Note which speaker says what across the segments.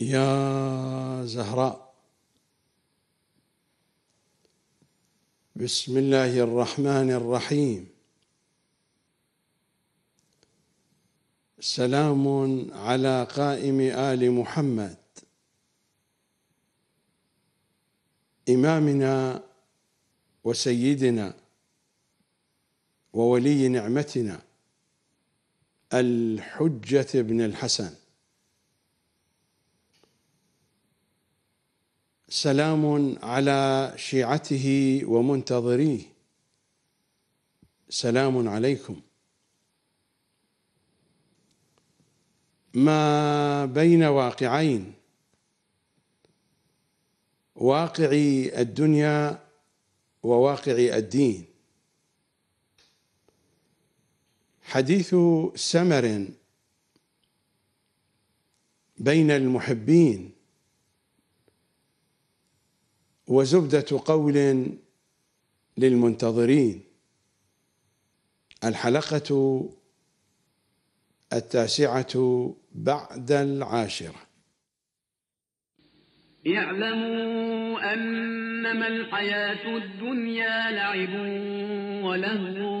Speaker 1: يا زهراء بسم الله الرحمن الرحيم سلام على قائم آل محمد إمامنا وسيدنا وولي نعمتنا الحجة بن الحسن سلام على شيعته ومنتظريه سلام عليكم ما بين واقعين واقع الدنيا وواقع الدين حديث سمر بين المحبين وزبدة قول للمنتظرين الحلقة التاسعة بعد العاشرة
Speaker 2: اعلموا
Speaker 3: أنما الحياة الدنيا لعب ولهو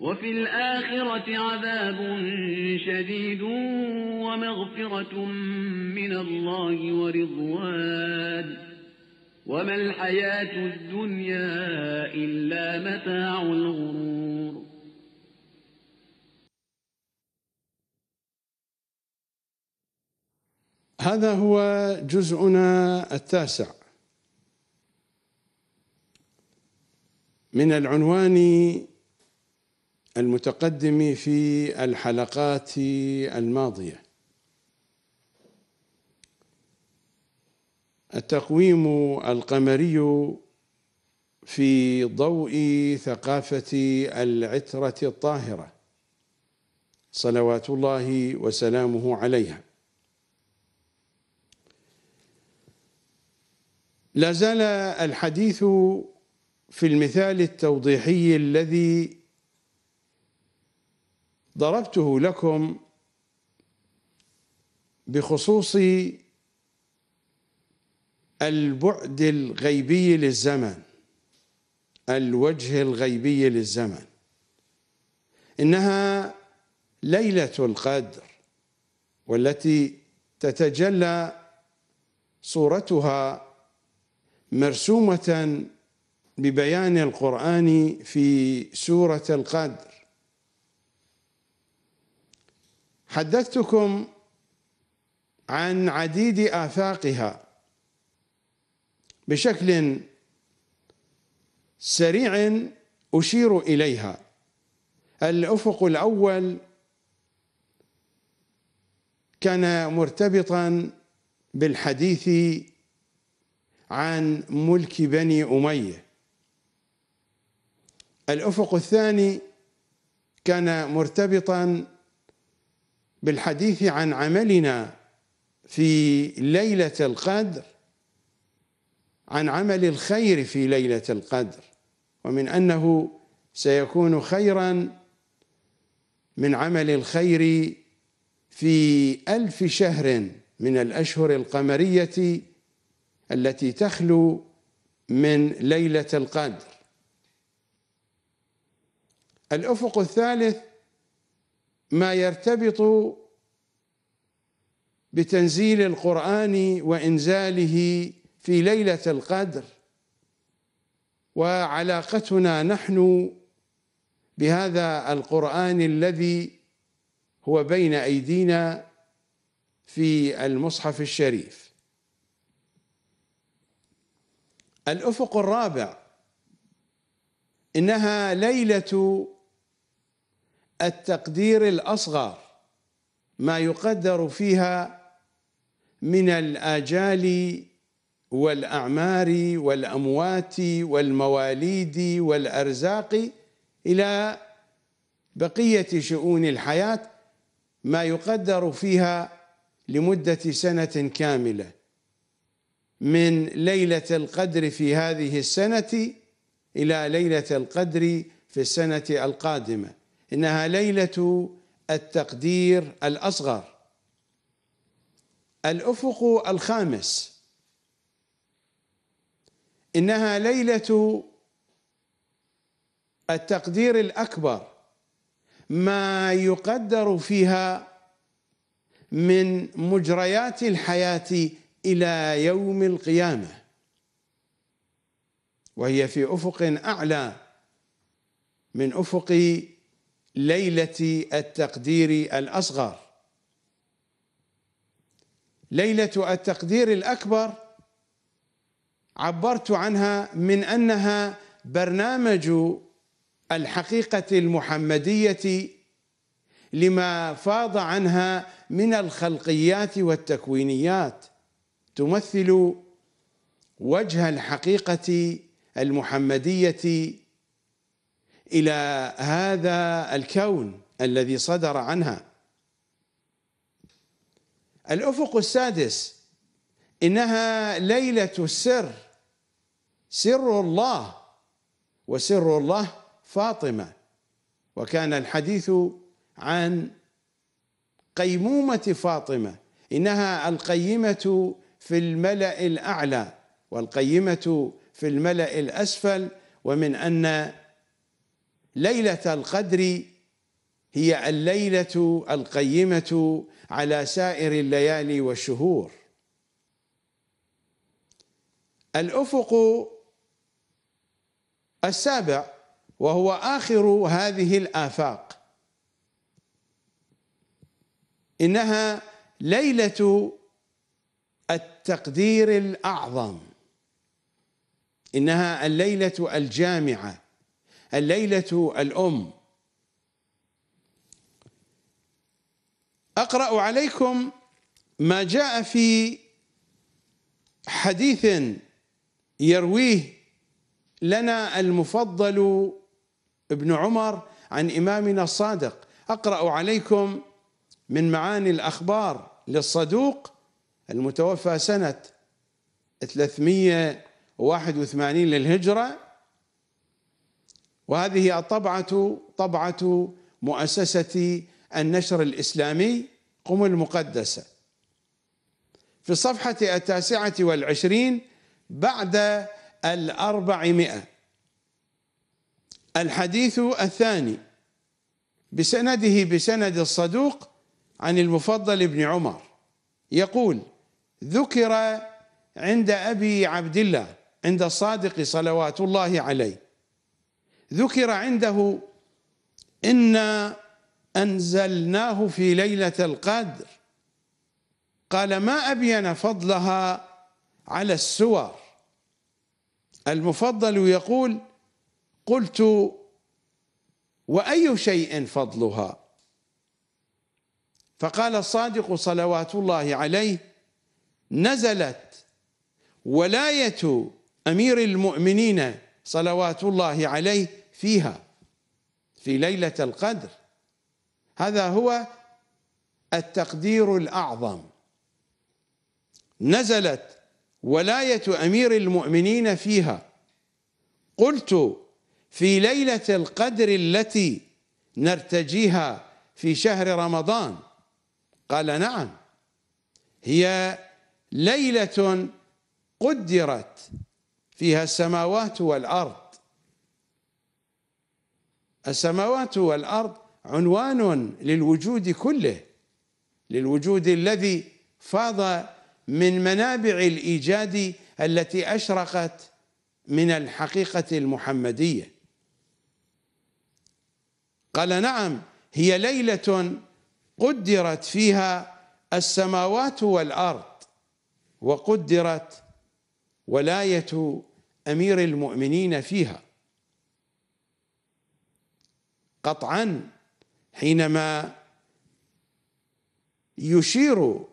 Speaker 3: وفي الآخرة عذاب شديد ومغفرة من الله ورضوان وما الحياة الدنيا إلا متاع الغرور
Speaker 1: هذا هو جزءنا التاسع من العنوان المتقدم في الحلقات الماضية التقويم القمري في ضوء ثقافة العترة الطاهرة صلوات الله وسلامه عليها لا زال الحديث في المثال التوضيحي الذي ضربته لكم بخصوص البعد الغيبي للزمن الوجه الغيبي للزمن انها ليله القدر والتي تتجلى صورتها مرسومه ببيان القران في سوره القدر حدثتكم عن عديد آفاقها بشكل سريع أشير إليها الأفق الأول كان مرتبطا بالحديث عن ملك بني أمية الأفق الثاني كان مرتبطا بالحديث عن عملنا في ليلة القدر عن عمل الخير في ليلة القدر ومن أنه سيكون خيرا من عمل الخير في ألف شهر من الأشهر القمرية التي تخلو من ليلة القدر الأفق الثالث ما يرتبط بتنزيل القرآن وإنزاله في ليلة القدر وعلاقتنا نحن بهذا القرآن الذي هو بين أيدينا في المصحف الشريف الأفق الرابع إنها ليلة التقدير الأصغر ما يقدر فيها من الآجال والأعمار والأموات والمواليد والأرزاق إلى بقية شؤون الحياة ما يقدر فيها لمدة سنة كاملة من ليلة القدر في هذه السنة إلى ليلة القدر في السنة القادمة إنها ليلة التقدير الأصغر الأفق الخامس إنها ليلة التقدير الأكبر ما يقدر فيها من مجريات الحياة إلى يوم القيامة وهي في أفق أعلى من أفق ليلة التقدير الأصغر ليلة التقدير الأكبر عبرت عنها من أنها برنامج الحقيقة المحمدية لما فاض عنها من الخلقيات والتكوينيات تمثل وجه الحقيقة المحمدية إلى هذا الكون الذي صدر عنها الأفق السادس إنها ليلة السر سر الله وسر الله فاطمة وكان الحديث عن قيمومة فاطمة إنها القيمة في الملأ الأعلى والقيمة في الملأ الأسفل ومن أن ليلة القدر هي الليلة القيمة على سائر الليالي والشهور الأفق السابع وهو آخر هذه الآفاق إنها ليلة التقدير الأعظم إنها الليلة الجامعة الليلة الأم أقرأ عليكم ما جاء في حديث يرويه لنا المفضل ابن عمر عن إمامنا الصادق أقرأ عليكم من معاني الأخبار للصدوق المتوفى سنة 381 للهجرة وهذه الطبعة طبعة مؤسسة النشر الإسلامي قم المقدسة في الصفحة التاسعة والعشرين بعد الأربعمائة الحديث الثاني بسنده بسند الصدوق عن المفضل بن عمر يقول ذكر عند أبي عبد الله عند الصادق صلوات الله عليه ذكر عنده إنا أنزلناه في ليلة القدر قال ما أبين فضلها على السور المفضل يقول قلت وأي شيء فضلها فقال الصادق صلوات الله عليه نزلت ولاية أمير المؤمنين صلوات الله عليه فيها في ليلة القدر هذا هو التقدير الأعظم نزلت ولاية أمير المؤمنين فيها قلت في ليلة القدر التي نرتجيها في شهر رمضان قال نعم هي ليلة قدرت فيها السماوات والأرض السماوات والأرض عنوان للوجود كله للوجود الذي فاض من منابع الإيجاد التي أشرقت من الحقيقة المحمدية قال نعم هي ليلة قدرت فيها السماوات والأرض وقدرت ولاية أمير المؤمنين فيها قطعا حينما يشير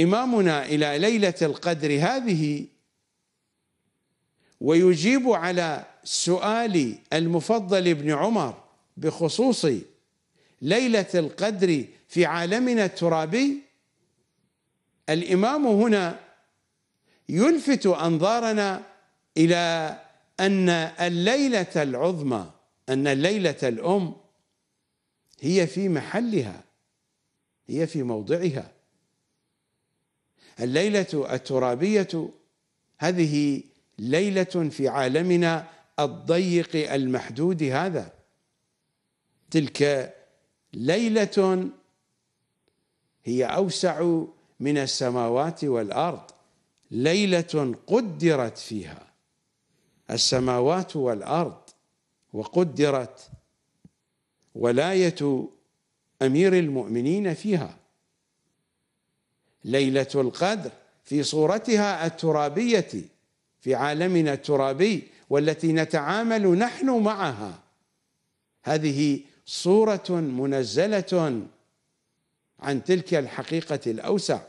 Speaker 1: إمامنا إلى ليلة القدر هذه ويجيب على سؤال المفضل ابن عمر بخصوص ليلة القدر في عالمنا الترابي الإمام هنا يلفت انظارنا الى ان الليله العظمى ان الليله الام هي في محلها هي في موضعها الليله الترابيه هذه ليله في عالمنا الضيق المحدود هذا تلك ليله هي اوسع من السماوات والارض ليلة قدرت فيها السماوات والأرض وقدرت ولاية أمير المؤمنين فيها ليلة القدر في صورتها الترابية في عالمنا الترابي والتي نتعامل نحن معها هذه صورة منزلة عن تلك الحقيقة الأوسع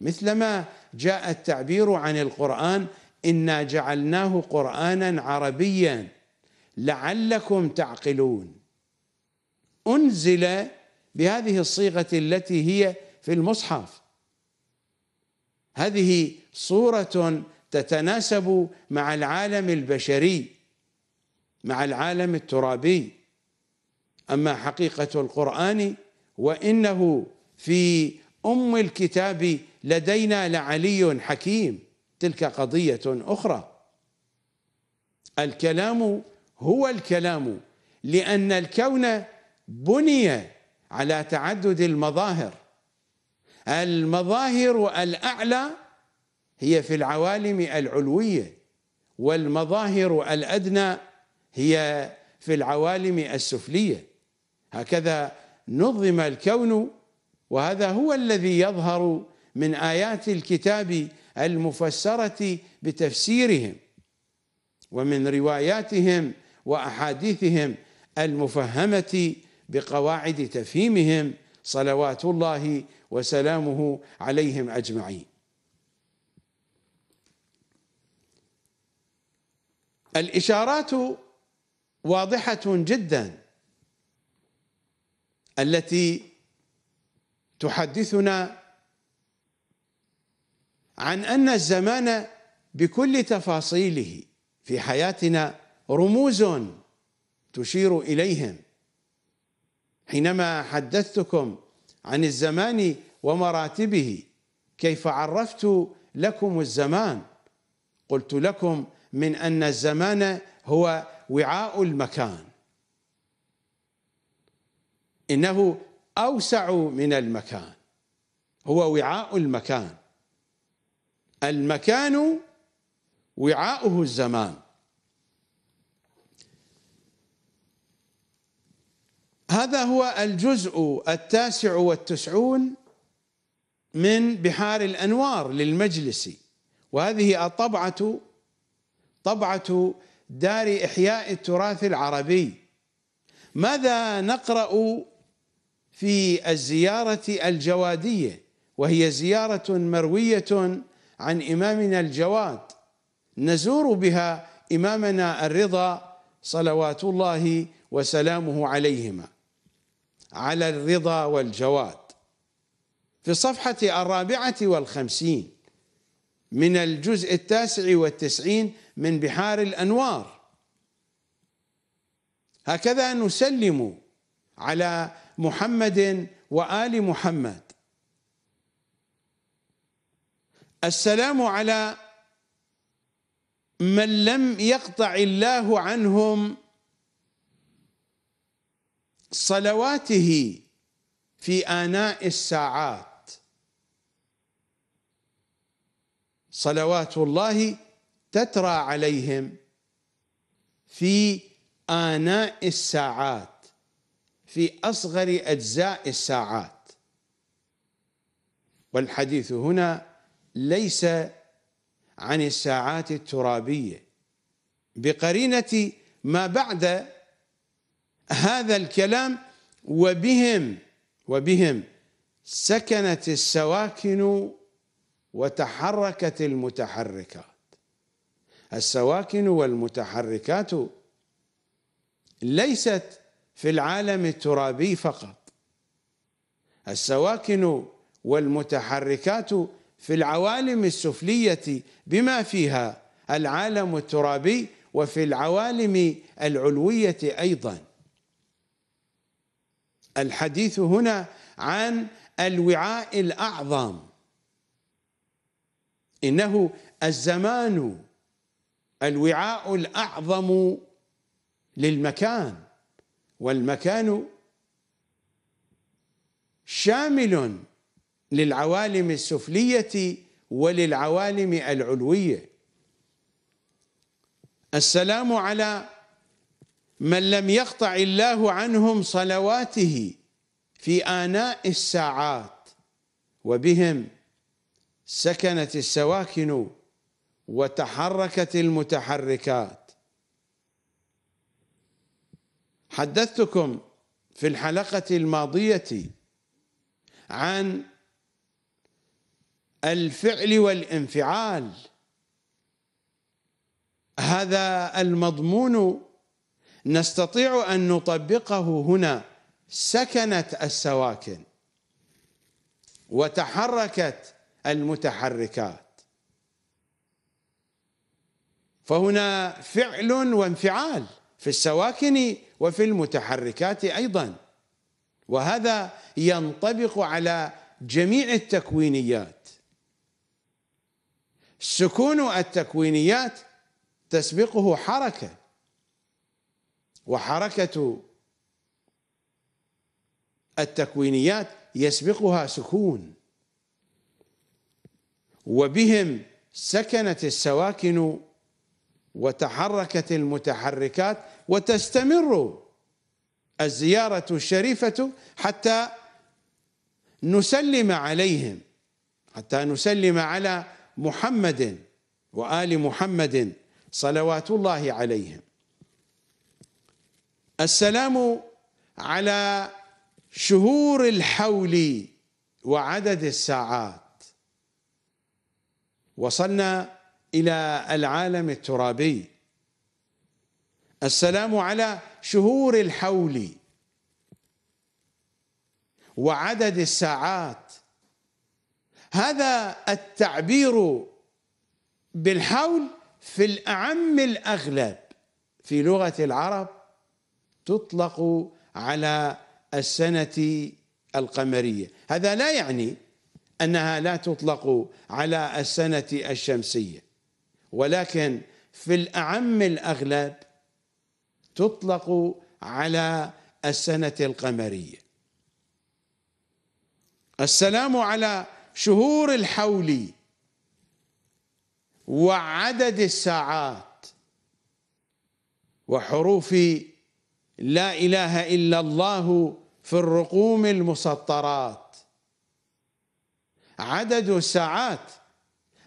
Speaker 1: مثلما جاء التعبير عن القرآن إنا جعلناه قرآنا عربيا لعلكم تعقلون أنزل بهذه الصيغة التي هي في المصحف هذه صورة تتناسب مع العالم البشري مع العالم الترابي أما حقيقة القرآن وإنه في أم الكتاب لدينا لعلي حكيم تلك قضية أخرى الكلام هو الكلام لأن الكون بني على تعدد المظاهر المظاهر الأعلى هي في العوالم العلوية والمظاهر الأدنى هي في العوالم السفلية هكذا نظم الكون وهذا هو الذي يظهر من آيات الكتاب المفسرة بتفسيرهم ومن رواياتهم وأحاديثهم المفهمة بقواعد تفهيمهم صلوات الله وسلامه عليهم أجمعين الإشارات واضحة جدا التي تحدثنا عن أن الزمان بكل تفاصيله في حياتنا رموز تشير إليهم حينما حدثتكم عن الزمان ومراتبه كيف عرفت لكم الزمان قلت لكم من أن الزمان هو وعاء المكان إنه أوسع من المكان هو وعاء المكان المكان وعاؤه الزمان هذا هو الجزء التاسع والتسعون من بحار الأنوار للمجلس وهذه الطبعة طبعة دار إحياء التراث العربي ماذا نقرأ في الزيارة الجوادية وهي زيارة مروية عن إمامنا الجواد نزور بها إمامنا الرضا صلوات الله وسلامه عليهما على الرضا والجواد في الصفحة الرابعة والخمسين من الجزء التاسع والتسعين من بحار الأنوار هكذا نسلم على محمد وآل محمد السلام على من لم يقطع الله عنهم صلواته في آناء الساعات صلوات الله تترى عليهم في آناء الساعات في أصغر أجزاء الساعات والحديث هنا ليس عن الساعات الترابية بقرينة ما بعد هذا الكلام وبهم وبهم سكنت السواكن وتحركت المتحركات السواكن والمتحركات ليست في العالم الترابي فقط السواكن والمتحركات في العوالم السفلية بما فيها العالم الترابي وفي العوالم العلوية أيضا الحديث هنا عن الوعاء الأعظم إنه الزمان الوعاء الأعظم للمكان والمكان شامل للعوالم السفلية وللعوالم العلوية السلام على من لم يقطع الله عنهم صلواته في آناء الساعات وبهم سكنت السواكن وتحركت المتحركات حدثتكم في الحلقة الماضية عن الفعل والانفعال هذا المضمون نستطيع ان نطبقه هنا سكنت السواكن وتحركت المتحركات فهنا فعل وانفعال في السواكن وفي المتحركات ايضا وهذا ينطبق على جميع التكوينيات سكون التكوينيات تسبقه حركة وحركة التكوينيات يسبقها سكون وبهم سكنت السواكن وتحركت المتحركات وتستمر الزيارة الشريفة حتى نسلم عليهم حتى نسلم على محمد وال محمد صلوات الله عليهم السلام على شهور الحول وعدد الساعات وصلنا الى العالم الترابي السلام على شهور الحول وعدد الساعات هذا التعبير بالحول في الأعم الأغلب في لغة العرب تطلق على السنة القمرية هذا لا يعني أنها لا تطلق على السنة الشمسية ولكن في الأعم الأغلب تطلق على السنة القمرية السلام على شهور الحول وعدد الساعات وحروف لا اله الا الله في الرقوم المسطرات عدد الساعات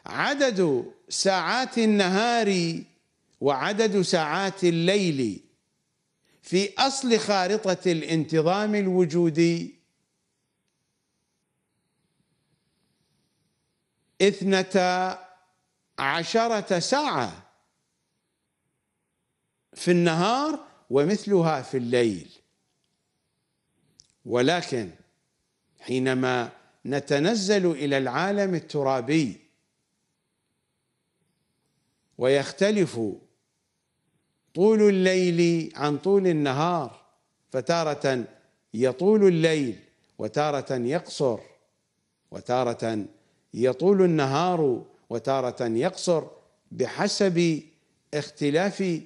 Speaker 1: عدد ساعات النهار وعدد ساعات الليل في اصل خارطه الانتظام الوجودي اثنتا عشرة ساعة في النهار ومثلها في الليل ولكن حينما نتنزل إلى العالم الترابي ويختلف طول الليل عن طول النهار فتارة يطول الليل وتارة يقصر وتارة يطول النهار وتارة يقصر بحسب اختلاف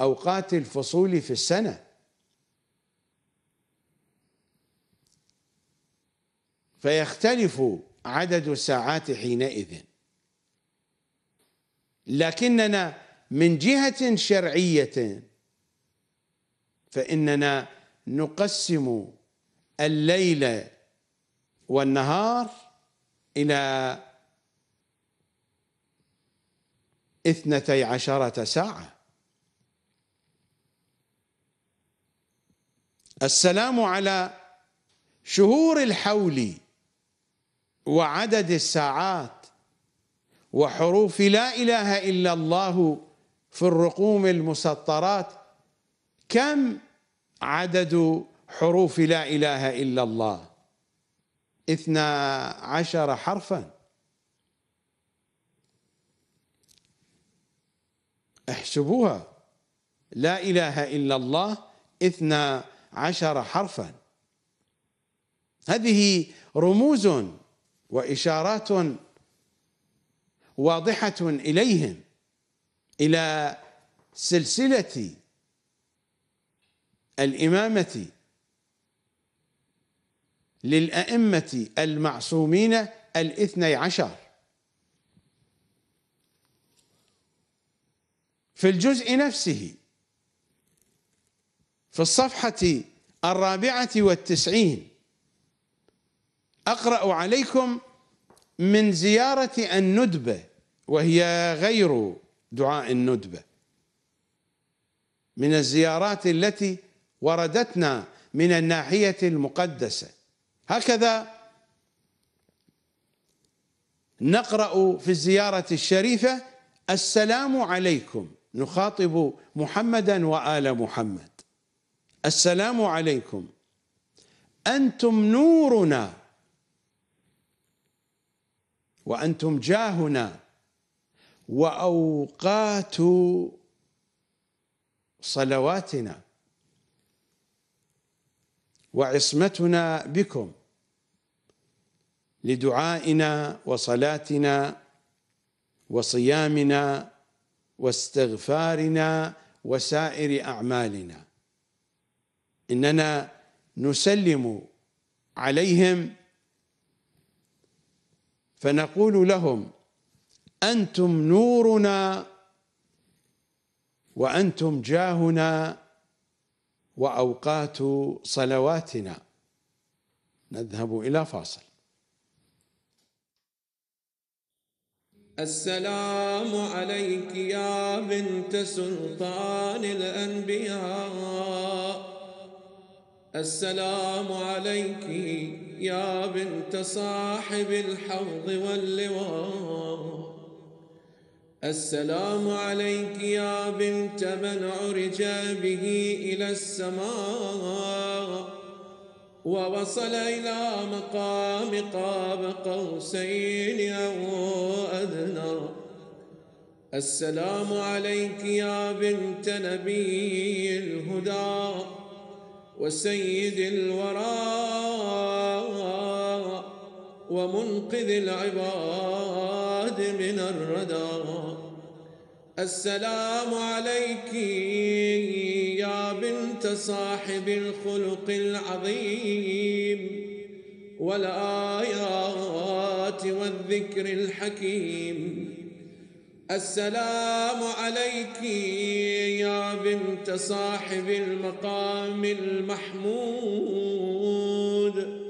Speaker 1: أوقات الفصول في السنة فيختلف عدد الساعات حينئذ لكننا من جهة شرعية فإننا نقسم الليل والنهار إلى اثنتي عشرة ساعة السلام على شهور الحول وعدد الساعات وحروف لا إله إلا الله في الرقوم المسطرات كم عدد حروف لا إله إلا الله اثنا عشر حرفا احسبوها لا إله إلا الله اثنا عشر حرفا هذه رموز وإشارات واضحة إليهم إلى سلسلة الإمامة للأئمة المعصومين الاثني عشر في الجزء نفسه في الصفحة الرابعة والتسعين أقرأ عليكم من زيارة الندبة وهي غير دعاء الندبة من الزيارات التي وردتنا من الناحية المقدسة هكذا نقرأ في الزيارة الشريفة السلام عليكم نخاطب محمدا وآل محمد السلام عليكم أنتم نورنا وأنتم جاهنا وأوقات صلواتنا وعصمتنا بكم لدعائنا وصلاتنا وصيامنا واستغفارنا وسائر أعمالنا إننا نسلم عليهم فنقول لهم أنتم نورنا وأنتم جاهنا وأوقات صلواتنا نذهب إلى فاصل
Speaker 3: السلام عليك يا بنت سلطان الأنبياء السلام عليك يا بنت صاحب الحوض واللواء السلام عليك يا بنت من عرج به إلى السماء ووصل إلى مقام قاب قوسين أو أدنى السلام عليك يا بنت نبي الهدى وسيد الورى ومنقذ العباد من الردى السلام عليك يا بنت صاحب الخلق العظيم والآيات والذكر الحكيم السلام عليك يا بنت صاحب المقام المحمود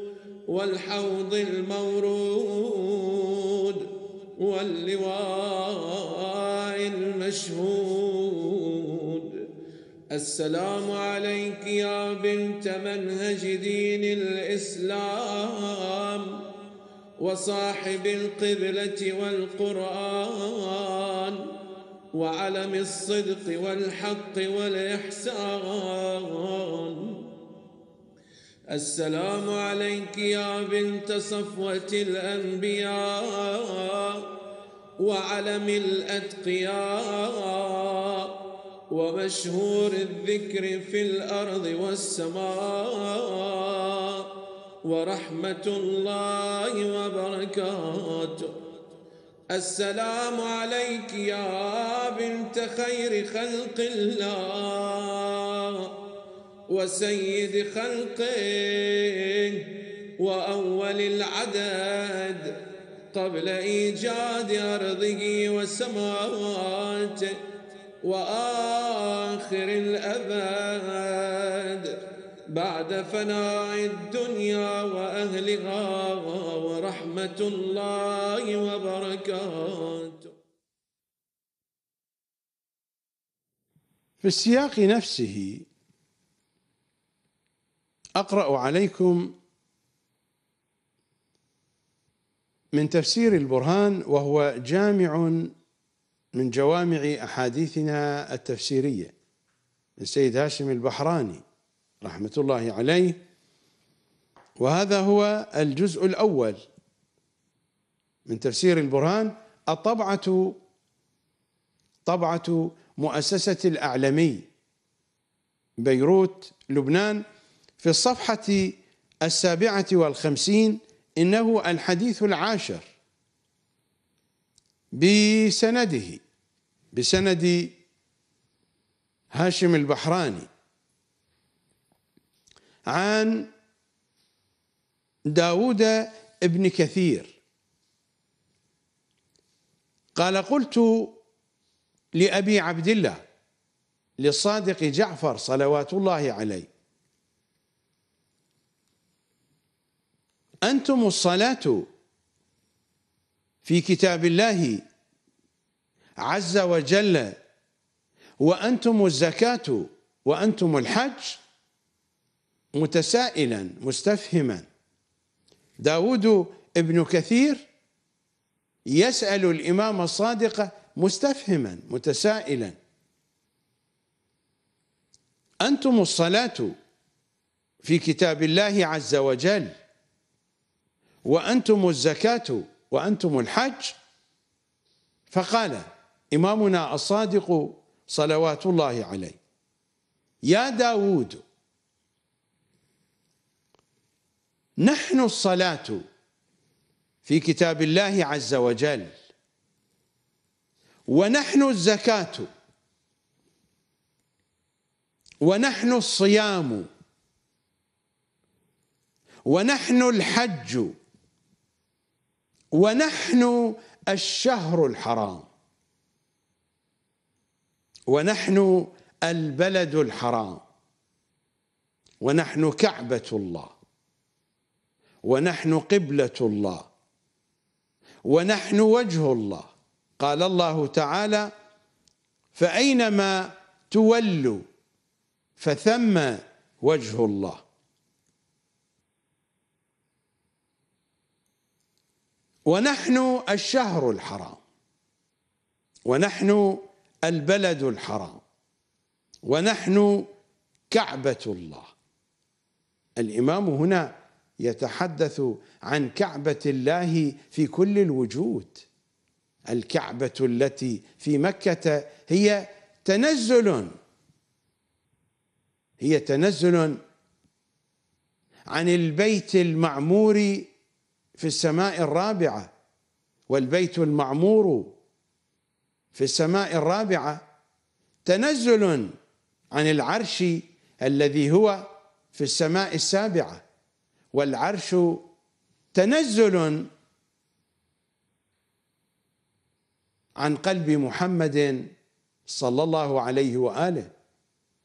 Speaker 3: والحوض المورود واللواء مشهود السلام عليك يا بنت منهج دين الإسلام وصاحب القبلة والقرآن وعلم الصدق والحق والإحسان السلام عليك يا بنت صفوة الأنبياء وعلم الأتقياء ومشهور الذكر في الأرض والسماء ورحمة الله وبركاته السلام عليك يا بنت خير خلق الله وسيد خلقه وأول العدد قبل إيجاد أرضه والسماوات وآخر الأبد بعد فناء الدنيا وأهلها ورحمة الله وبركاته
Speaker 1: في السياق نفسه أقرأ عليكم من تفسير البرهان وهو جامع من جوامع أحاديثنا التفسيرية للسيد هاشم البحراني رحمة الله عليه وهذا هو الجزء الأول من تفسير البرهان الطبعة طبعة مؤسسة الأعلمي بيروت لبنان في الصفحة السابعة والخمسين إنه الحديث العاشر بسنده بسند هاشم البحراني عن داود ابن كثير قال قلت لأبي عبد الله للصادق جعفر صلوات الله عليه أنتم الصلاة في كتاب الله عز وجل وأنتم الزكاة وأنتم الحج متسائلا مستفهما داود ابن كثير يسأل الإمام الصادق مستفهما متسائلا أنتم الصلاة في كتاب الله عز وجل وأنتم الزكاة وأنتم الحج فقال إمامنا الصادق صلوات الله عليه يا داود نحن الصلاة في كتاب الله عز وجل ونحن الزكاة ونحن الصيام ونحن الحج ونحن الشهر الحرام ونحن البلد الحرام ونحن كعبة الله ونحن قبلة الله ونحن وجه الله قال الله تعالى فأينما تولوا فثم وجه الله ونحن الشهر الحرام ونحن البلد الحرام ونحن كعبه الله الامام هنا يتحدث عن كعبه الله في كل الوجود الكعبه التي في مكه هي تنزل هي تنزل عن البيت المعمور في السماء الرابعة والبيت المعمور في السماء الرابعة تنزل عن العرش الذي هو في السماء السابعة والعرش تنزل عن قلب محمد صلى الله عليه واله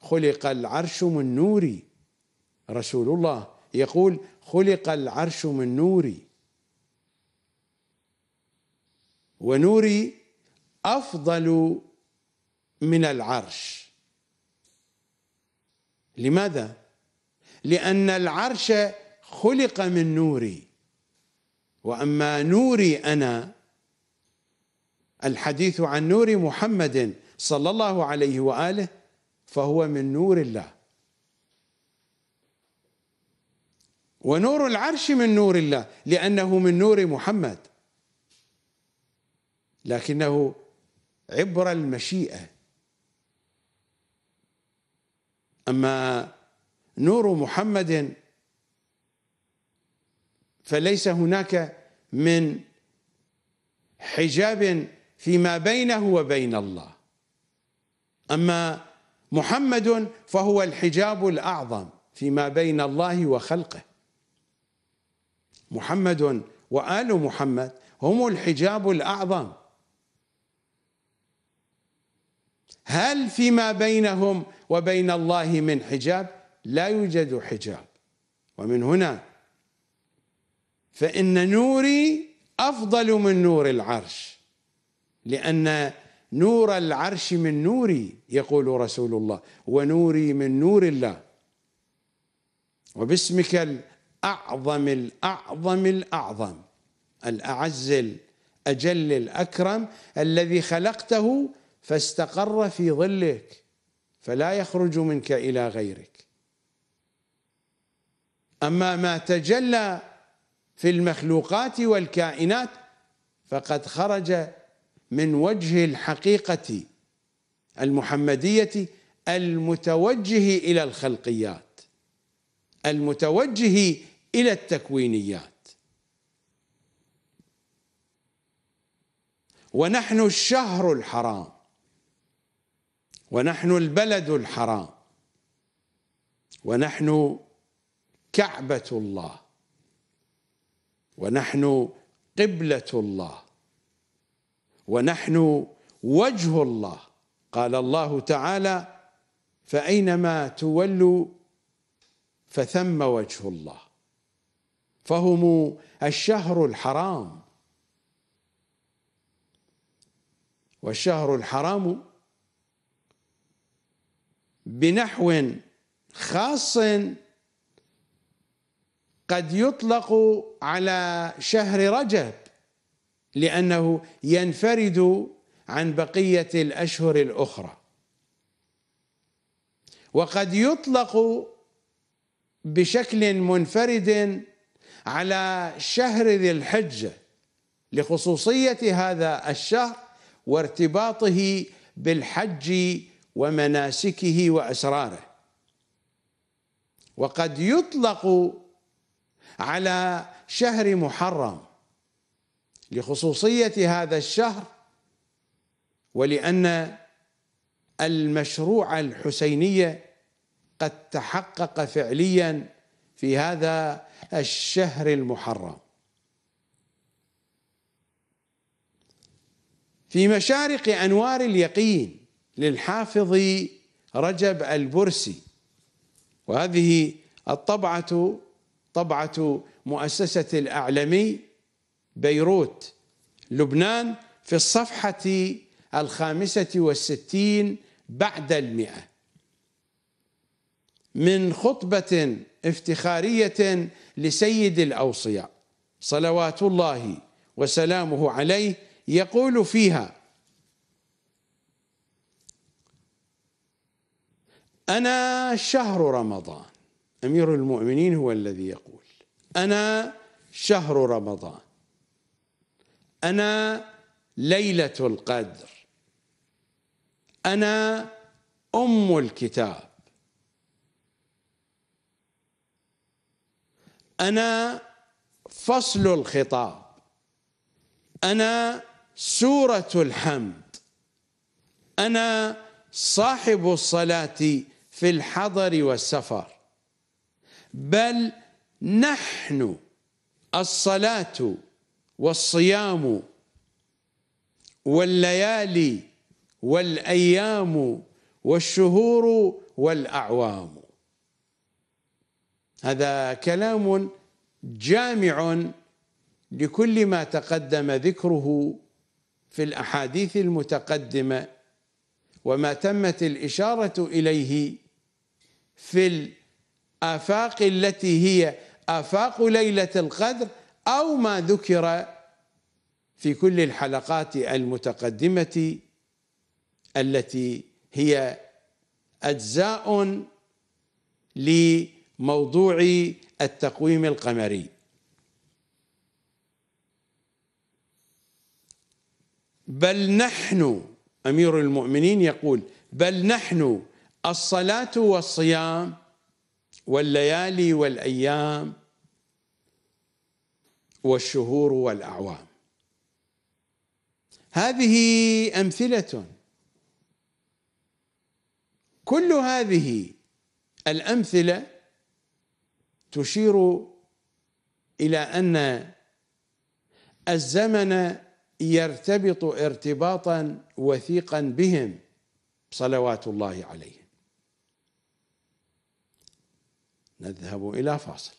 Speaker 1: خلق العرش من نور رسول الله يقول خلق العرش من نور ونوري افضل من العرش لماذا لان العرش خلق من نوري واما نوري انا الحديث عن نور محمد صلى الله عليه واله فهو من نور الله ونور العرش من نور الله لانه من نور محمد لكنه عبر المشيئه اما نور محمد فليس هناك من حجاب فيما بينه وبين الله اما محمد فهو الحجاب الاعظم فيما بين الله وخلقه محمد وال محمد هم الحجاب الاعظم هل فيما بينهم وبين الله من حجاب لا يوجد حجاب ومن هنا فإن نوري أفضل من نور العرش لأن نور العرش من نوري يقول رسول الله ونوري من نور الله وباسمك الأعظم الأعظم الأعظم الأعز الأجل الأكرم الذي خلقته فاستقر في ظلك فلا يخرج منك الى غيرك اما ما تجلى في المخلوقات والكائنات فقد خرج من وجه الحقيقه المحمديه المتوجه الى الخلقيات المتوجه الى التكوينيات ونحن الشهر الحرام ونحن البلد الحرام ونحن كعبة الله ونحن قبلة الله ونحن وجه الله قال الله تعالى فأينما تولوا فثم وجه الله فهم الشهر الحرام والشهر الحرام بنحو خاص قد يطلق على شهر رجب لانه ينفرد عن بقيه الاشهر الاخرى وقد يطلق بشكل منفرد على شهر ذي الحجه لخصوصيه هذا الشهر وارتباطه بالحج ومناسكه واسراره وقد يطلق على شهر محرم لخصوصيه هذا الشهر ولان المشروع الحسينيه قد تحقق فعليا في هذا الشهر المحرم في مشارق انوار اليقين للحافظ رجب البرسي وهذه الطبعة طبعة مؤسسة الأعلمي بيروت لبنان في الصفحة الخامسة والستين بعد المئة من خطبة افتخارية لسيد الأوصياء صلوات الله وسلامه عليه يقول فيها أنا شهر رمضان أمير المؤمنين هو الذي يقول أنا شهر رمضان أنا ليلة القدر أنا أم الكتاب أنا فصل الخطاب أنا سورة الحمد أنا صاحب الصلاة في الحضر والسفر بل نحن الصلاة والصيام والليالي والأيام والشهور والأعوام هذا كلام جامع لكل ما تقدم ذكره في الأحاديث المتقدمة وما تمت الإشارة إليه في الآفاق التي هي آفاق ليلة القدر أو ما ذكر في كل الحلقات المتقدمة التي هي أجزاء لموضوع التقويم القمري بل نحن أمير المؤمنين يقول بل نحن الصلاة والصيام والليالي والأيام والشهور والأعوام هذه أمثلة كل هذه الأمثلة تشير إلى أن الزمن يرتبط ارتباطا وثيقا بهم صلوات الله عليه نذهب إلى فاصل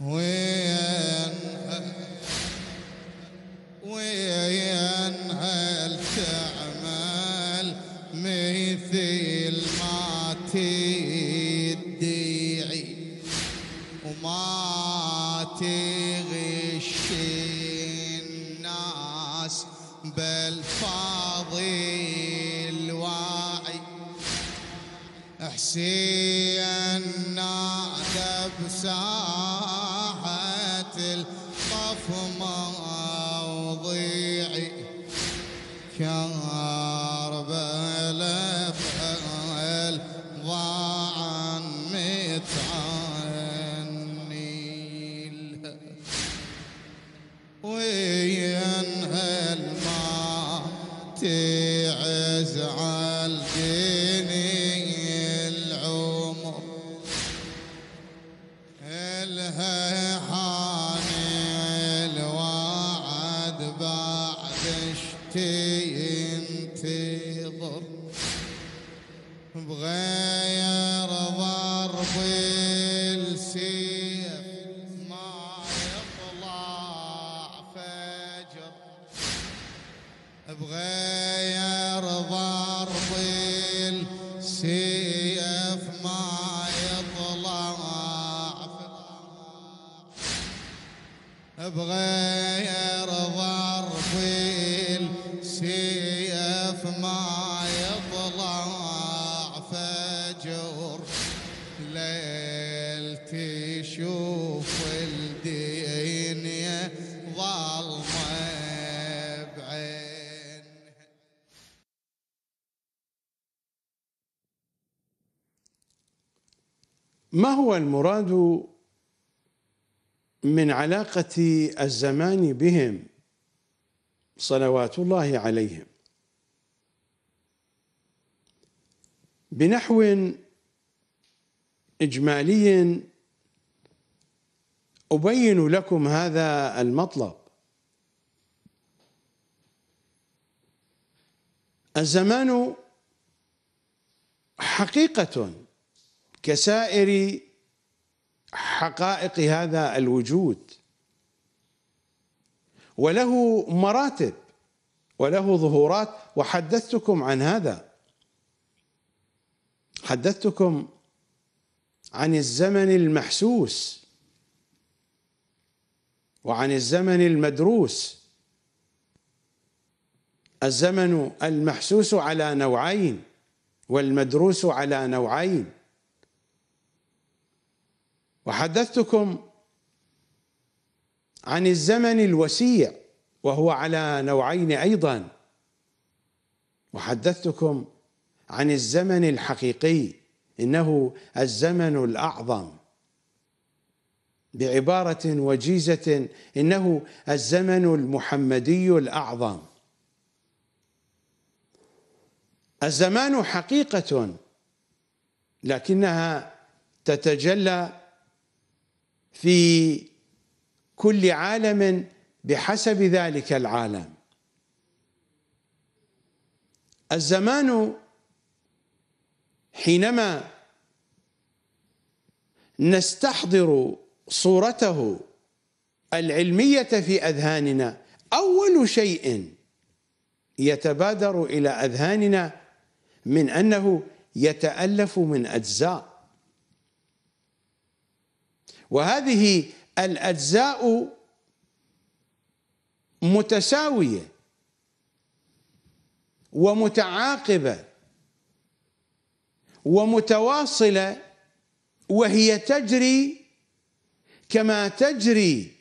Speaker 4: وين وين هل تعمل مثل ما تيجي نحشي النعجب ساعه
Speaker 1: ما هو المراد من علاقة الزمان بهم صلوات الله عليهم بنحو إجمالي أبين لكم هذا المطلب الزمان حقيقة كسائر حقائق هذا الوجود وله مراتب وله ظهورات وحدثتكم عن هذا حدثتكم عن الزمن المحسوس وعن الزمن المدروس الزمن المحسوس على نوعين والمدروس على نوعين وحدثتكم عن الزمن الوسيع وهو على نوعين ايضا وحدثتكم عن الزمن الحقيقي انه الزمن الاعظم بعباره وجيزه انه الزمن المحمدي الاعظم الزمان حقيقه لكنها تتجلى في كل عالم بحسب ذلك العالم الزمان حينما نستحضر صورته العلميه في اذهاننا اول شيء يتبادر الى اذهاننا من انه يتالف من اجزاء وهذه الأجزاء متساوية ومتعاقبة ومتواصلة وهي تجري كما تجري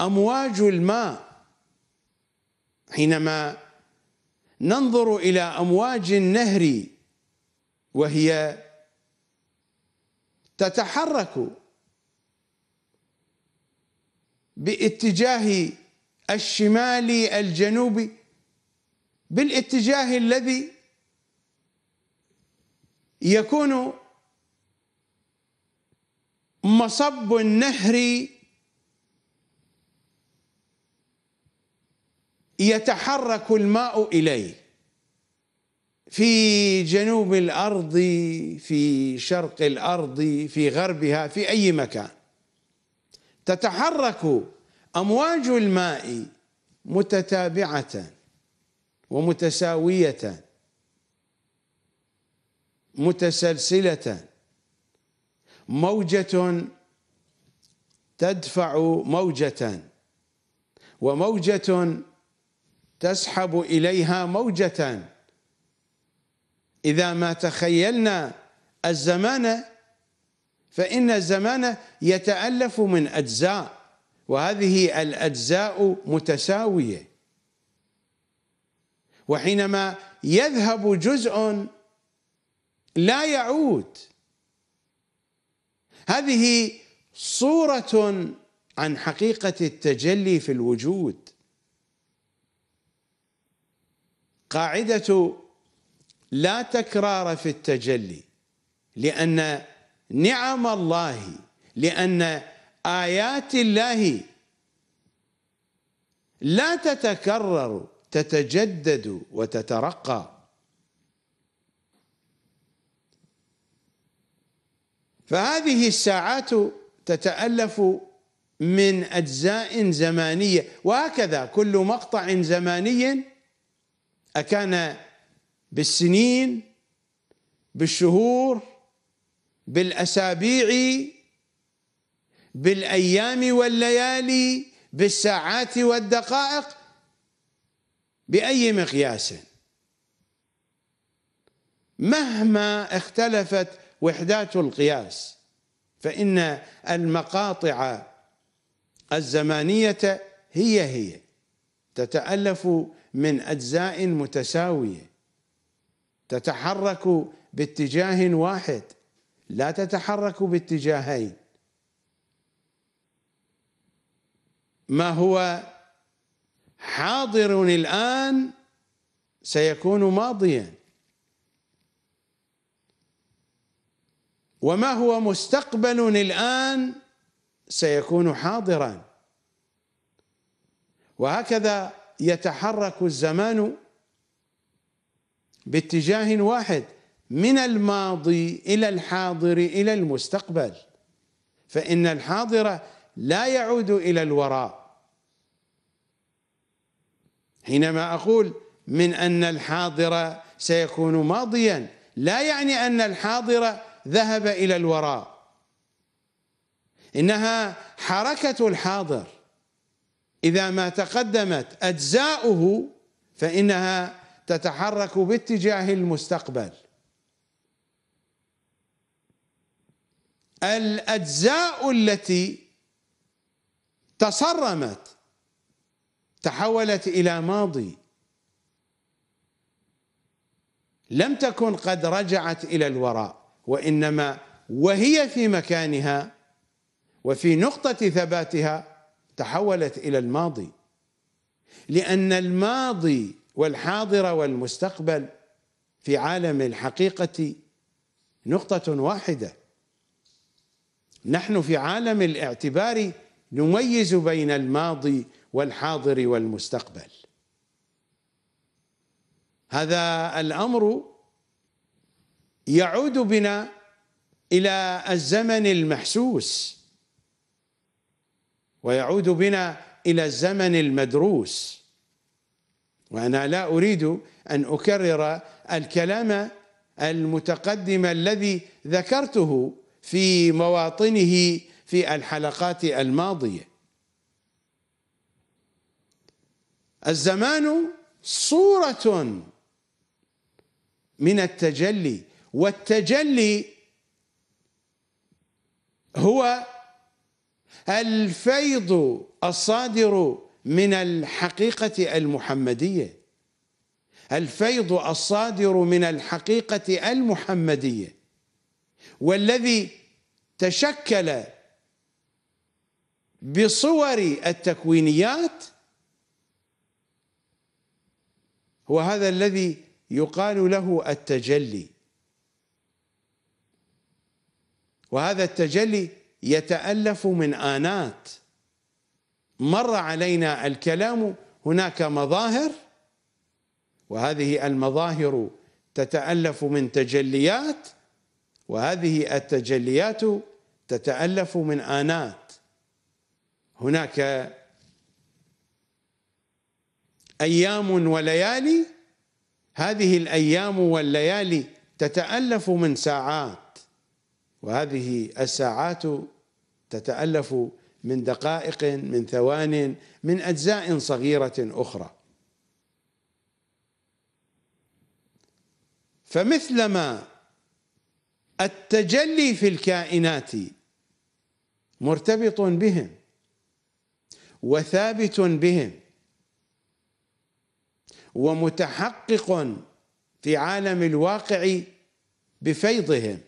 Speaker 1: أمواج الماء حينما ننظر إلى أمواج النهر وهي تتحرك باتجاه الشمال الجنوبي بالاتجاه الذي يكون مصب النهر يتحرك الماء اليه في جنوب الارض في شرق الارض في غربها في اي مكان تتحرك امواج الماء متتابعه ومتساويه متسلسله موجه تدفع موجه وموجه تسحب اليها موجه إذا ما تخيلنا الزمان فإن الزمان يتألف من أجزاء وهذه الأجزاء متساوية وحينما يذهب جزء لا يعود هذه صورة عن حقيقة التجلي في الوجود قاعدة لا تكرار في التجلي لأن نعم الله لأن آيات الله لا تتكرر تتجدد وتترقى فهذه الساعات تتألف من أجزاء زمانية وهكذا كل مقطع زماني أكان بالسنين بالشهور بالاسابيع بالايام والليالي بالساعات والدقائق باي مقياس مهما اختلفت وحدات القياس فان المقاطع الزمانيه هي هي تتالف من اجزاء متساويه تتحرك باتجاه واحد لا تتحرك باتجاهين ما هو حاضر الآن سيكون ماضيا وما هو مستقبل الآن سيكون حاضرا وهكذا يتحرك الزمان باتجاه واحد من الماضي الى الحاضر الى المستقبل فان الحاضر لا يعود الى الوراء حينما اقول من ان الحاضر سيكون ماضيا لا يعني ان الحاضر ذهب الى الوراء انها حركه الحاضر اذا ما تقدمت اجزاؤه فانها تتحرك باتجاه المستقبل الاجزاء التي تصرمت تحولت الى ماضي لم تكن قد رجعت الى الوراء وانما وهي في مكانها وفي نقطه ثباتها تحولت الى الماضي لان الماضي والحاضر والمستقبل في عالم الحقيقة نقطة واحدة نحن في عالم الاعتبار نميز بين الماضي والحاضر والمستقبل هذا الأمر يعود بنا إلى الزمن المحسوس ويعود بنا إلى الزمن المدروس وأنا لا أريد أن أكرر الكلام المتقدم الذي ذكرته في مواطنه في الحلقات الماضية الزمان صورة من التجلي والتجلي هو الفيض الصادر من الحقيقة المحمدية الفيض الصادر من الحقيقة المحمدية والذي تشكل بصور التكوينيات هو هذا الذي يقال له التجلي وهذا التجلي يتألف من آنات مر علينا الكلام هناك مظاهر وهذه المظاهر تتالف من تجليات وهذه التجليات تتالف من انات هناك ايام وليالي هذه الايام والليالي تتالف من ساعات وهذه الساعات تتالف من دقائق من ثوان من أجزاء صغيرة أخرى فمثلما التجلي في الكائنات مرتبط بهم وثابت بهم ومتحقق في عالم الواقع بفيضهم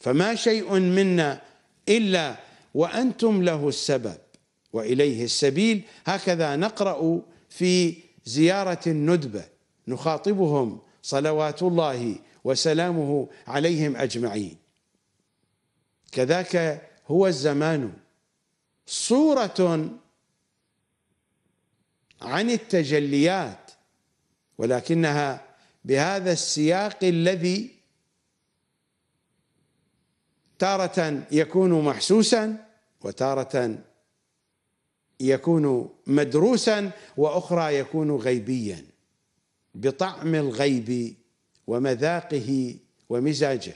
Speaker 1: فما شيء منا الا وأنتم له السبب وإليه السبيل هكذا نقرأ في زيارة الندبة نخاطبهم صلوات الله وسلامه عليهم أجمعين كذاك هو الزمان صورة عن التجليات ولكنها بهذا السياق الذي تارة يكون محسوسا وتارة يكون مدروسا واخرى يكون غيبيا بطعم الغيب ومذاقه ومزاجه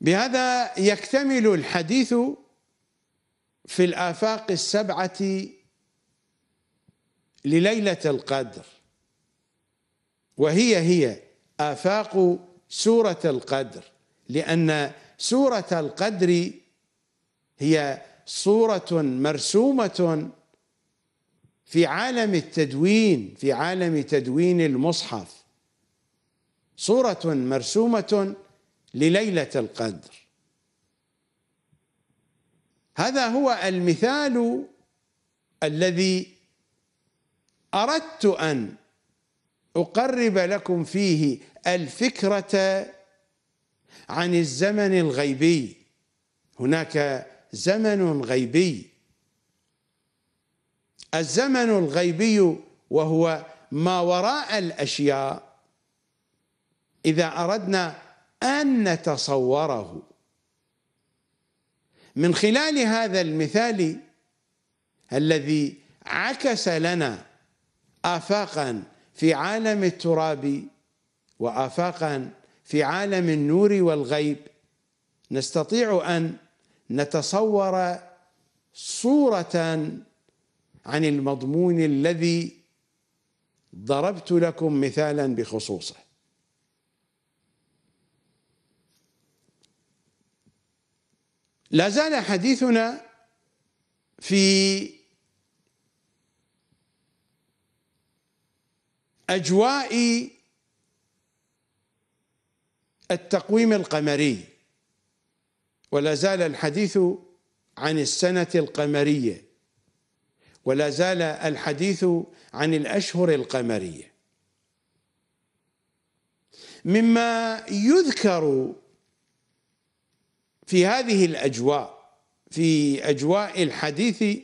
Speaker 1: بهذا يكتمل الحديث في الآفاق السبعة لليلة القدر وهي هي آفاق سوره القدر لان سوره القدر هي صوره مرسومه في عالم التدوين في عالم تدوين المصحف صوره مرسومه لليله القدر هذا هو المثال الذي اردت ان اقرب لكم فيه الفكرة عن الزمن الغيبي هناك زمن غيبي الزمن الغيبي وهو ما وراء الاشياء اذا اردنا ان نتصوره من خلال هذا المثال الذي عكس لنا افاقا في عالم التراب وآفاقا في عالم النور والغيب نستطيع أن نتصور صورة عن المضمون الذي ضربت لكم مثالا بخصوصه لا زال حديثنا في اجواء التقويم القمري ولا زال الحديث عن السنة القمرية ولا زال الحديث عن الأشهر القمرية مما يذكر في هذه الأجواء في أجواء الحديث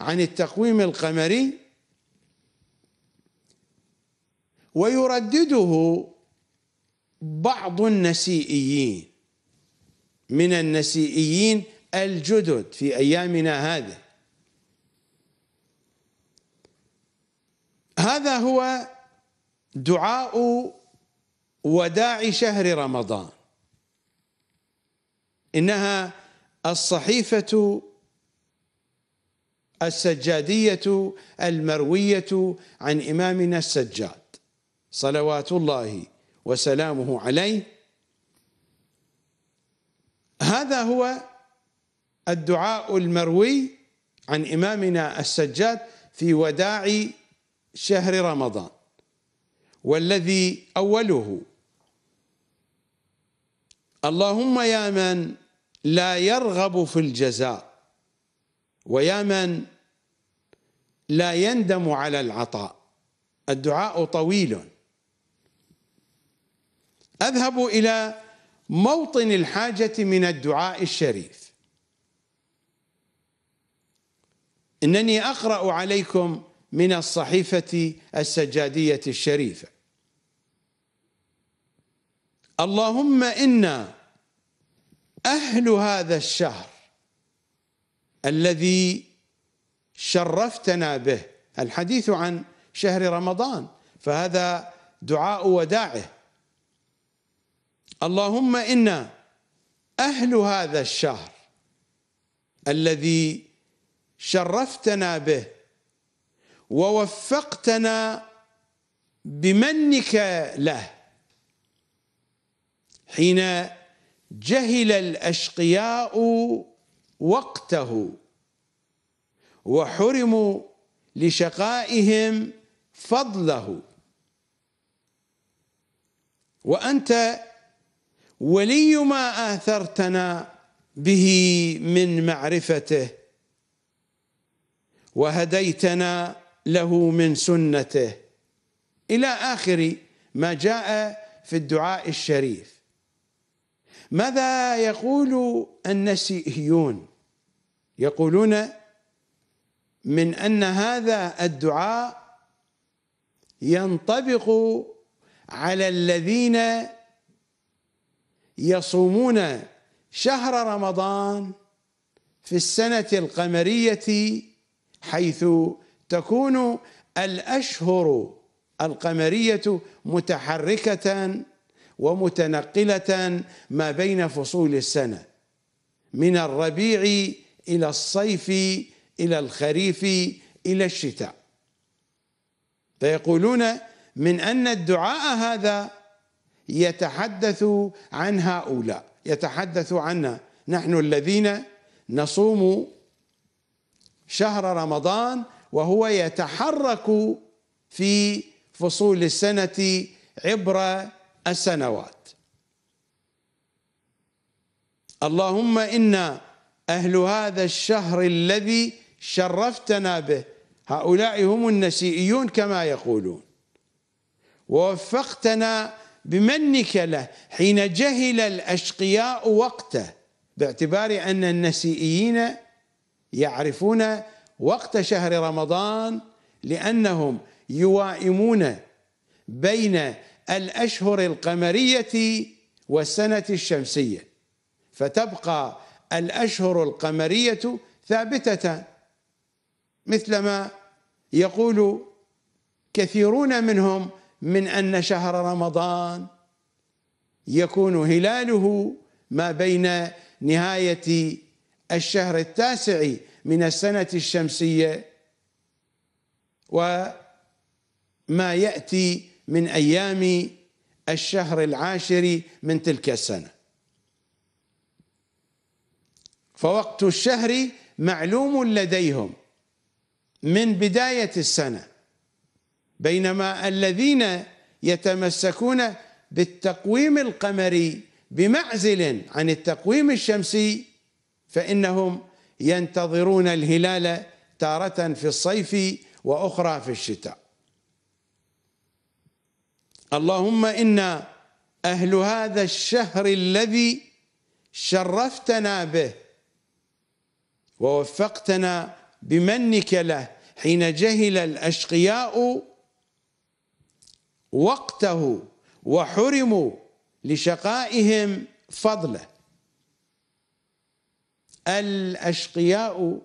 Speaker 1: عن التقويم القمري ويردده بعض النسيئيين من النسيئيين الجدد في ايامنا هذه هذا هو دعاء وداع شهر رمضان انها الصحيفه السجاديه المرويه عن امامنا السجاد صلوات الله وسلامه عليه هذا هو الدعاء المروي عن إمامنا السجاد في وداع شهر رمضان والذي أوله اللهم يا من لا يرغب في الجزاء ويا من لا يندم على العطاء الدعاء طويل اذهب الى موطن الحاجه من الدعاء الشريف انني اقرا عليكم من الصحيفه السجاديه الشريفه اللهم انا اهل هذا الشهر الذي شرفتنا به الحديث عن شهر رمضان فهذا دعاء وداعه اللهم انا اهل هذا الشهر الذي شرفتنا به ووفقتنا بمنك له حين جهل الاشقياء وقته وحرموا لشقائهم فضله وانت ولي ما آثرتنا به من معرفته وهديتنا له من سنته إلى آخر ما جاء في الدعاء الشريف ماذا يقول النسيئيون يقولون من أن هذا الدعاء ينطبق على الذين يصومون شهر رمضان في السنة القمرية حيث تكون الأشهر القمرية متحركة ومتنقلة ما بين فصول السنة من الربيع إلى الصيف إلى الخريف إلى الشتاء فيقولون من أن الدعاء هذا يتحدث عن هؤلاء يتحدث عنا نحن الذين نصوم شهر رمضان وهو يتحرك في فصول السنة عبر السنوات اللهم إنا أهل هذا الشهر الذي شرفتنا به هؤلاء هم النسيئيون كما يقولون ووفقتنا بمنك له حين جهل الأشقياء وقته باعتبار أن النسيئيين يعرفون وقت شهر رمضان لأنهم يوائمون بين الأشهر القمرية والسنة الشمسية فتبقى الأشهر القمرية ثابتة مثلما يقول كثيرون منهم من أن شهر رمضان يكون هلاله ما بين نهاية الشهر التاسع من السنة الشمسية وما يأتي من أيام الشهر العاشر من تلك السنة فوقت الشهر معلوم لديهم من بداية السنة بينما الذين يتمسكون بالتقويم القمري بمعزل عن التقويم الشمسي فانهم ينتظرون الهلال تاره في الصيف واخرى في الشتاء اللهم انا اهل هذا الشهر الذي شرفتنا به ووفقتنا بمنك له حين جهل الاشقياء وقته وحرموا لشقائهم فضله الاشقياء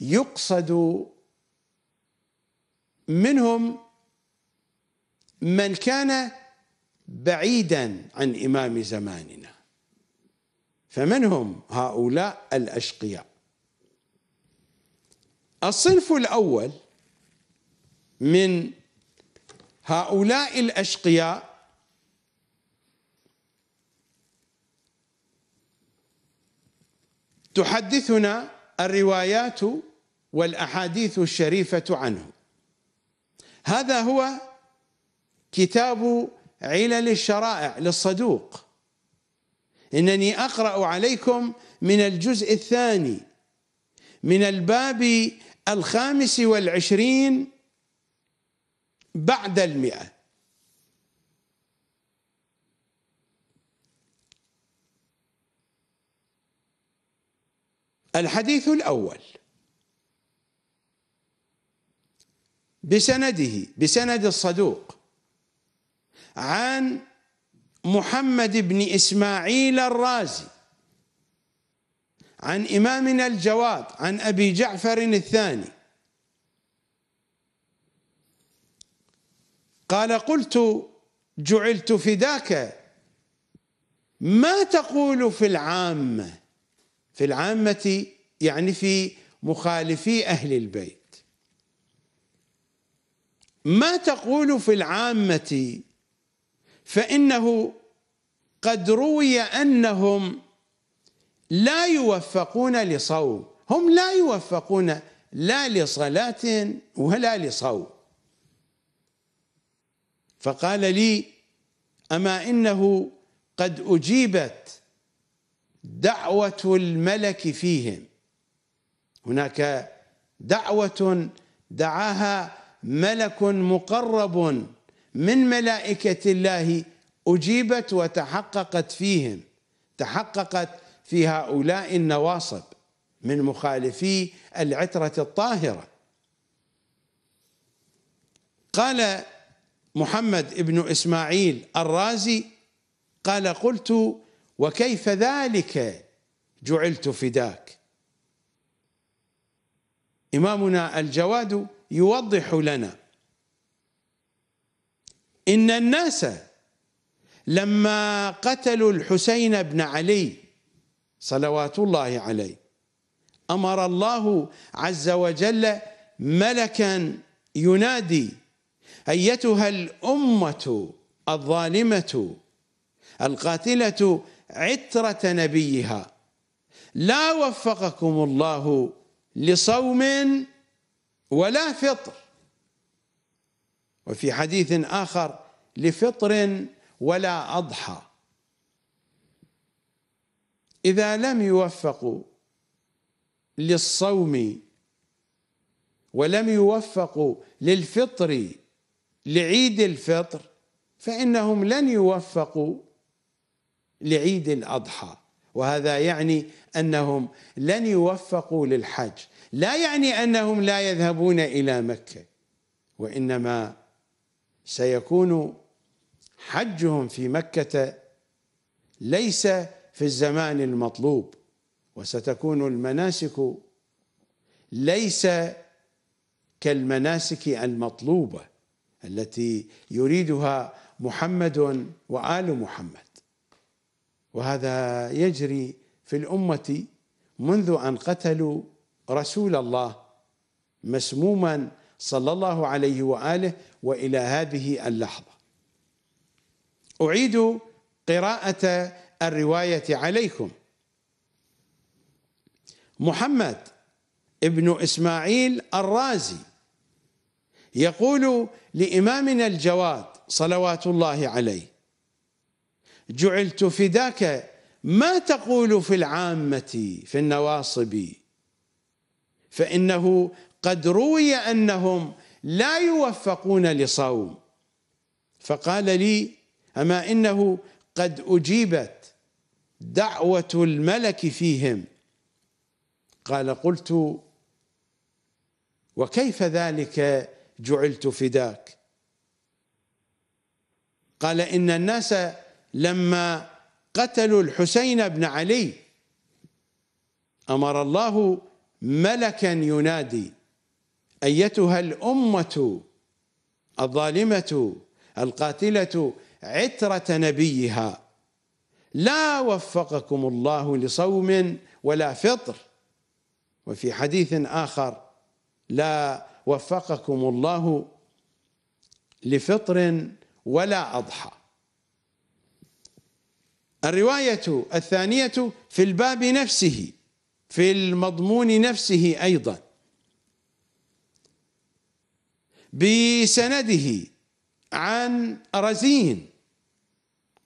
Speaker 1: يقصد منهم من كان بعيدا عن امام زماننا فمن هم هؤلاء الاشقياء الصنف الاول من هؤلاء الأشقياء تحدثنا الروايات والأحاديث الشريفة عنه هذا هو كتاب علل الشرائع للصدوق إنني أقرأ عليكم من الجزء الثاني من الباب الخامس والعشرين بعد المئة الحديث الأول بسنده بسند الصدوق عن محمد بن إسماعيل الرازي عن إمامنا الجواد عن أبي جعفر الثاني قال قلت جعلت فداك ما تقول في العامة في العامة يعني في مخالفي أهل البيت ما تقول في العامة فإنه قد روي أنهم لا يوفقون لصوم هم لا يوفقون لا لصلاة ولا لصوم فقال لي اما انه قد اجيبت دعوه الملك فيهم هناك دعوه دعاها ملك مقرب من ملائكه الله اجيبت وتحققت فيهم تحققت في هؤلاء النواصب من مخالفي العتره الطاهره قال محمد بن إسماعيل الرازي قال قلت وكيف ذلك جعلت فداك إمامنا الجواد يوضح لنا إن الناس لما قتلوا الحسين بن علي صلوات الله عليه امر الله عز وجل ملكا ينادي ايتها الامه الظالمه القاتله عتره نبيها لا وفقكم الله لصوم ولا فطر وفي حديث اخر لفطر ولا اضحى اذا لم يوفقوا للصوم ولم يوفقوا للفطر لعيد الفطر فإنهم لن يوفقوا لعيد الأضحى وهذا يعني أنهم لن يوفقوا للحج لا يعني أنهم لا يذهبون إلى مكة وإنما سيكون حجهم في مكة ليس في الزمان المطلوب وستكون المناسك ليس كالمناسك المطلوبه التي يريدها محمد وآل محمد وهذا يجري في الأمة منذ أن قتلوا رسول الله مسموما صلى الله عليه وآله وإلى هذه اللحظة أعيد قراءة الرواية عليكم محمد ابن إسماعيل الرازي يقول لإمامنا الجواد صلوات الله عليه جعلت فداك ما تقول في العامة في النواصب فإنه قد روي أنهم لا يوفقون لصوم فقال لي أما إنه قد أجيبت دعوة الملك فيهم قال قلت وكيف ذلك جعلت فداك قال إن الناس لما قتلوا الحسين بن علي أمر الله ملكا ينادي أيتها الأمة الظالمة القاتلة عترة نبيها لا وفقكم الله لصوم ولا فطر وفي حديث آخر لا وفقكم الله لفطر ولا أضحى الرواية الثانية في الباب نفسه في المضمون نفسه أيضا بسنده عن رزين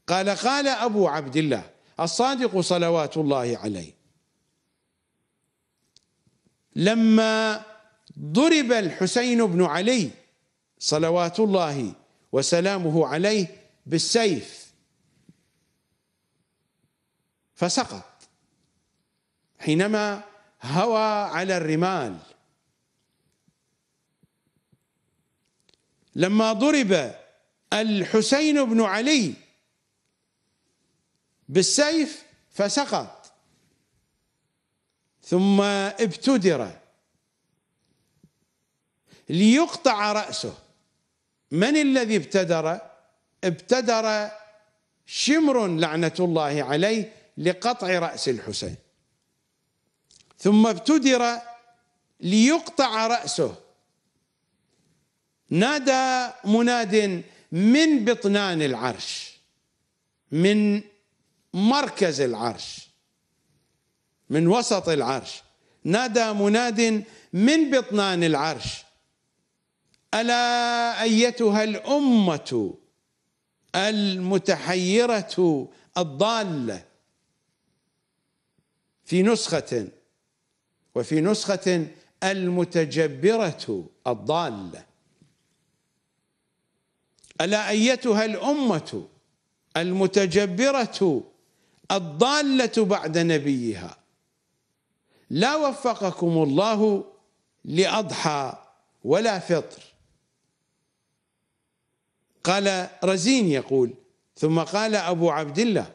Speaker 1: قال قال أبو عبد الله الصادق صلوات الله عليه لما ضرب الحسين بن علي صلوات الله وسلامه عليه بالسيف فسقط حينما هوى على الرمال لما ضرب الحسين بن علي بالسيف فسقط ثم ابتدر ليقطع رأسه من الذي ابتدر ابتدر شمر لعنة الله عليه لقطع رأس الحسين ثم ابتدر ليقطع رأسه نادى مناد من بطنان العرش من مركز العرش من وسط العرش نادى مناد من بطنان العرش الا ايتها الامه المتحيره الضاله في نسخه وفي نسخه المتجبره الضاله الا ايتها الامه المتجبره الضاله بعد نبيها لا وفقكم الله لاضحى ولا فطر قال رزين يقول ثم قال أبو عبد الله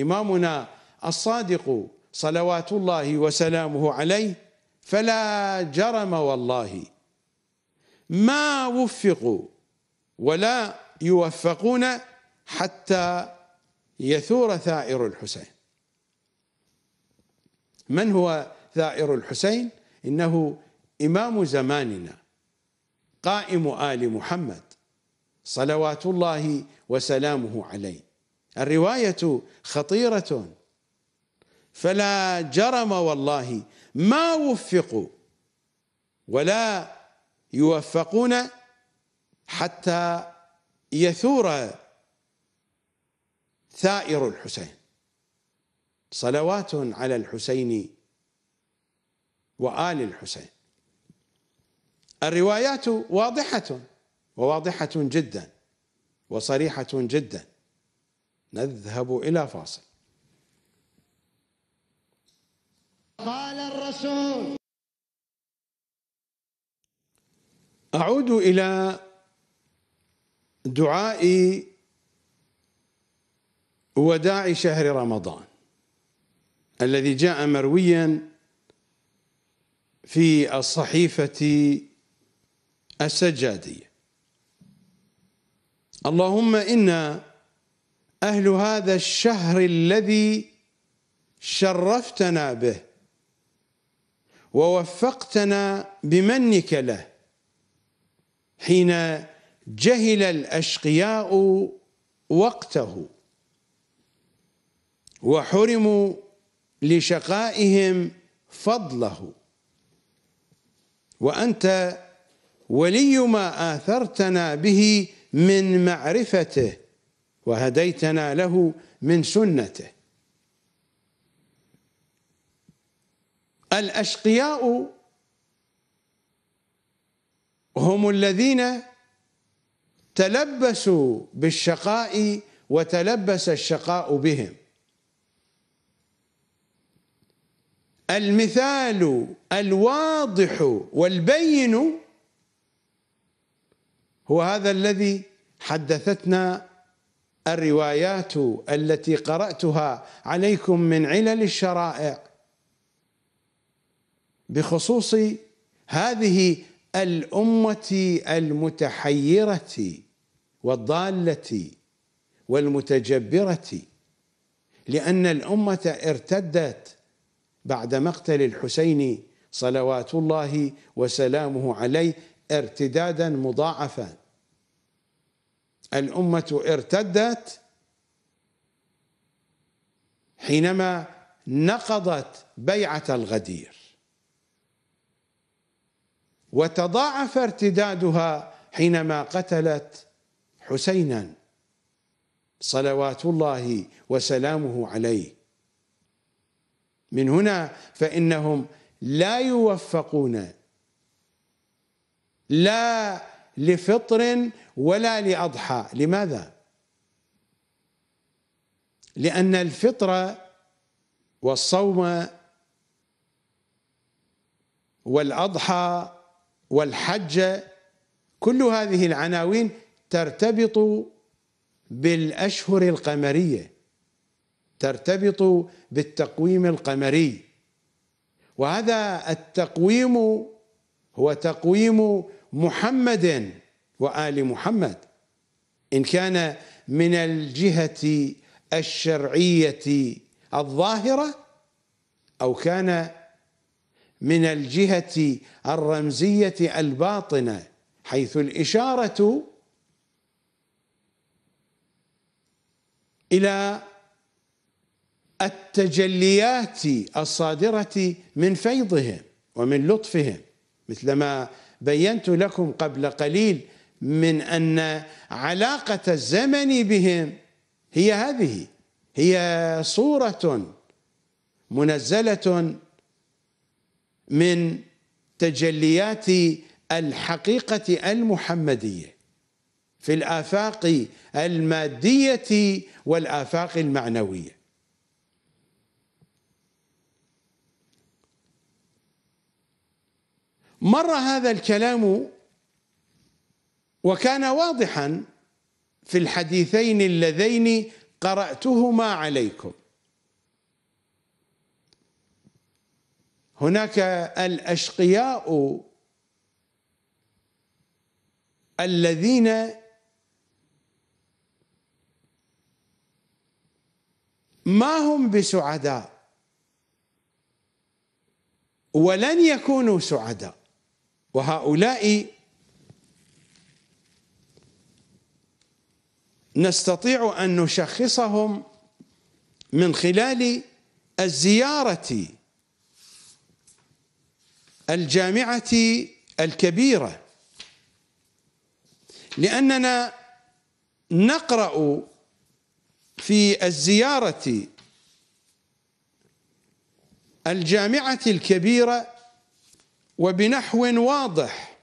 Speaker 1: إمامنا الصادق صلوات الله وسلامه عليه فلا جرم والله ما وفقوا ولا يوفقون حتى يثور ثائر الحسين من هو ثائر الحسين إنه إمام زماننا قائم آل محمد صلوات الله وسلامه عليه الرواية خطيرة فلا جرم والله ما وفقوا ولا يوفقون حتى يثور ثائر الحسين صلوات على الحسين وآل الحسين الروايات واضحة وواضحة جدا وصريحة جدا نذهب إلى فاصل قال الرسول أعود إلى دعاء وداع شهر رمضان الذي جاء مرويا في الصحيفة السجادية اللهم إنا أهل هذا الشهر الذي شرفتنا به ووفقتنا بمنك له حين جهل الأشقياء وقته وحرموا لشقائهم فضله وأنت ولي ما آثرتنا به من معرفته وهديتنا له من سنته الاشقياء هم الذين تلبسوا بالشقاء وتلبس الشقاء بهم المثال الواضح والبين هو هذا الذي حدثتنا الروايات التي قراتها عليكم من علل الشرائع بخصوص هذه الامه المتحيره والضاله والمتجبره لان الامه ارتدت بعد مقتل الحسين صلوات الله وسلامه عليه ارتدادا مضاعفا الامه ارتدت حينما نقضت بيعه الغدير وتضاعف ارتدادها حينما قتلت حسينا صلوات الله وسلامه عليه من هنا فانهم لا يوفقون لا لفطر ولا لاضحى لماذا لان الفطر والصوم والاضحى والحج كل هذه العناوين ترتبط بالاشهر القمريه ترتبط بالتقويم القمري وهذا التقويم هو تقويم محمد وآل محمد إن كان من الجهة الشرعية الظاهرة أو كان من الجهة الرمزية الباطنة حيث الإشارة إلى التجليات الصادرة من فيضهم ومن لطفهم مثلما بينت لكم قبل قليل من ان علاقه الزمن بهم هي هذه هي صوره منزله من تجليات الحقيقه المحمديه في الافاق الماديه والافاق المعنويه مر هذا الكلام وكان واضحا في الحديثين اللذين قراتهما عليكم هناك الاشقياء الذين ما هم بسعداء ولن يكونوا سعداء وهؤلاء نستطيع ان نشخصهم من خلال الزياره الجامعه الكبيره لاننا نقرا في الزياره الجامعه الكبيره وبنحو واضح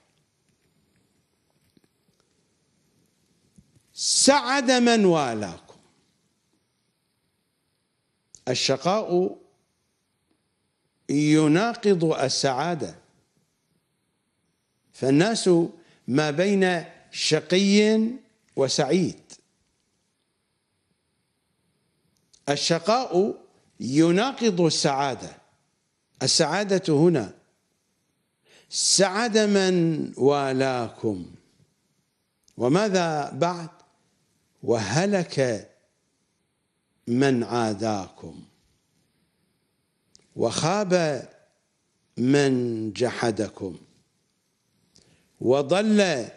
Speaker 1: سعد من والاكم الشقاء يناقض السعاده فالناس ما بين شقي وسعيد الشقاء يناقض السعاده السعاده هنا سعد من والاكم وماذا بعد وهلك من عاداكم وخاب من جحدكم وضل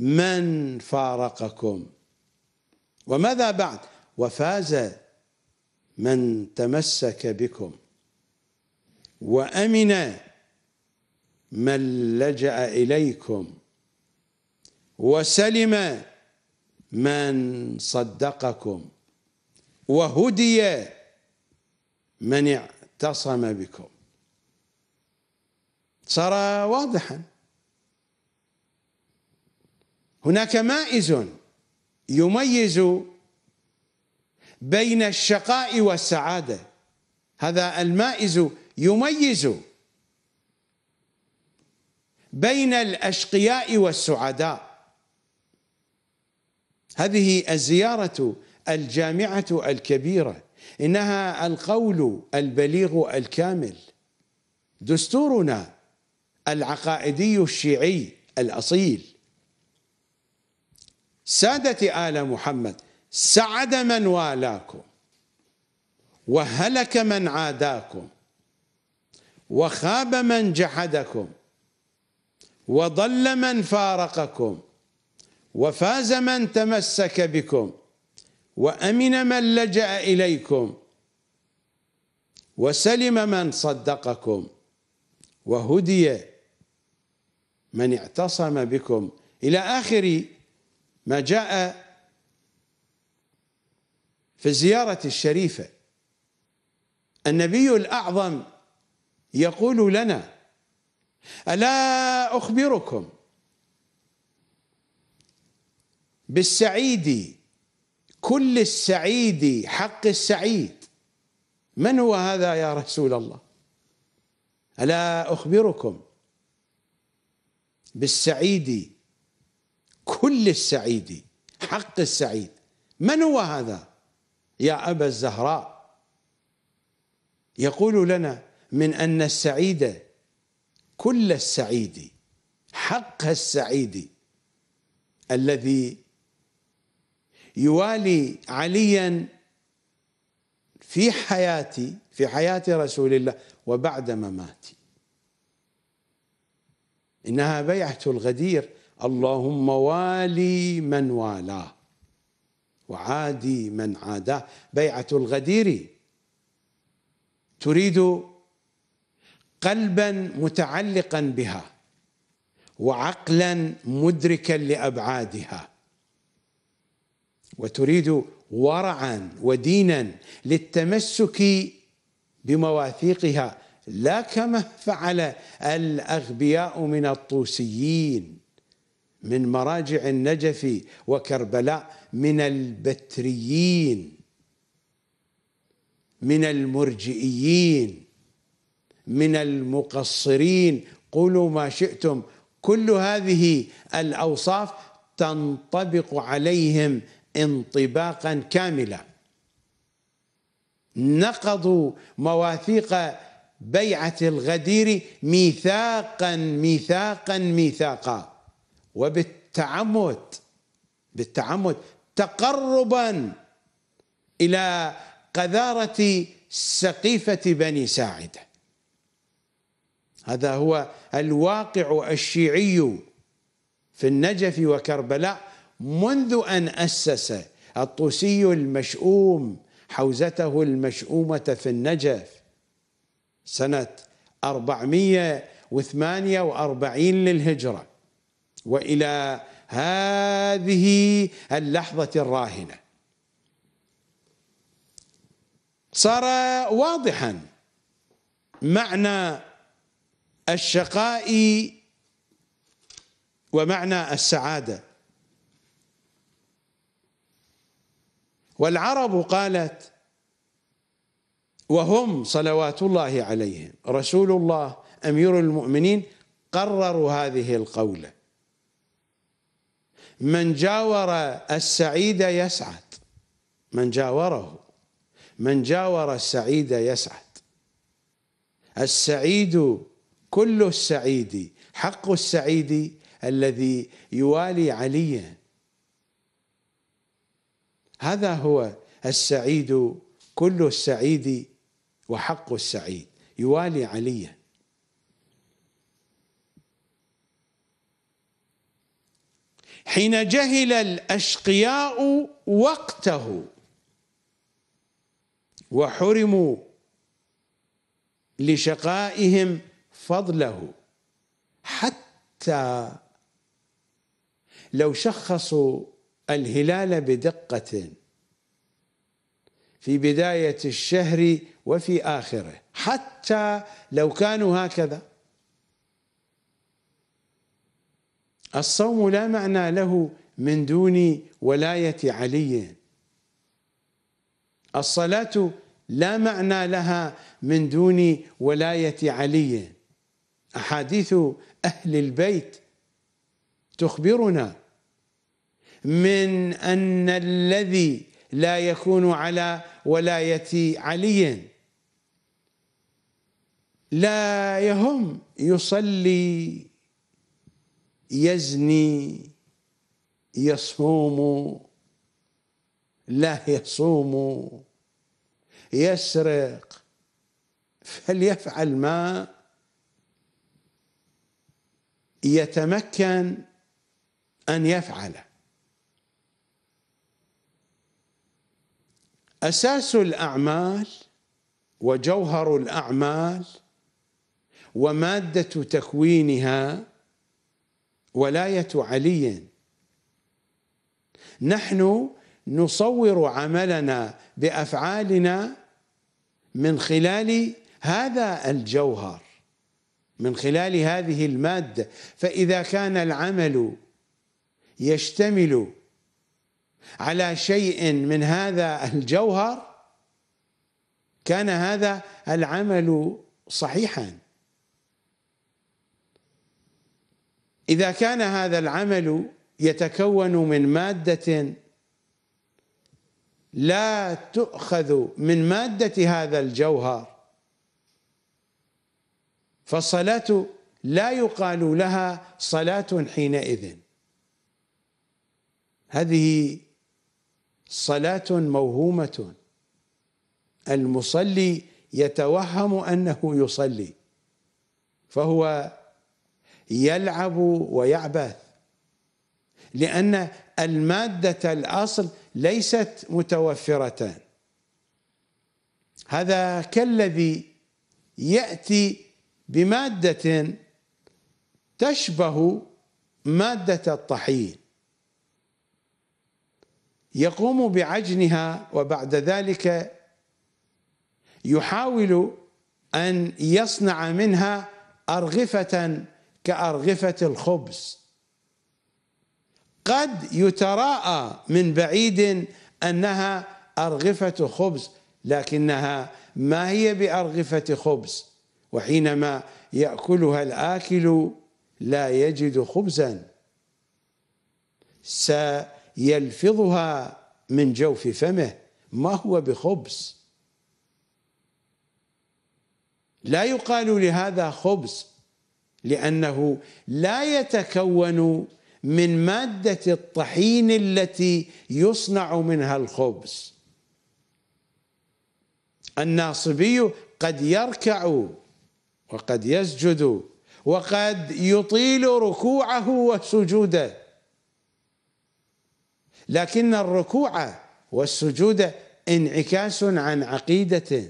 Speaker 1: من فارقكم وماذا بعد وفاز من تمسك بكم وامن من لجأ إليكم وسلم من صدقكم وهدي من اعتصم بكم صار واضحا هناك مائز يميز بين الشقاء والسعاده هذا المائز يميز بين الاشقياء والسعداء هذه الزياره الجامعه الكبيره انها القول البليغ الكامل دستورنا العقائدي الشيعي الاصيل ساده ال محمد سعد من والاكم وهلك من عاداكم وخاب من جحدكم وضل من فارقكم وفاز من تمسك بكم وامن من لجا اليكم وسلم من صدقكم وهدي من اعتصم بكم الى اخر ما جاء في الزياره الشريفه النبي الاعظم يقول لنا الا اخبركم بالسعيد كل السعيد حق السعيد من هو هذا يا رسول الله الا اخبركم بالسعيد كل السعيد حق السعيد من هو هذا يا ابا الزهراء يقول لنا من ان السعيد كل السعيد حق السعيد الذي يوالي عليا في حياتي في حياة رسول الله وبعد مماتي إنها بيعة الغدير اللهم والي من والاه وعادي من عاداه بيعة الغدير تريد قلبا متعلقا بها وعقلا مدركا لابعادها وتريد ورعا ودينا للتمسك بمواثيقها لا كما فعل الاغبياء من الطوسيين من مراجع النجف وكربلاء من البتريين من المرجئيين من المقصرين قولوا ما شئتم كل هذه الاوصاف تنطبق عليهم انطباقا كاملا نقضوا مواثيق بيعه الغدير ميثاقا ميثاقا ميثاقا وبالتعمد بالتعمد تقربا الى قذاره سقيفه بني ساعده هذا هو الواقع الشيعي في النجف وكربلاء منذ أن أسس الطوسي المشؤوم حوزته المشؤومة في النجف سنة 448 للهجرة وإلى هذه اللحظة الراهنة صار واضحا معنى الشقاء ومعنى السعاده والعرب قالت وهم صلوات الله عليهم رسول الله امير المؤمنين قرروا هذه القوله من جاور السعيد يسعد من جاوره من جاور السعيد يسعد السعيد كل السعيد حق السعيد الذي يوالي عليا هذا هو السعيد كل السعيد وحق السعيد يوالي عليا حين جهل الاشقياء وقته وحرموا لشقائهم فضله حتى لو شخصوا الهلال بدقة في بداية الشهر وفي آخره حتى لو كانوا هكذا الصوم لا معنى له من دون ولاية علي الصلاة لا معنى لها من دون ولاية علي أحاديث أهل البيت تخبرنا من أن الذي لا يكون على ولاية علي لا يهم يصلي يزني يصوم لا يصوم يسرق فليفعل ما يتمكن ان يفعله اساس الاعمال وجوهر الاعمال وماده تكوينها ولايه علي نحن نصور عملنا بافعالنا من خلال هذا الجوهر من خلال هذه المادة فإذا كان العمل يشتمل على شيء من هذا الجوهر كان هذا العمل صحيحا إذا كان هذا العمل يتكون من مادة لا تؤخذ من مادة هذا الجوهر فالصلاة لا يقال لها صلاة حينئذ هذه صلاة موهومة المصلي يتوهم أنه يصلي فهو يلعب ويعبث لأن المادة الأصل ليست متوفرة هذا كالذي يأتي بمادة تشبه مادة الطحين يقوم بعجنها وبعد ذلك يحاول أن يصنع منها أرغفة كأرغفة الخبز قد يتراءى من بعيد أنها أرغفة خبز لكنها ما هي بأرغفة خبز وحينما يأكلها الآكل لا يجد خبزا سيلفظها من جوف فمه ما هو بخبز لا يقال لهذا خبز لأنه لا يتكون من مادة الطحين التي يصنع منها الخبز الناصبي قد يركع وقد يسجد وقد يطيل ركوعه وسجوده لكن الركوع والسجود انعكاس عن عقيده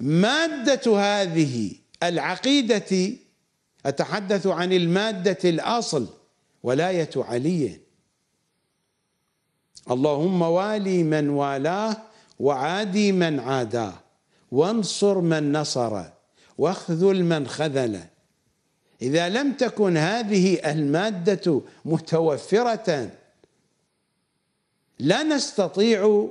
Speaker 1: ماده هذه العقيده اتحدث عن الماده الاصل ولايه علي اللهم والي من والاه وعادي من عاداه وانصر من نصره واخذل من خذل اذا لم تكن هذه الماده متوفره لا نستطيع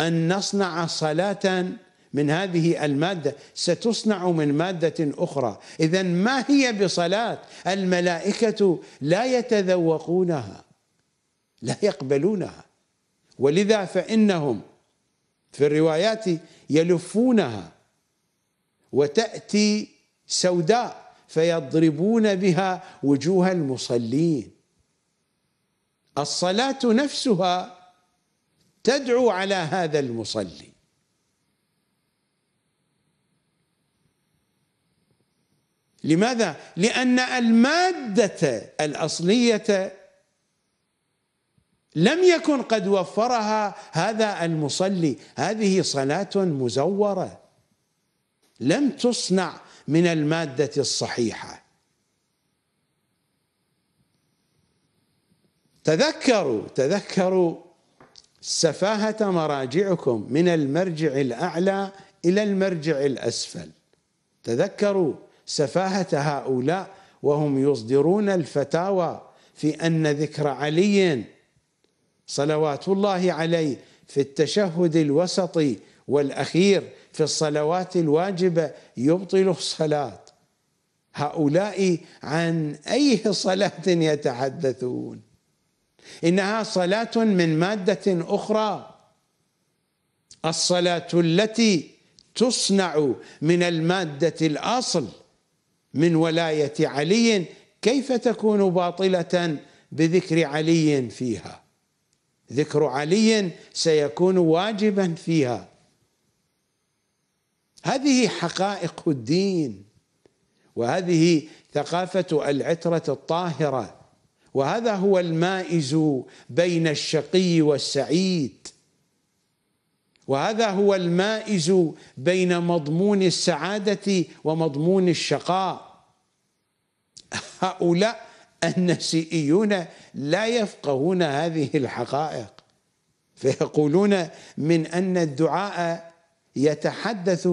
Speaker 1: ان نصنع صلاه من هذه الماده ستصنع من ماده اخرى اذا ما هي بصلاه الملائكه لا يتذوقونها لا يقبلونها ولذا فانهم في الروايات يلفونها وتأتي سوداء فيضربون بها وجوه المصلين الصلاة نفسها تدعو على هذا المصلي لماذا؟ لأن المادة الأصلية لم يكن قد وفرها هذا المصلي هذه صلاة مزورة لم تصنع من المادة الصحيحة تذكروا تذكروا سفاهة مراجعكم من المرجع الأعلى إلى المرجع الأسفل تذكروا سفاهة هؤلاء وهم يصدرون الفتاوى في أن ذكر علي صلوات الله عليه في التشهد الوسطي والأخير في الصلوات الواجبة يبطل الصلاة هؤلاء عن أي صلاة يتحدثون إنها صلاة من مادة أخرى الصلاة التي تصنع من المادة الأصل من ولاية علي كيف تكون باطلة بذكر علي فيها ذكر علي سيكون واجبا فيها هذه حقائق الدين وهذه ثقافة العترة الطاهرة وهذا هو المائز بين الشقي والسعيد وهذا هو المائز بين مضمون السعادة ومضمون الشقاء هؤلاء النسيئيون لا يفقهون هذه الحقائق فيقولون من أن الدعاء يتحدث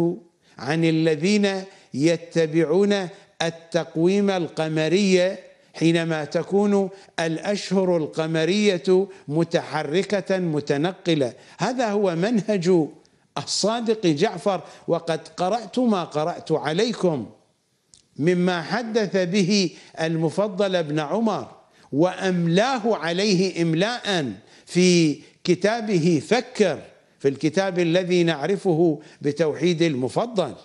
Speaker 1: عن الذين يتبعون التقويم القمري حينما تكون الاشهر القمريه متحركه متنقله هذا هو منهج الصادق جعفر وقد قرات ما قرات عليكم مما حدث به المفضل ابن عمر واملاه عليه املاء في كتابه فكر في الكتاب الذي نعرفه بتوحيد المفضل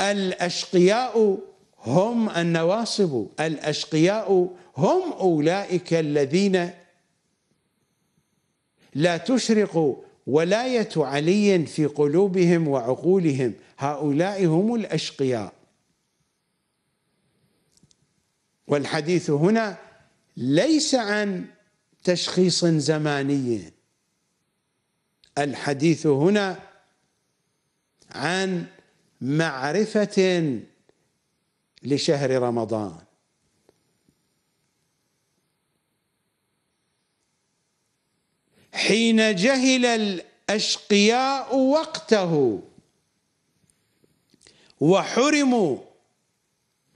Speaker 1: الاشقياء هم النواصب الاشقياء هم اولئك الذين لا تشرق ولايه علي في قلوبهم وعقولهم هؤلاء هم الاشقياء والحديث هنا ليس عن تشخيص زماني الحديث هنا عن معرفة لشهر رمضان حين جهل الأشقياء وقته وحرموا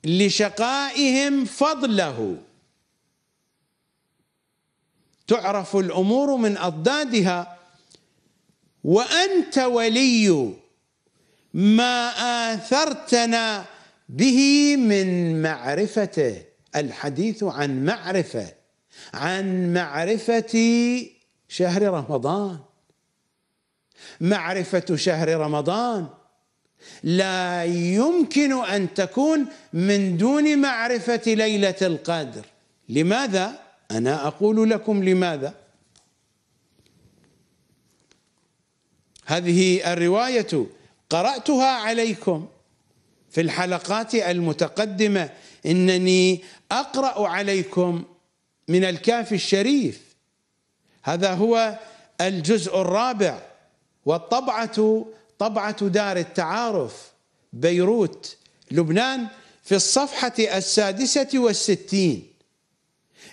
Speaker 1: لشقائهم فضله تعرف الامور من اضدادها وانت ولي ما اثرتنا به من معرفته الحديث عن معرفه عن معرفه شهر رمضان معرفه شهر رمضان لا يمكن ان تكون من دون معرفه ليله القدر لماذا أنا أقول لكم لماذا هذه الرواية قرأتها عليكم في الحلقات المتقدمة إنني أقرأ عليكم من الكافي الشريف هذا هو الجزء الرابع والطبعة طبعة دار التعارف بيروت لبنان في الصفحة السادسة والستين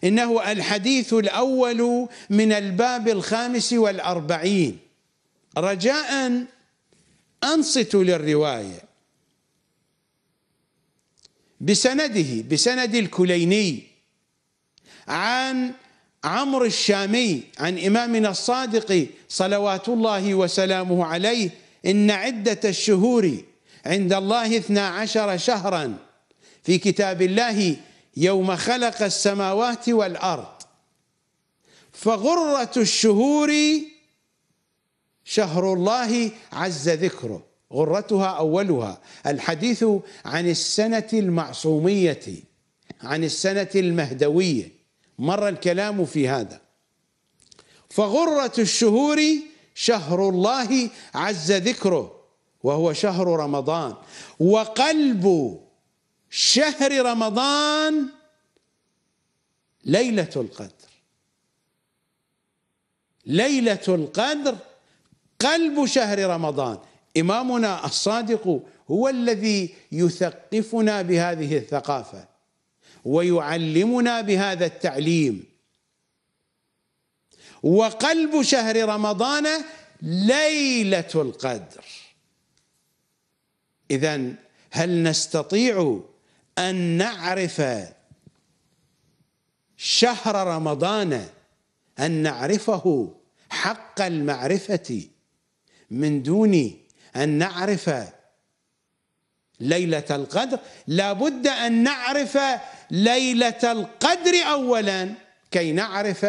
Speaker 1: إنه الحديث الأول من الباب الخامس والأربعين رجاء أنصتوا للرواية بسنده بسند الكليني عن عمرو الشامي عن إمامنا الصادق صلوات الله وسلامه عليه إن عدة الشهور عند الله اثنا عشر شهرا في كتاب الله يوم خلق السماوات والأرض فغرة الشهور شهر الله عز ذكره غرتها أولها الحديث عن السنة المعصومية عن السنة المهدوية مر الكلام في هذا فغرة الشهور شهر الله عز ذكره وهو شهر رمضان وقلب شهر رمضان ليلة القدر ليلة القدر قلب شهر رمضان إمامنا الصادق هو الذي يثقفنا بهذه الثقافة ويعلمنا بهذا التعليم وقلب شهر رمضان ليلة القدر إذا هل نستطيع ان نعرف شهر رمضان ان نعرفه حق المعرفه من دون ان نعرف ليله القدر لابد ان نعرف ليله القدر اولا كي نعرف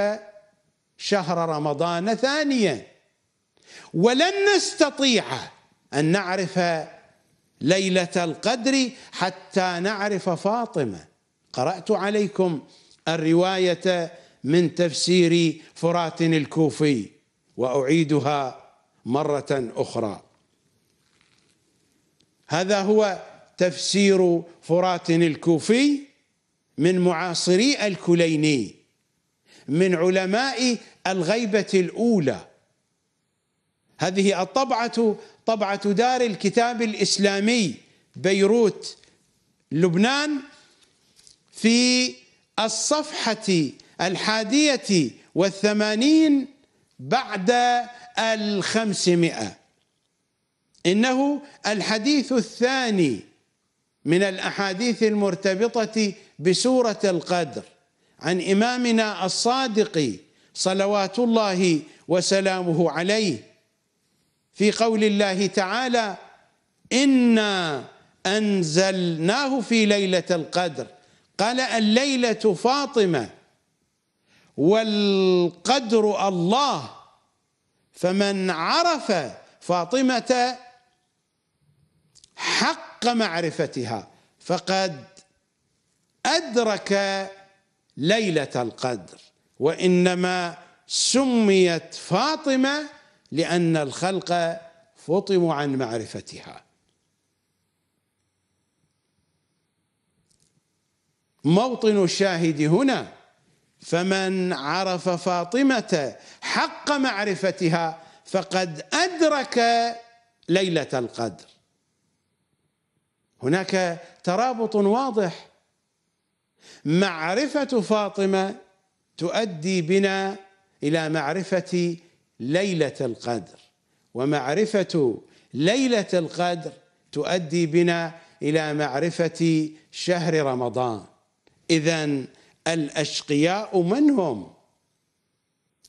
Speaker 1: شهر رمضان ثانيا ولن نستطيع ان نعرف ليله القدر حتى نعرف فاطمه قرات عليكم الروايه من تفسير فرات الكوفي واعيدها مره اخرى هذا هو تفسير فرات الكوفي من معاصري الكليني من علماء الغيبه الاولى هذه الطبعه طبعة دار الكتاب الإسلامي بيروت لبنان في الصفحة الحادية والثمانين بعد الخمسمائة إنه الحديث الثاني من الأحاديث المرتبطة بسورة القدر عن إمامنا الصادق صلوات الله وسلامه عليه في قول الله تعالى انا انزلناه في ليله القدر قال الليله فاطمه والقدر الله فمن عرف فاطمه حق معرفتها فقد ادرك ليله القدر وانما سميت فاطمه لأن الخلق فطموا عن معرفتها موطن الشاهد هنا فمن عرف فاطمة حق معرفتها فقد أدرك ليلة القدر هناك ترابط واضح معرفة فاطمة تؤدي بنا إلى معرفة ليلة القدر ومعرفة ليلة القدر تؤدي بنا إلى معرفة شهر رمضان إذا الأشقياء من هم؟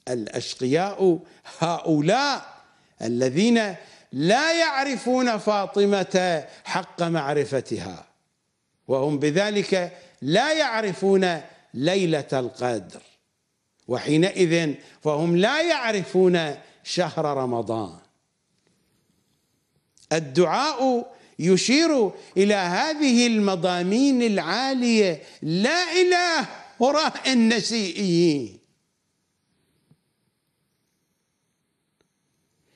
Speaker 1: الأشقياء هؤلاء الذين لا يعرفون فاطمة حق معرفتها وهم بذلك لا يعرفون ليلة القدر وحينئذ فهم لا يعرفون شهر رمضان الدعاء يشير الى هذه المضامين العاليه لا الى هراء النسيئيين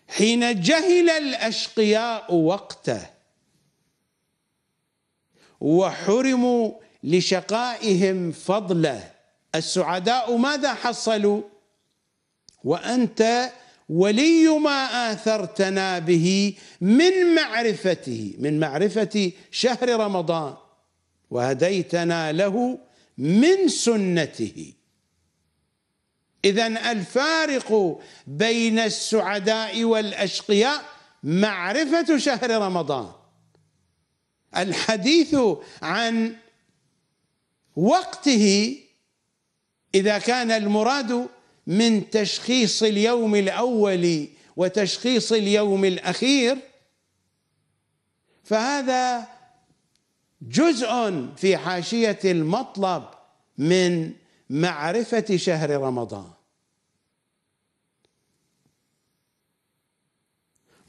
Speaker 1: حين جهل الاشقياء وقته وحرموا لشقائهم فضله السعداء ماذا حصلوا وانت ولي ما اثرتنا به من معرفته من معرفه شهر رمضان وهديتنا له من سنته اذا الفارق بين السعداء والاشقياء معرفه شهر رمضان الحديث عن وقته إذا كان المراد من تشخيص اليوم الأول وتشخيص اليوم الأخير فهذا جزء في حاشية المطلب من معرفة شهر رمضان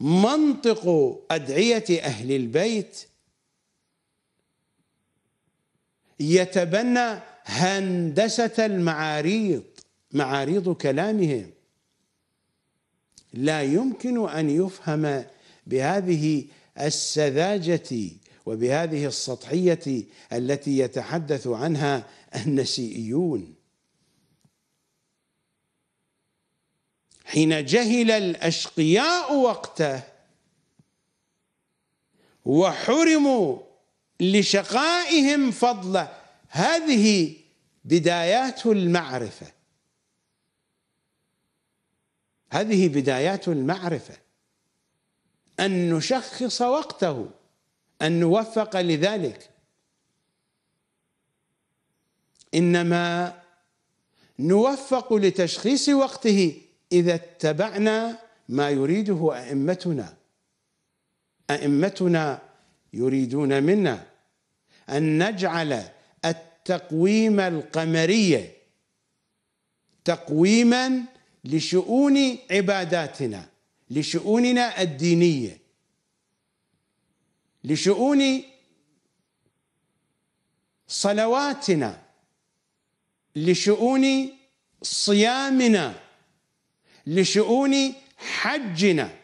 Speaker 1: منطق أدعية أهل البيت يتبنى هندسة المعاريض معاريض كلامهم لا يمكن أن يفهم بهذه السذاجة وبهذه السطحية التي يتحدث عنها النسيئيون حين جهل الأشقياء وقته وحرموا لشقائهم فضله هذه بدايات المعرفة هذه بدايات المعرفة أن نشخص وقته أن نوفق لذلك إنما نوفق لتشخيص وقته إذا اتبعنا ما يريده أئمتنا أئمتنا يريدون منا أن نجعل التقويم القمريه تقويما لشؤون عباداتنا لشؤوننا الدينيه لشؤون صلواتنا لشؤون صيامنا لشؤون حجنا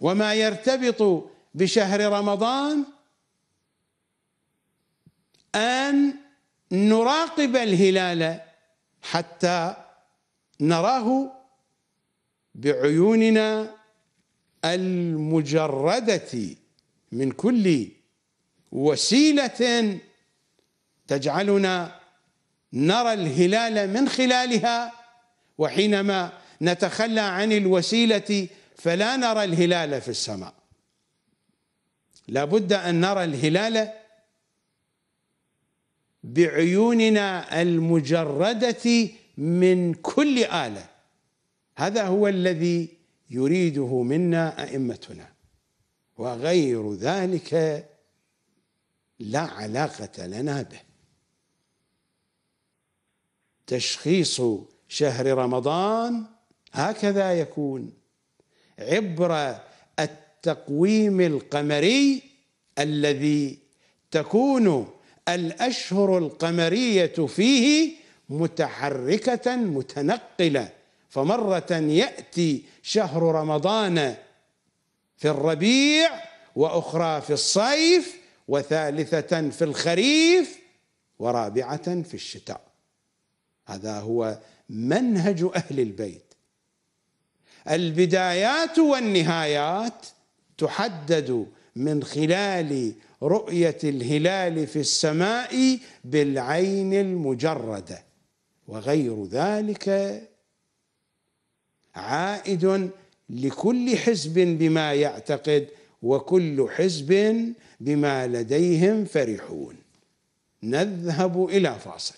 Speaker 1: وما يرتبط بشهر رمضان أن نراقب الهلال حتى نراه بعيوننا المجردة من كل وسيلة تجعلنا نرى الهلال من خلالها وحينما نتخلى عن الوسيلة فلا نرى الهلال في السماء لابد أن نرى الهلال بعيوننا المجرده من كل اله هذا هو الذي يريده منا ائمتنا وغير ذلك لا علاقه لنا به تشخيص شهر رمضان هكذا يكون عبر التقويم القمري الذي تكون الأشهر القمرية فيه متحركة متنقلة فمرة يأتي شهر رمضان في الربيع وأخرى في الصيف وثالثة في الخريف ورابعة في الشتاء هذا هو منهج أهل البيت البدايات والنهايات تحدد من خلال رؤية الهلال في السماء بالعين المجردة وغير ذلك عائد لكل حزب بما يعتقد وكل حزب بما لديهم فرحون نذهب إلى فاصل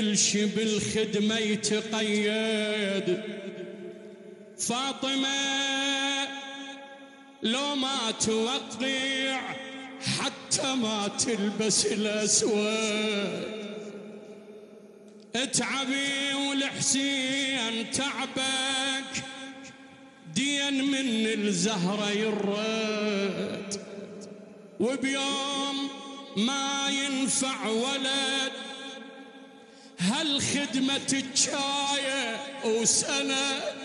Speaker 2: كل شي بالخدمة يتقيد فاطمة لو ما توقيع حتى ما تلبس الأسود اتعبي والحسين تعبك دين من الزهرة يرد وبيوم ما ينفع ولد هل خدمة الشاية وسند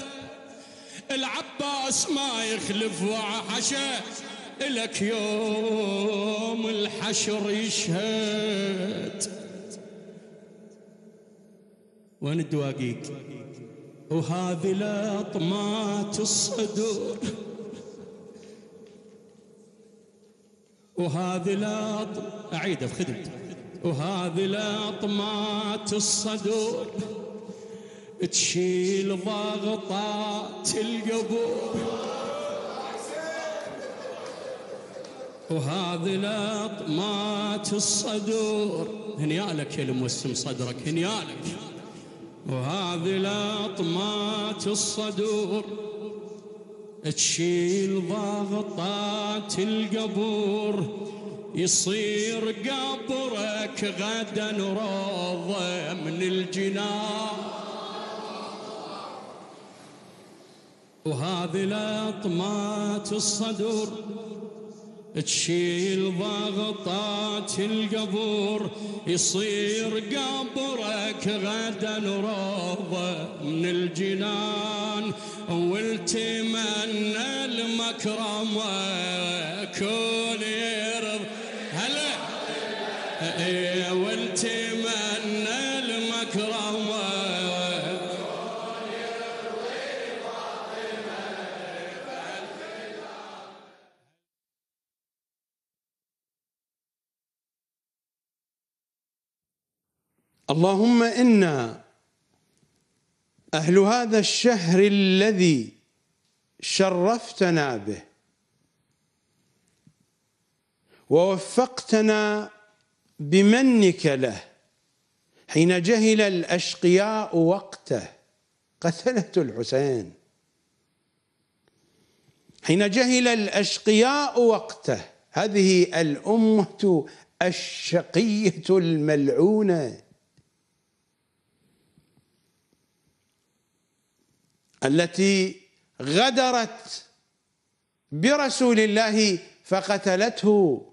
Speaker 2: العباس ما يخلف وعشة إلك يوم الحشر يشهد وين الدواقيك وهذه لطمات الصدور وهذه لطم أعيدها في خدمتك وهذه لطمات الصدور تشيل ضغطات القبور وهذه الأطمات الصدور هنيالك يا الموسم صدرك هنيالك وهذه الأطمات الصدور تشيل ضغطات القبور يصير قبرك غدا روضة من الجنان وهذه لطمات الصدر تشيل ضغطات القبور يصير قبرك غدا روضة من الجنان والتمنى المكرمة كل
Speaker 1: اللهم انا اهل هذا الشهر الذي شرفتنا به ووفقتنا بمنك له حين جهل الاشقياء وقته قتله الحسين حين جهل الاشقياء وقته هذه الامه الشقيه الملعونه التي غدرت برسول الله فقتلته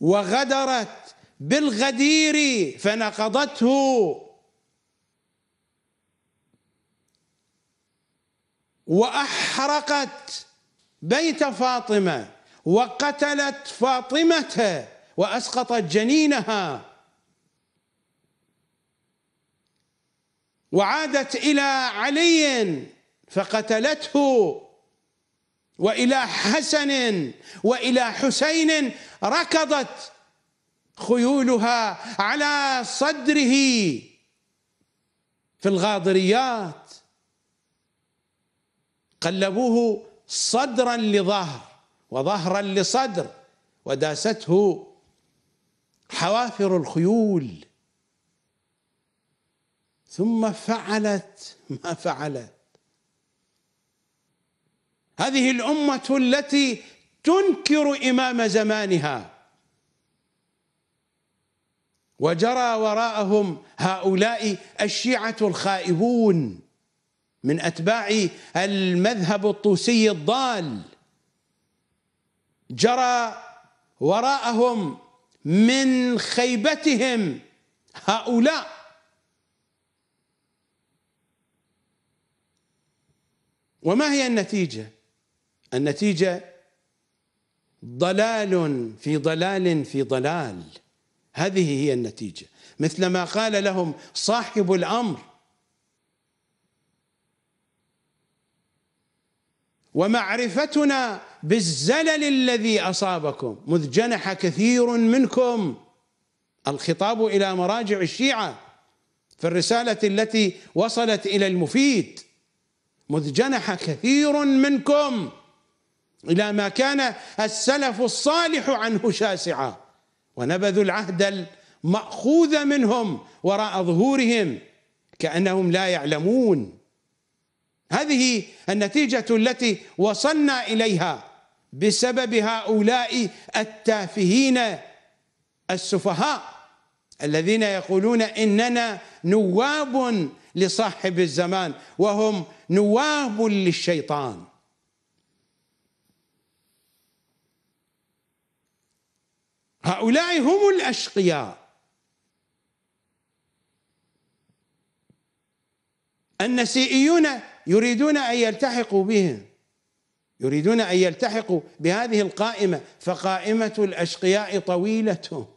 Speaker 1: وغدرت بالغدير فنقضته واحرقت بيت فاطمه وقتلت فاطمه واسقطت جنينها وعادت إلى علي فقتلته وإلى حسن وإلى حسين ركضت خيولها على صدره في الغاضريات قلبوه صدرا لظهر وظهرا لصدر وداسته حوافر الخيول ثم فعلت ما فعلت هذه الامه التي تنكر امام زمانها وجرى وراءهم هؤلاء الشيعه الخائبون من اتباع المذهب الطوسي الضال جرى وراءهم من خيبتهم هؤلاء وما هي النتيجه النتيجه ضلال في ضلال في ضلال هذه هي النتيجه مثل ما قال لهم صاحب الامر ومعرفتنا بالزلل الذي اصابكم مذ جنح كثير منكم الخطاب الى مراجع الشيعه في الرساله التي وصلت الى المفيد مذ جنح كثير منكم إلى ما كان السلف الصالح عنه شاسعا ونبذوا العهد المأخوذ منهم وراء ظهورهم كأنهم لا يعلمون هذه النتيجة التي وصلنا إليها بسبب هؤلاء التافهين السفهاء الذين يقولون إننا نواب لصاحب الزمان وهم نواب للشيطان هؤلاء هم الاشقياء النسيئيون يريدون ان يلتحقوا بهم يريدون ان يلتحقوا بهذه القائمه فقائمه الاشقياء طويله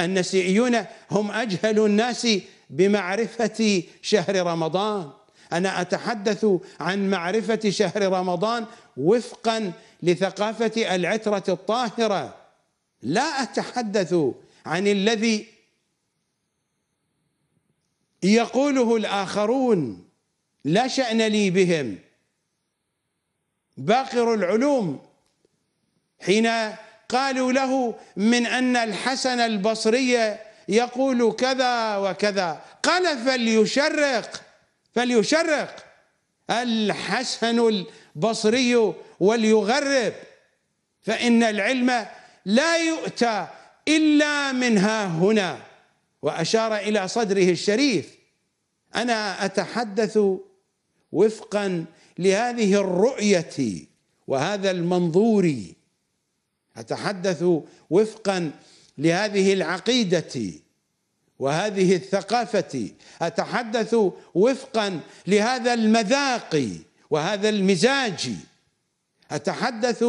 Speaker 1: النسيئيون هم اجهل الناس بمعرفة شهر رمضان أنا أتحدث عن معرفة شهر رمضان وفقا لثقافة العترة الطاهرة لا أتحدث عن الذي يقوله الآخرون لا شأن لي بهم باقر العلوم حين قالوا له من أن الحسن البصري يقول كذا وكذا قال فليشرق فليشرق الحسن البصري وليغرب فإن العلم لا يؤتى إلا من ها هنا وأشار إلى صدره الشريف أنا أتحدث وفقا لهذه الرؤية وهذا المنظور أتحدث وفقا لهذه العقيده وهذه الثقافه اتحدث وفقا لهذا المذاق وهذا المزاج اتحدث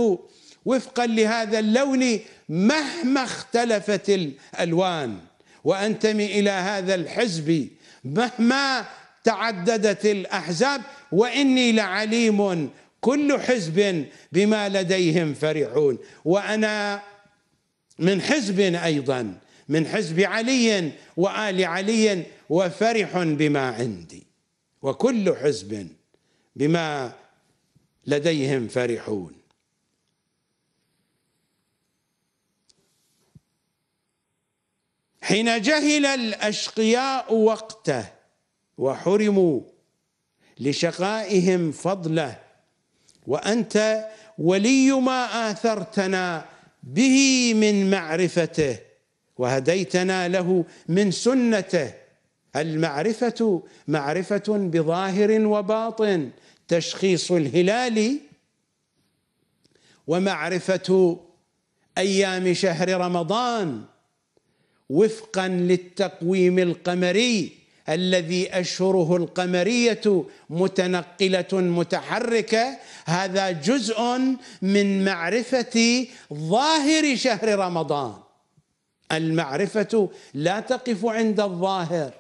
Speaker 1: وفقا لهذا اللون مهما اختلفت الالوان وانتمي الى هذا الحزب مهما تعددت الاحزاب واني لعليم كل حزب بما لديهم فرحون وانا من حزب ايضا من حزب علي وال علي وفرح بما عندي وكل حزب بما لديهم فرحون حين جهل الاشقياء وقته وحرموا لشقائهم فضله وانت ولي ما اثرتنا به من معرفته وهديتنا له من سنته المعرفه معرفه بظاهر وباطن تشخيص الهلال ومعرفه ايام شهر رمضان وفقا للتقويم القمري الذي أشهره القمرية متنقلة متحركة هذا جزء من معرفة ظاهر شهر رمضان المعرفة لا تقف عند الظاهر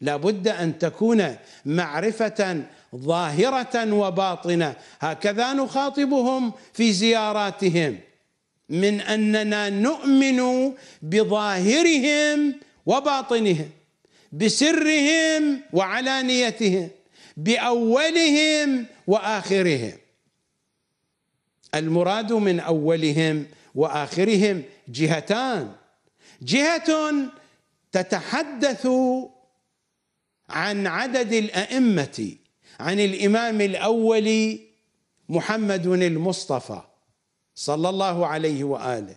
Speaker 1: لابد أن تكون معرفة ظاهرة وباطنة هكذا نخاطبهم في زياراتهم من أننا نؤمن بظاهرهم وباطنهم بسرهم وعلانيتهم باولهم واخرهم المراد من اولهم واخرهم جهتان جهه تتحدث عن عدد الائمه عن الامام الاول محمد المصطفى صلى الله عليه واله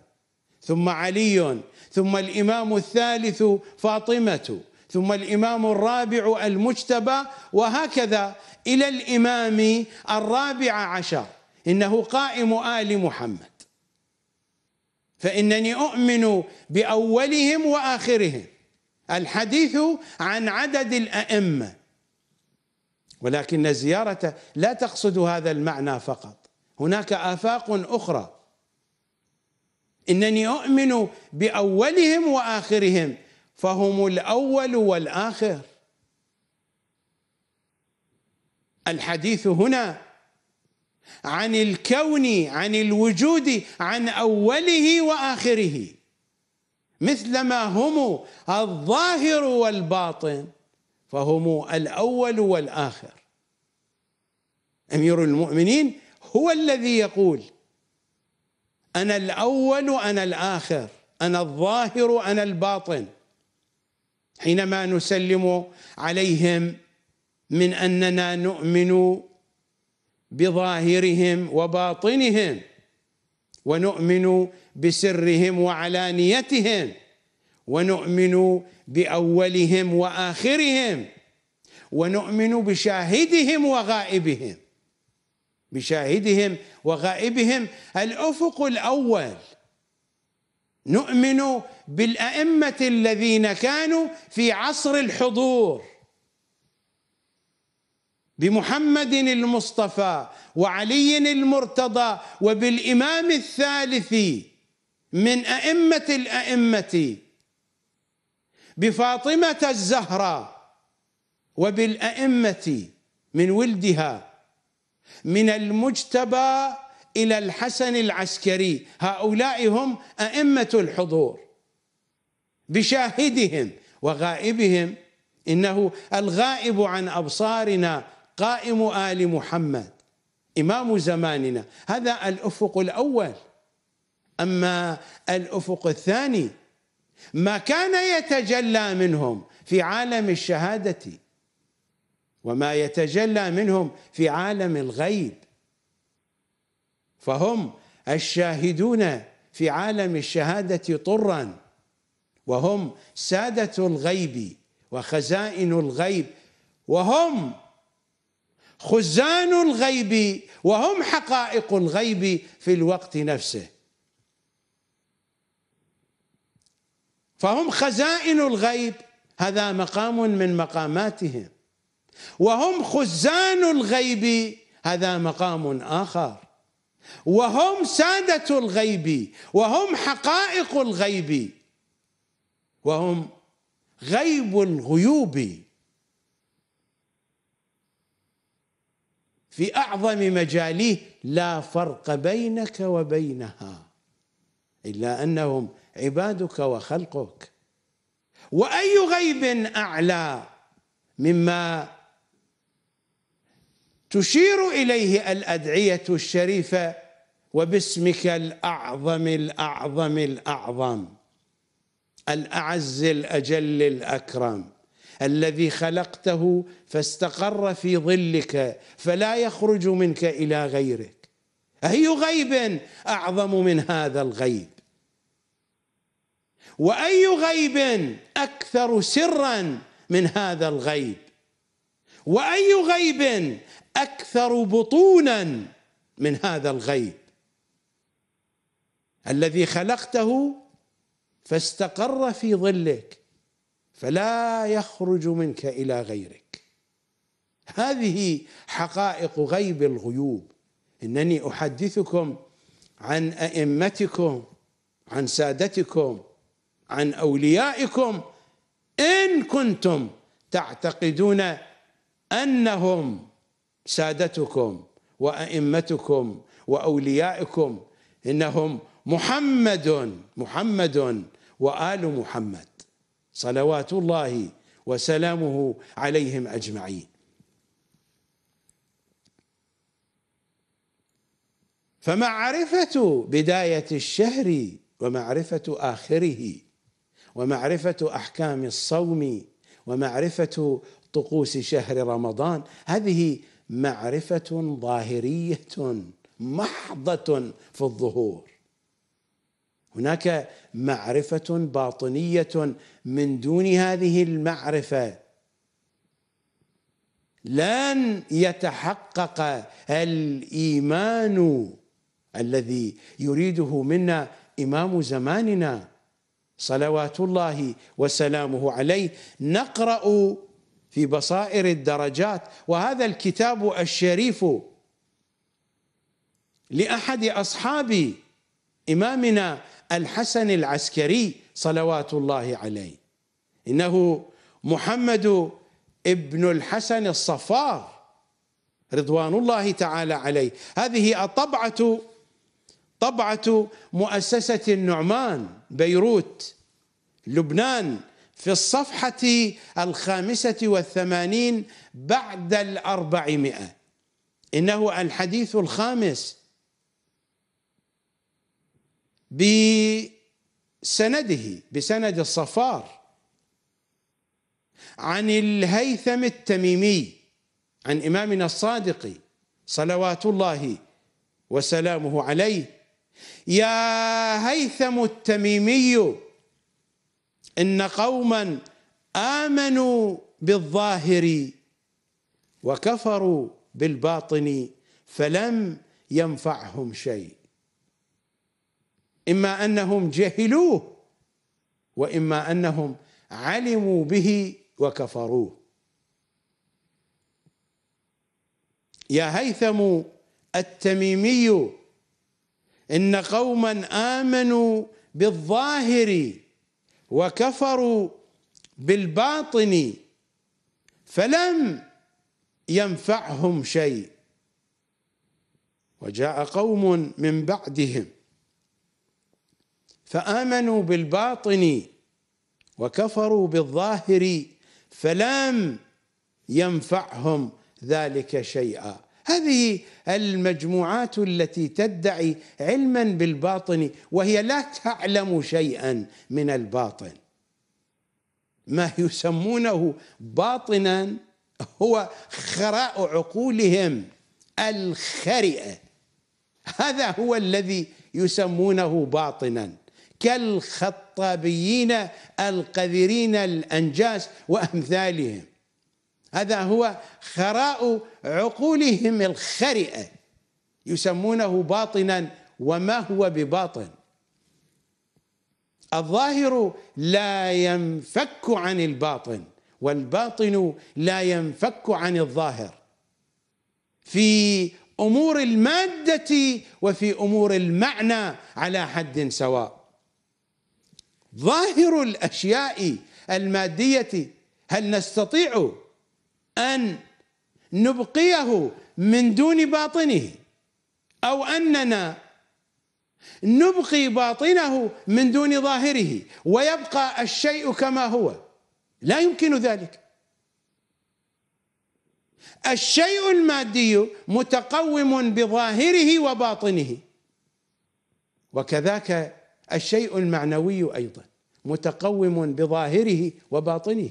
Speaker 1: ثم علي ثم الامام الثالث فاطمه ثم الإمام الرابع المجتبى وهكذا إلى الإمام الرابع عشر إنه قائم آل محمد فإنني أؤمن بأولهم وآخرهم الحديث عن عدد الأئمة ولكن الزيارة لا تقصد هذا المعنى فقط هناك آفاق أخرى إنني أؤمن بأولهم وآخرهم فهم الاول والاخر الحديث هنا عن الكون عن الوجود عن اوله واخره مثلما هم الظاهر والباطن فهم الاول والاخر امير المؤمنين هو الذي يقول انا الاول انا الاخر انا الظاهر انا الباطن حينما نسلم عليهم من اننا نؤمن بظاهرهم وباطنهم ونؤمن بسرهم وعلانيتهم ونؤمن باولهم واخرهم ونؤمن بشاهدهم وغائبهم بشاهدهم وغائبهم الافق الاول نؤمن بالائمه الذين كانوا في عصر الحضور بمحمد المصطفى وعلي المرتضى وبالامام الثالث من ائمه الائمه بفاطمه الزهراء وبالائمه من ولدها من المجتبى إلى الحسن العسكري هؤلاء هم أئمة الحضور بشاهدهم وغائبهم إنه الغائب عن أبصارنا قائم آل محمد إمام زماننا هذا الأفق الأول أما الأفق الثاني ما كان يتجلى منهم في عالم الشهادة وما يتجلى منهم في عالم الغيب فهم الشاهدون في عالم الشهاده طرا وهم ساده الغيب وخزائن الغيب وهم خزان الغيب وهم حقائق الغيب في الوقت نفسه فهم خزائن الغيب هذا مقام من مقاماتهم وهم خزان الغيب هذا مقام اخر وهم سادة الغيب وهم حقائق الغيب وهم غيب الغيوب في أعظم مجاليه لا فرق بينك وبينها إلا أنهم عبادك وخلقك وأي غيب أعلى مما تشير اليه الادعيه الشريفه وباسمك الاعظم الاعظم الاعظم الاعز الاجل الاكرم الذي خلقته فاستقر في ظلك فلا يخرج منك الى غيرك اي غيب اعظم من هذا الغيب واي غيب اكثر سرا من هذا الغيب واي غيب اكثر بطونا من هذا الغيب الذي خلقته فاستقر في ظلك فلا يخرج منك الى غيرك هذه حقائق غيب الغيوب انني احدثكم عن ائمتكم عن سادتكم عن اوليائكم ان كنتم تعتقدون انهم سادتكم وأئمتكم وأوليائكم إنهم محمد محمد وآل محمد صلوات الله وسلامه عليهم أجمعين فمعرفة بداية الشهر ومعرفة آخره ومعرفة أحكام الصوم ومعرفة طقوس شهر رمضان هذه معرفه ظاهريه محضه في الظهور هناك معرفه باطنيه من دون هذه المعرفه لن يتحقق الايمان الذي يريده منا امام زماننا صلوات الله وسلامه عليه نقرا في بصائر الدرجات وهذا الكتاب الشريف لاحد اصحاب امامنا الحسن العسكري صلوات الله عليه انه محمد ابن الحسن الصفار رضوان الله تعالى عليه هذه الطبعه طبعه مؤسسه النعمان بيروت لبنان في الصفحة الخامسة والثمانين بعد الأربعمائة إنه الحديث الخامس بسنده بسند الصفار عن الهيثم التميمي عن إمامنا الصادق صلوات الله وسلامه عليه يا هيثم التميمي إن قوما آمنوا بالظاهر وكفروا بالباطن فلم ينفعهم شيء إما أنهم جهلوه وإما أنهم علموا به وكفروه يا هيثم التميمي إن قوما آمنوا بالظاهر وكفروا بالباطن فلم ينفعهم شيء وجاء قوم من بعدهم فامنوا بالباطن وكفروا بالظاهر فلم ينفعهم ذلك شيئا هذه المجموعات التي تدعي علما بالباطن وهي لا تعلم شيئا من الباطن ما يسمونه باطنا هو خراء عقولهم الخرئه هذا هو الذي يسمونه باطنا كالخطابيين القذرين الانجاس وامثالهم هذا هو خراء عقولهم الخرئه يسمونه باطنا وما هو بباطن الظاهر لا ينفك عن الباطن والباطن لا ينفك عن الظاهر في امور الماده وفي امور المعنى على حد سواء ظاهر الاشياء الماديه هل نستطيع أن نبقيه من دون باطنه أو أننا نبقي باطنه من دون ظاهره ويبقى الشيء كما هو لا يمكن ذلك الشيء المادي متقوم بظاهره وباطنه وكذاك الشيء المعنوي ايضا متقوم بظاهره وباطنه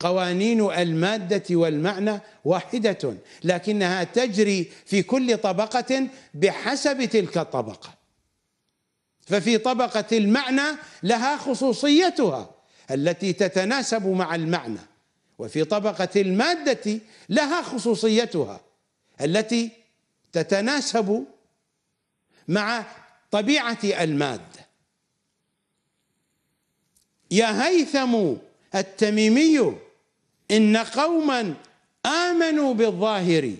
Speaker 1: قوانين الماده والمعنى واحده لكنها تجري في كل طبقه بحسب تلك الطبقه ففي طبقه المعنى لها خصوصيتها التي تتناسب مع المعنى وفي طبقه الماده لها خصوصيتها التي تتناسب مع طبيعه الماده يا هيثم التميمي إن قوما آمنوا بالظاهر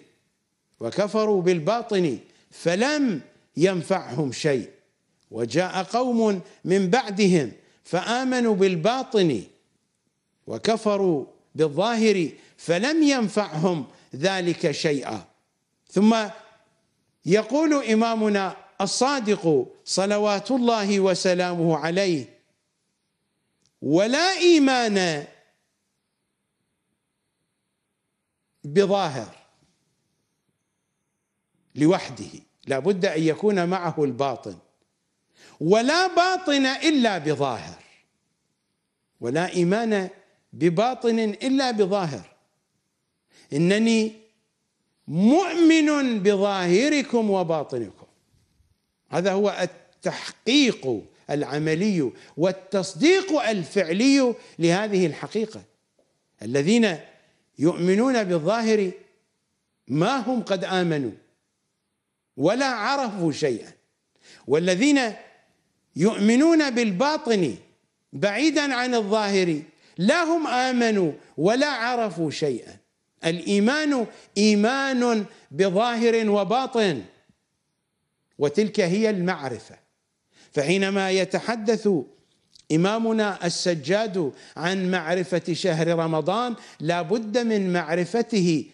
Speaker 1: وكفروا بالباطن فلم ينفعهم شيء وجاء قوم من بعدهم فآمنوا بالباطن وكفروا بالظاهر فلم ينفعهم ذلك شيئا ثم يقول إمامنا الصادق صلوات الله وسلامه عليه ولا إيمان بظاهر لوحده لابد ان يكون معه الباطن ولا باطن الا بظاهر ولا ايمان بباطن الا بظاهر انني مؤمن بظاهركم وباطنكم هذا هو التحقيق العملي والتصديق الفعلي لهذه الحقيقه الذين يؤمنون بالظاهر ما هم قد آمنوا ولا عرفوا شيئا والذين يؤمنون بالباطن بعيدا عن الظاهر لا هم آمنوا ولا عرفوا شيئا الإيمان إيمان بظاهر وباطن وتلك هي المعرفة فحينما يتحدث إمامنا السجاد عن معرفة شهر رمضان لا بد من معرفته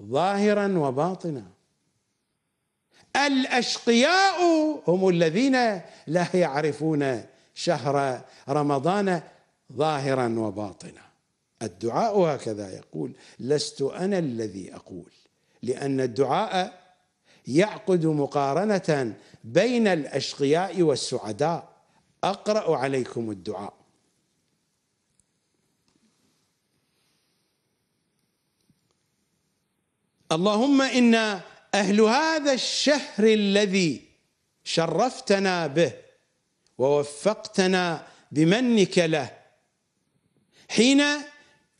Speaker 1: ظاهرا وباطنا الأشقياء هم الذين لا يعرفون شهر رمضان ظاهرا وباطنا الدعاء هكذا يقول لست أنا الذي أقول لأن الدعاء يعقد مقارنة بين الأشقياء والسعداء أقرأ عليكم الدعاء اللهم إنا أهل هذا الشهر الذي شرفتنا به ووفقتنا بمنك له حين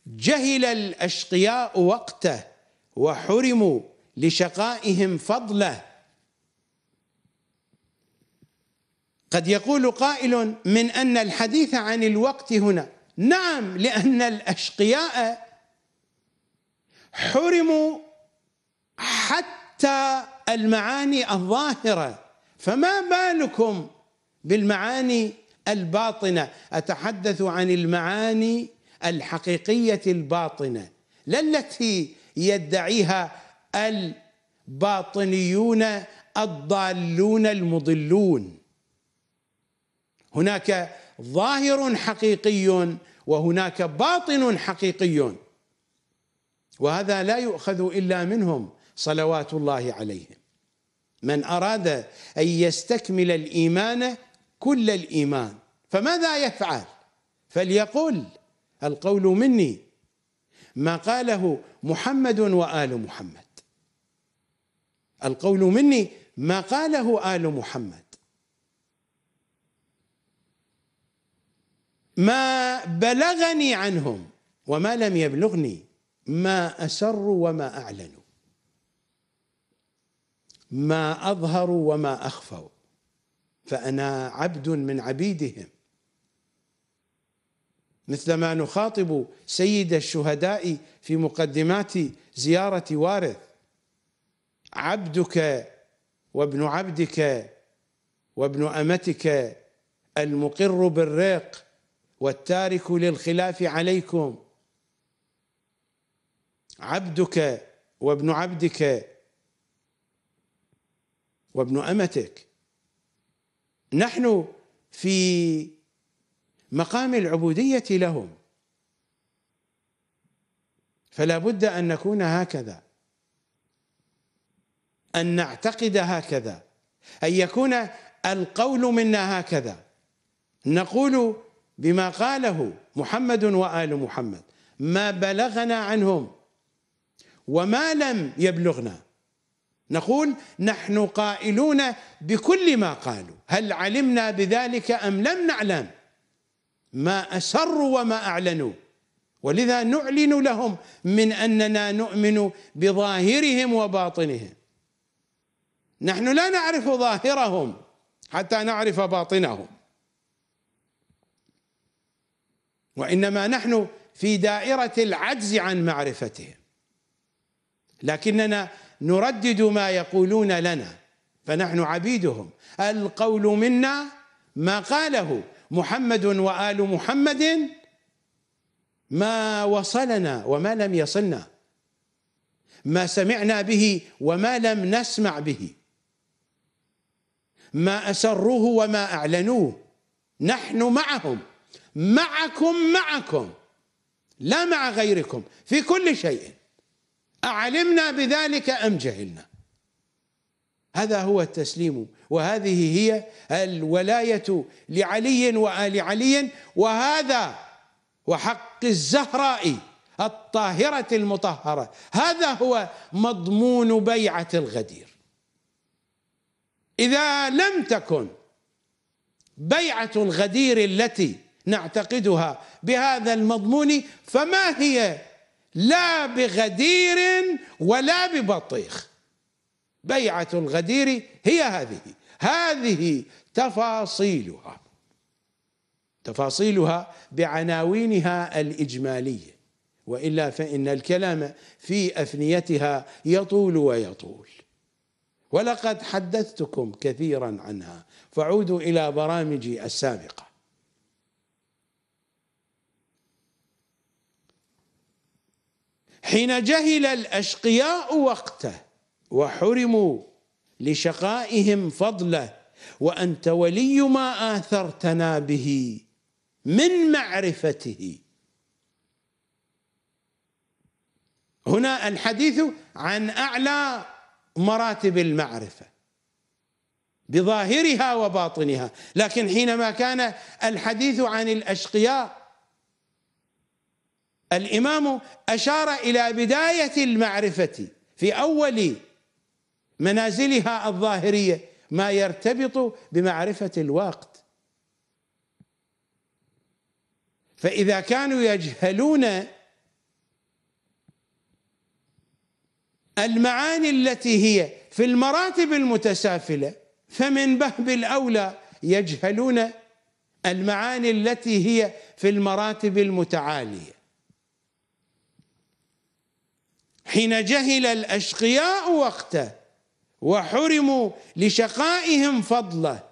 Speaker 1: جهل الأشقياء وقته وحرموا لشقائهم فضله قد يقول قائل من ان الحديث عن الوقت هنا نعم لان الاشقياء حرموا حتى المعاني الظاهره فما بالكم بالمعاني الباطنه اتحدث عن المعاني الحقيقيه الباطنه لا التي يدعيها الباطنيون الضالون المضلون هناك ظاهر حقيقي وهناك باطن حقيقي وهذا لا يؤخذ الا منهم صلوات الله عليهم من اراد ان يستكمل الايمان كل الايمان فماذا يفعل فليقل القول مني ما قاله محمد وال محمد القول مني ما قاله ال محمد ما بلغني عنهم وما لم يبلغني ما اسروا وما اعلنوا ما اظهروا وما اخفوا فانا عبد من عبيدهم مثلما نخاطب سيد الشهداء في مقدمات زياره وارث عبدك وابن عبدك وابن امتك المقر بالرق والتارك للخلاف عليكم عبدك وابن عبدك وابن امتك نحن في مقام العبوديه لهم فلا بد ان نكون هكذا ان نعتقد هكذا ان يكون القول منا هكذا نقول بما قاله محمد وآل محمد ما بلغنا عنهم وما لم يبلغنا نقول نحن قائلون بكل ما قالوا هل علمنا بذلك أم لم نعلم ما أسروا وما أعلنوا ولذا نعلن لهم من أننا نؤمن بظاهرهم وباطنهم نحن لا نعرف ظاهرهم حتى نعرف باطنهم وانما نحن في دائره العجز عن معرفتهم لكننا نردد ما يقولون لنا فنحن عبيدهم القول منا ما قاله محمد وال محمد ما وصلنا وما لم يصلنا ما سمعنا به وما لم نسمع به ما اسروه وما اعلنوه نحن معهم معكم معكم لا مع غيركم في كل شيء أعلمنا بذلك أم جهلنا هذا هو التسليم وهذه هي الولاية لعلي وآل علي وهذا وحق الزهراء الطاهرة المطهرة هذا هو مضمون بيعة الغدير إذا لم تكن بيعة الغدير التي نعتقدها بهذا المضمون فما هي لا بغدير ولا ببطيخ بيعة الغدير هي هذه هذه تفاصيلها تفاصيلها بعناوينها الإجمالية وإلا فإن الكلام في أفنيتها يطول ويطول ولقد حدثتكم كثيرا عنها فعودوا إلى برامجي السابقة حين جهل الأشقياء وقته وحرموا لشقائهم فضله وأنت ولي ما آثرتنا به من معرفته هنا الحديث عن أعلى مراتب المعرفة بظاهرها وباطنها لكن حينما كان الحديث عن الأشقياء الامام اشار الى بدايه المعرفه في اول منازلها الظاهريه ما يرتبط بمعرفه الوقت فاذا كانوا يجهلون المعاني التي هي في المراتب المتسافله فمن بهب الاولى يجهلون المعاني التي هي في المراتب المتعاليه حين جهل الأشقياء وقته وحرموا لشقائهم فضله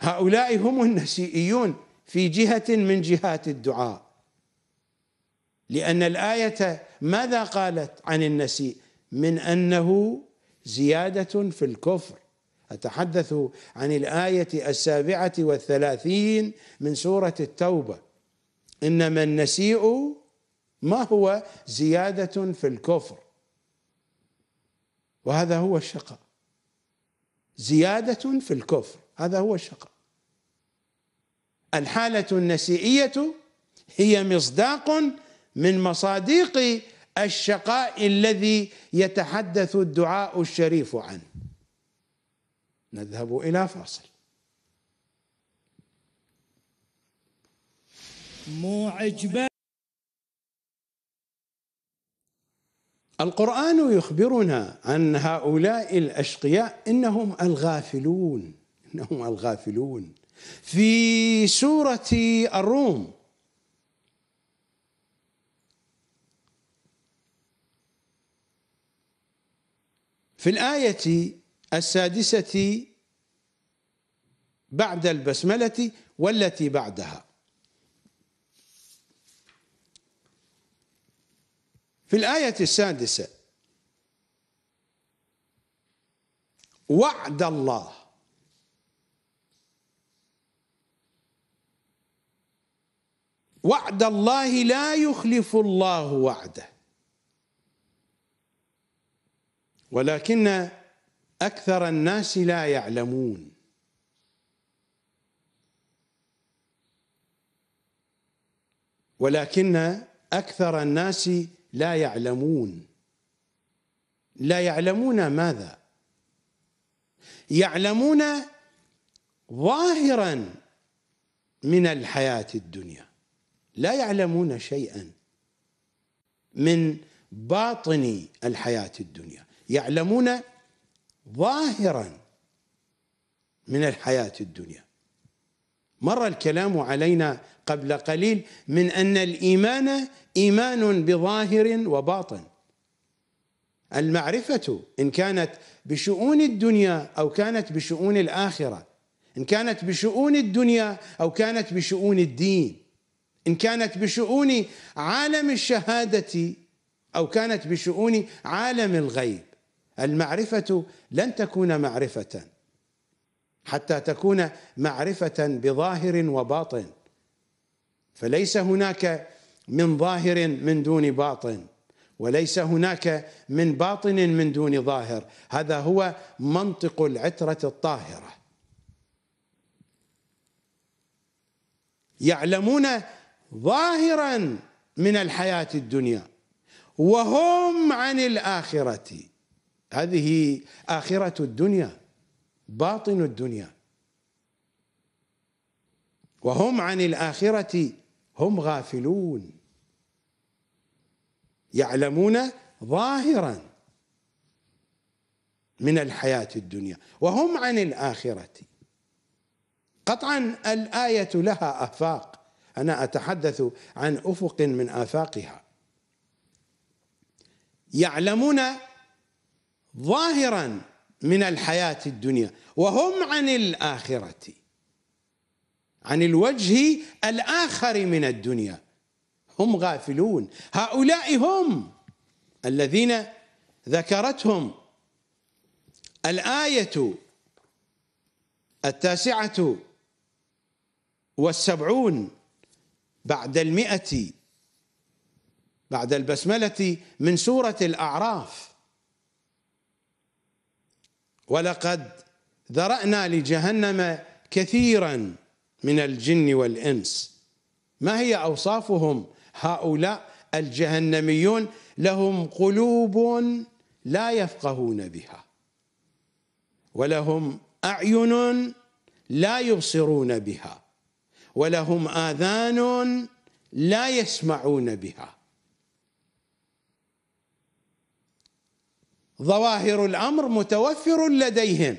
Speaker 1: هؤلاء هم النسيئيون في جهة من جهات الدعاء لأن الآية ماذا قالت عن النسيء من أنه زيادة في الكفر أتحدث عن الآية السابعة والثلاثين من سورة التوبة انما النسيء ما هو زياده في الكفر وهذا هو الشقاء زياده في الكفر هذا هو الشقاء الحاله النسيئيه هي مصداق من مصادق الشقاء الذي يتحدث الدعاء الشريف عنه نذهب الى فاصل مو عجبه القرآن يخبرنا عن هؤلاء الأشقياء إنهم الغافلون إنهم الغافلون في سورة الروم في الآية السادسة بعد البسملة والتي بعدها في الآية السادسة وعد الله وعد الله لا يخلف الله وعده ولكن أكثر الناس لا يعلمون ولكن أكثر الناس لا يعلمون لا يعلمون ماذا يعلمون ظاهرا من الحياة الدنيا لا يعلمون شيئا من باطن الحياة الدنيا يعلمون ظاهرا من الحياة الدنيا مر الكلام علينا قبل قليل من ان الايمان ايمان بظاهر وباطن المعرفه ان كانت بشؤون الدنيا او كانت بشؤون الاخره ان كانت بشؤون الدنيا او كانت بشؤون الدين ان كانت بشؤون عالم الشهاده او كانت بشؤون عالم الغيب المعرفه لن تكون معرفه حتى تكون معرفه بظاهر وباطن فليس هناك من ظاهر من دون باطن وليس هناك من باطن من دون ظاهر هذا هو منطق العتره الطاهره يعلمون ظاهرا من الحياه الدنيا وهم عن الاخره هذه اخره الدنيا باطن الدنيا وهم عن الآخرة هم غافلون يعلمون ظاهرا من الحياة الدنيا وهم عن الآخرة قطعا الآية لها آفاق أنا أتحدث عن أفق من آفاقها يعلمون ظاهرا من الحياة الدنيا وهم عن الآخرة عن الوجه الآخر من الدنيا هم غافلون هؤلاء هم الذين ذكرتهم الآية التاسعة والسبعون بعد المئة بعد البسملة من سورة الأعراف ولقد ذرأنا لجهنم كثيرا من الجن والإنس ما هي أوصافهم هؤلاء الجهنميون لهم قلوب لا يفقهون بها ولهم أعين لا يبصرون بها ولهم آذان لا يسمعون بها ظواهر الامر متوفر لديهم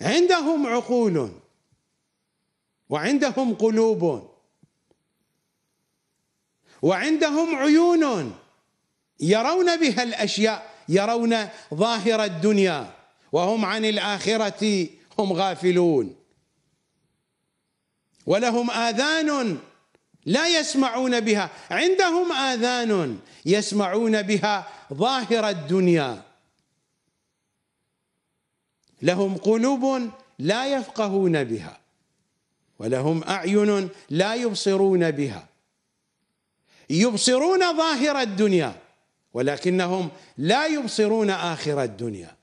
Speaker 1: عندهم عقول وعندهم قلوب وعندهم عيون يرون بها الاشياء يرون ظاهر الدنيا وهم عن الاخره هم غافلون ولهم اذان لا يسمعون بها عندهم اذان يسمعون بها ظاهر الدنيا لهم قلوب لا يفقهون بها ولهم أعين لا يبصرون بها يبصرون ظاهر الدنيا ولكنهم لا يبصرون آخر الدنيا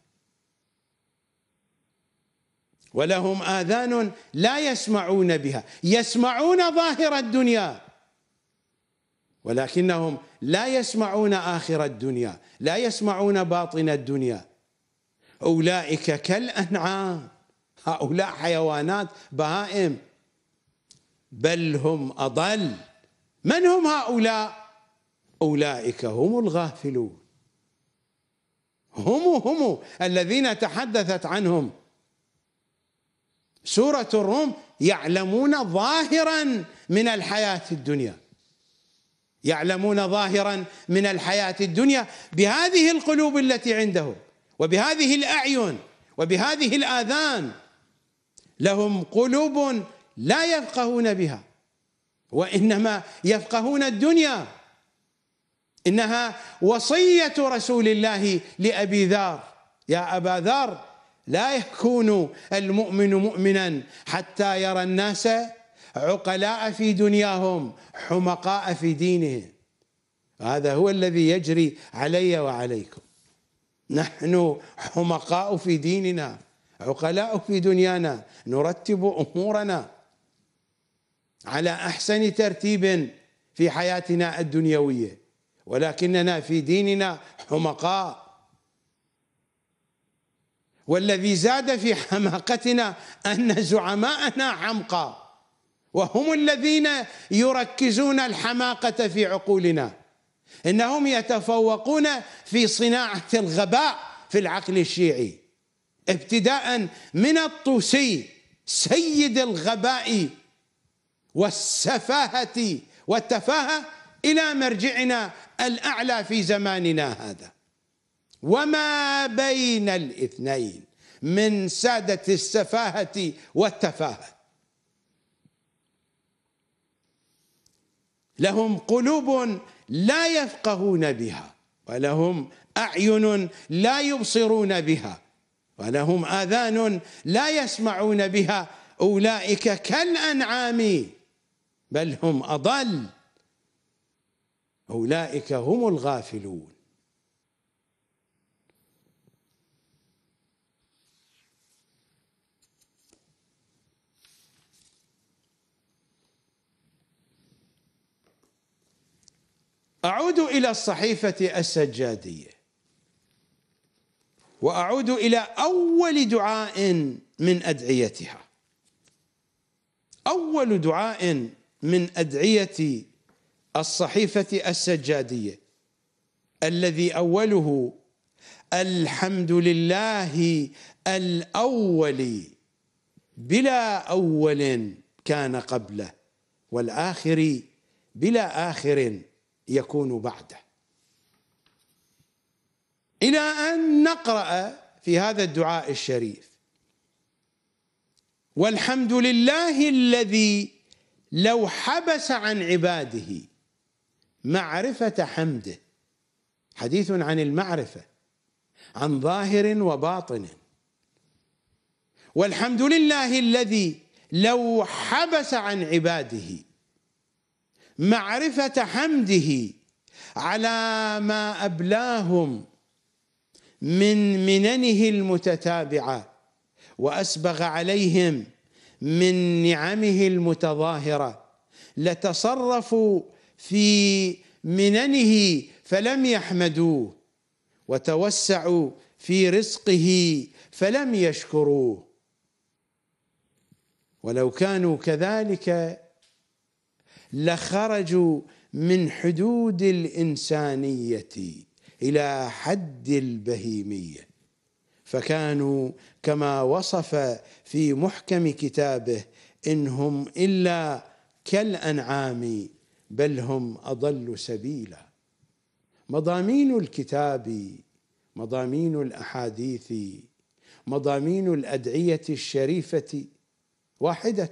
Speaker 1: ولهم آذان لا يسمعون بها يسمعون ظاهر الدنيا ولكنهم لا يسمعون آخر الدنيا لا يسمعون باطن الدنيا أولئك كالأنعام هؤلاء حيوانات بهائم بل هم أضل من هم هؤلاء أولئك هم الغافلون هم هم الذين تحدثت عنهم سورة الروم يعلمون ظاهرا من الحياة الدنيا يعلمون ظاهرا من الحياه الدنيا بهذه القلوب التي عندهم وبهذه الاعين وبهذه الاذان لهم قلوب لا يفقهون بها وانما يفقهون الدنيا انها وصيه رسول الله لابي ذر يا ابا ذر لا يكون المؤمن مؤمنا حتى يرى الناس عقلاء في دنياهم حمقاء في دينهم هذا هو الذي يجري علي وعليكم نحن حمقاء في ديننا عقلاء في دنيانا نرتب امورنا على احسن ترتيب في حياتنا الدنيويه ولكننا في ديننا حمقاء والذي زاد في حماقتنا ان زعماءنا حمقى وهم الذين يركزون الحماقة في عقولنا إنهم يتفوقون في صناعة الغباء في العقل الشيعي ابتداء من الطوسي سيد الغباء والسفاهة والتفاهة إلى مرجعنا الأعلى في زماننا هذا وما بين الاثنين من سادة السفاهة والتفاهة لهم قلوب لا يفقهون بها ولهم اعين لا يبصرون بها ولهم اذان لا يسمعون بها اولئك كالانعام بل هم اضل اولئك هم الغافلون أعود إلى الصحيفة السجادية وأعود إلى أول دعاء من أدعيتها أول دعاء من أدعية الصحيفة السجادية الذي أوله الحمد لله الأول بلا أول كان قبله والآخر بلا آخر يكون بعده الى ان نقرا في هذا الدعاء الشريف والحمد لله الذي لو حبس عن عباده معرفه حمده حديث عن المعرفه عن ظاهر وباطن والحمد لله الذي لو حبس عن عباده معرفة حمده على ما أبلاهم من مننه المتتابعة وأسبغ عليهم من نعمه المتظاهرة لتصرفوا في مننه فلم يحمدوه وتوسعوا في رزقه فلم يشكروه ولو كانوا كذلك لخرجوا من حدود الانسانيه الى حد البهيميه فكانوا كما وصف في محكم كتابه ان هم الا كالانعام بل هم اضل سبيلا مضامين الكتاب مضامين الاحاديث مضامين الادعيه الشريفه واحده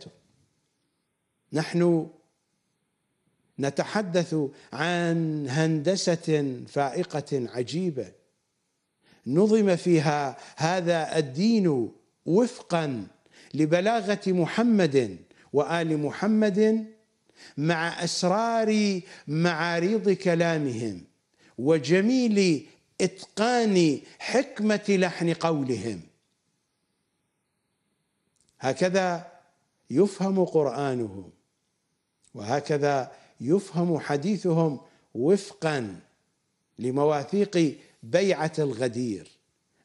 Speaker 1: نحن نتحدث عن هندسه فائقه عجيبه نظم فيها هذا الدين وفقا لبلاغه محمد وال محمد مع اسرار معاريض كلامهم وجميل اتقان حكمه لحن قولهم هكذا يفهم قرانه وهكذا يفهم حديثهم وفقا لمواثيق بيعه الغدير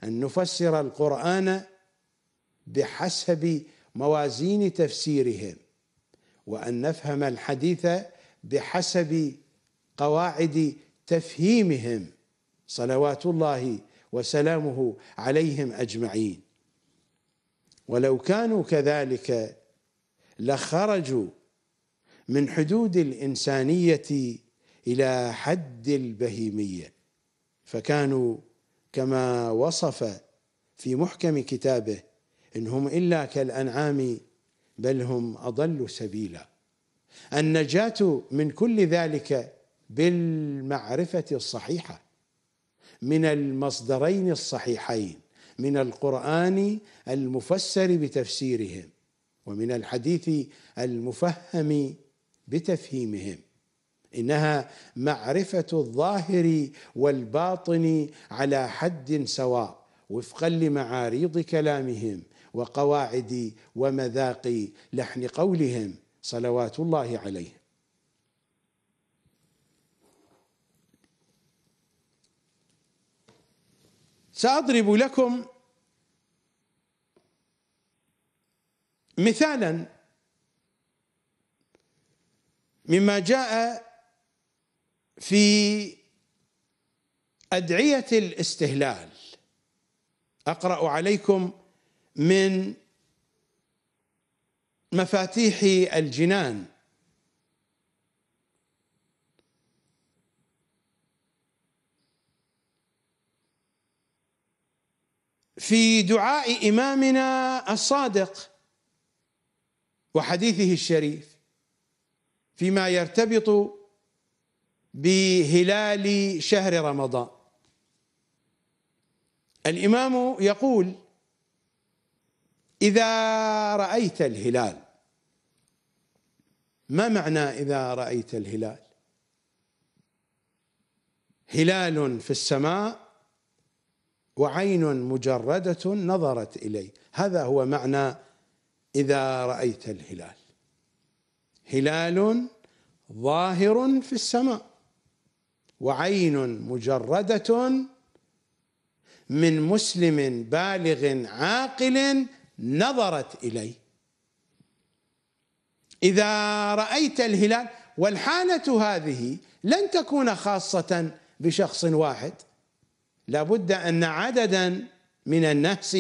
Speaker 1: ان نفسر القران بحسب موازين تفسيرهم وان نفهم الحديث بحسب قواعد تفهيمهم صلوات الله وسلامه عليهم اجمعين ولو كانوا كذلك لخرجوا من حدود الانسانيه الى حد البهيميه فكانوا كما وصف في محكم كتابه انهم الا كالانعام بل هم اضل سبيلا النجاه من كل ذلك بالمعرفه الصحيحه من المصدرين الصحيحين من القران المفسر بتفسيرهم ومن الحديث المفهم بتفهيمهم انها معرفه الظاهر والباطن على حد سواء وفقا لمعاريض كلامهم وقواعد ومذاق لحن قولهم صلوات الله عليه ساضرب لكم مثالا مما جاء في أدعية الاستهلال أقرأ عليكم من مفاتيح الجنان في دعاء إمامنا الصادق وحديثه الشريف فيما يرتبط بهلال شهر رمضان الإمام يقول إذا رأيت الهلال ما معنى إذا رأيت الهلال هلال في السماء وعين مجردة نظرت إليه هذا هو معنى إذا رأيت الهلال هلال ظاهر في السماء وعين مجرده من مسلم بالغ عاقل نظرت اليه اذا رايت الهلال والحاله هذه لن تكون خاصه بشخص واحد لابد ان عددا من الناس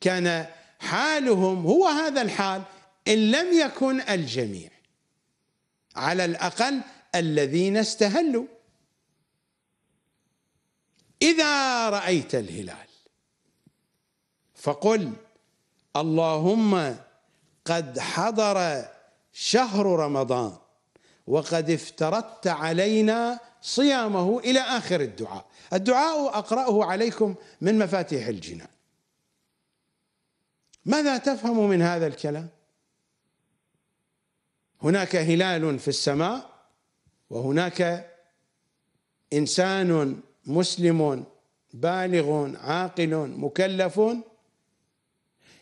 Speaker 1: كان حالهم هو هذا الحال إن لم يكن الجميع على الأقل الذين استهلوا إذا رأيت الهلال فقل اللهم قد حضر شهر رمضان وقد افترضت علينا صيامه إلى آخر الدعاء الدعاء أقرأه عليكم من مفاتيح الجنان ماذا تفهم من هذا الكلام هناك هلال في السماء وهناك انسان مسلم بالغ عاقل مكلف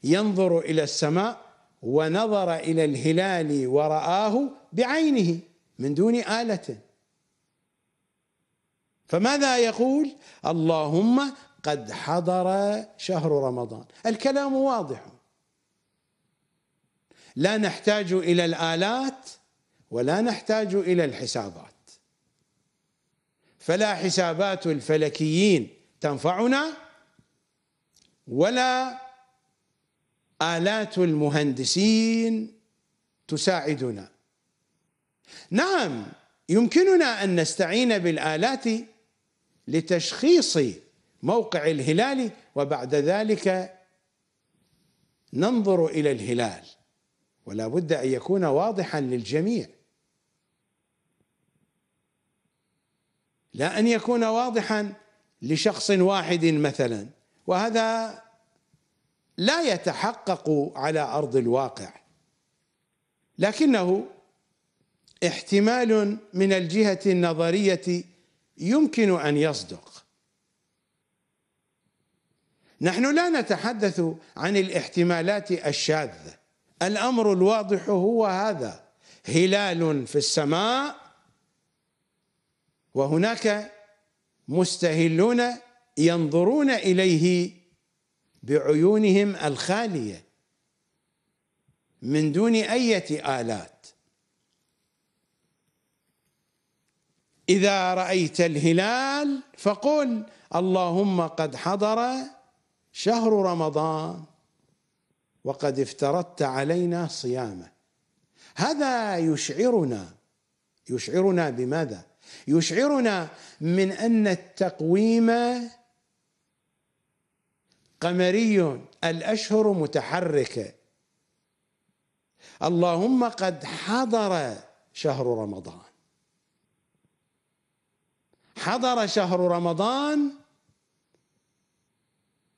Speaker 1: ينظر الى السماء ونظر الى الهلال ورآه بعينه من دون آلة فماذا يقول اللهم قد حضر شهر رمضان الكلام واضح لا نحتاج الى الالات ولا نحتاج الى الحسابات فلا حسابات الفلكيين تنفعنا ولا الات المهندسين تساعدنا نعم يمكننا ان نستعين بالالات لتشخيص موقع الهلال وبعد ذلك ننظر الى الهلال ولا بد أن يكون واضحا للجميع لا أن يكون واضحا لشخص واحد مثلا وهذا لا يتحقق على أرض الواقع لكنه احتمال من الجهة النظرية يمكن أن يصدق نحن لا نتحدث عن الاحتمالات الشاذة الامر الواضح هو هذا هلال في السماء وهناك مستهلون ينظرون اليه بعيونهم الخاليه من دون اية آلات إذا رأيت الهلال فقل اللهم قد حضر شهر رمضان وقد افترضت علينا صيامه هذا يشعرنا يشعرنا بماذا يشعرنا من ان التقويم قمري الاشهر متحركه اللهم قد حضر شهر رمضان حضر شهر رمضان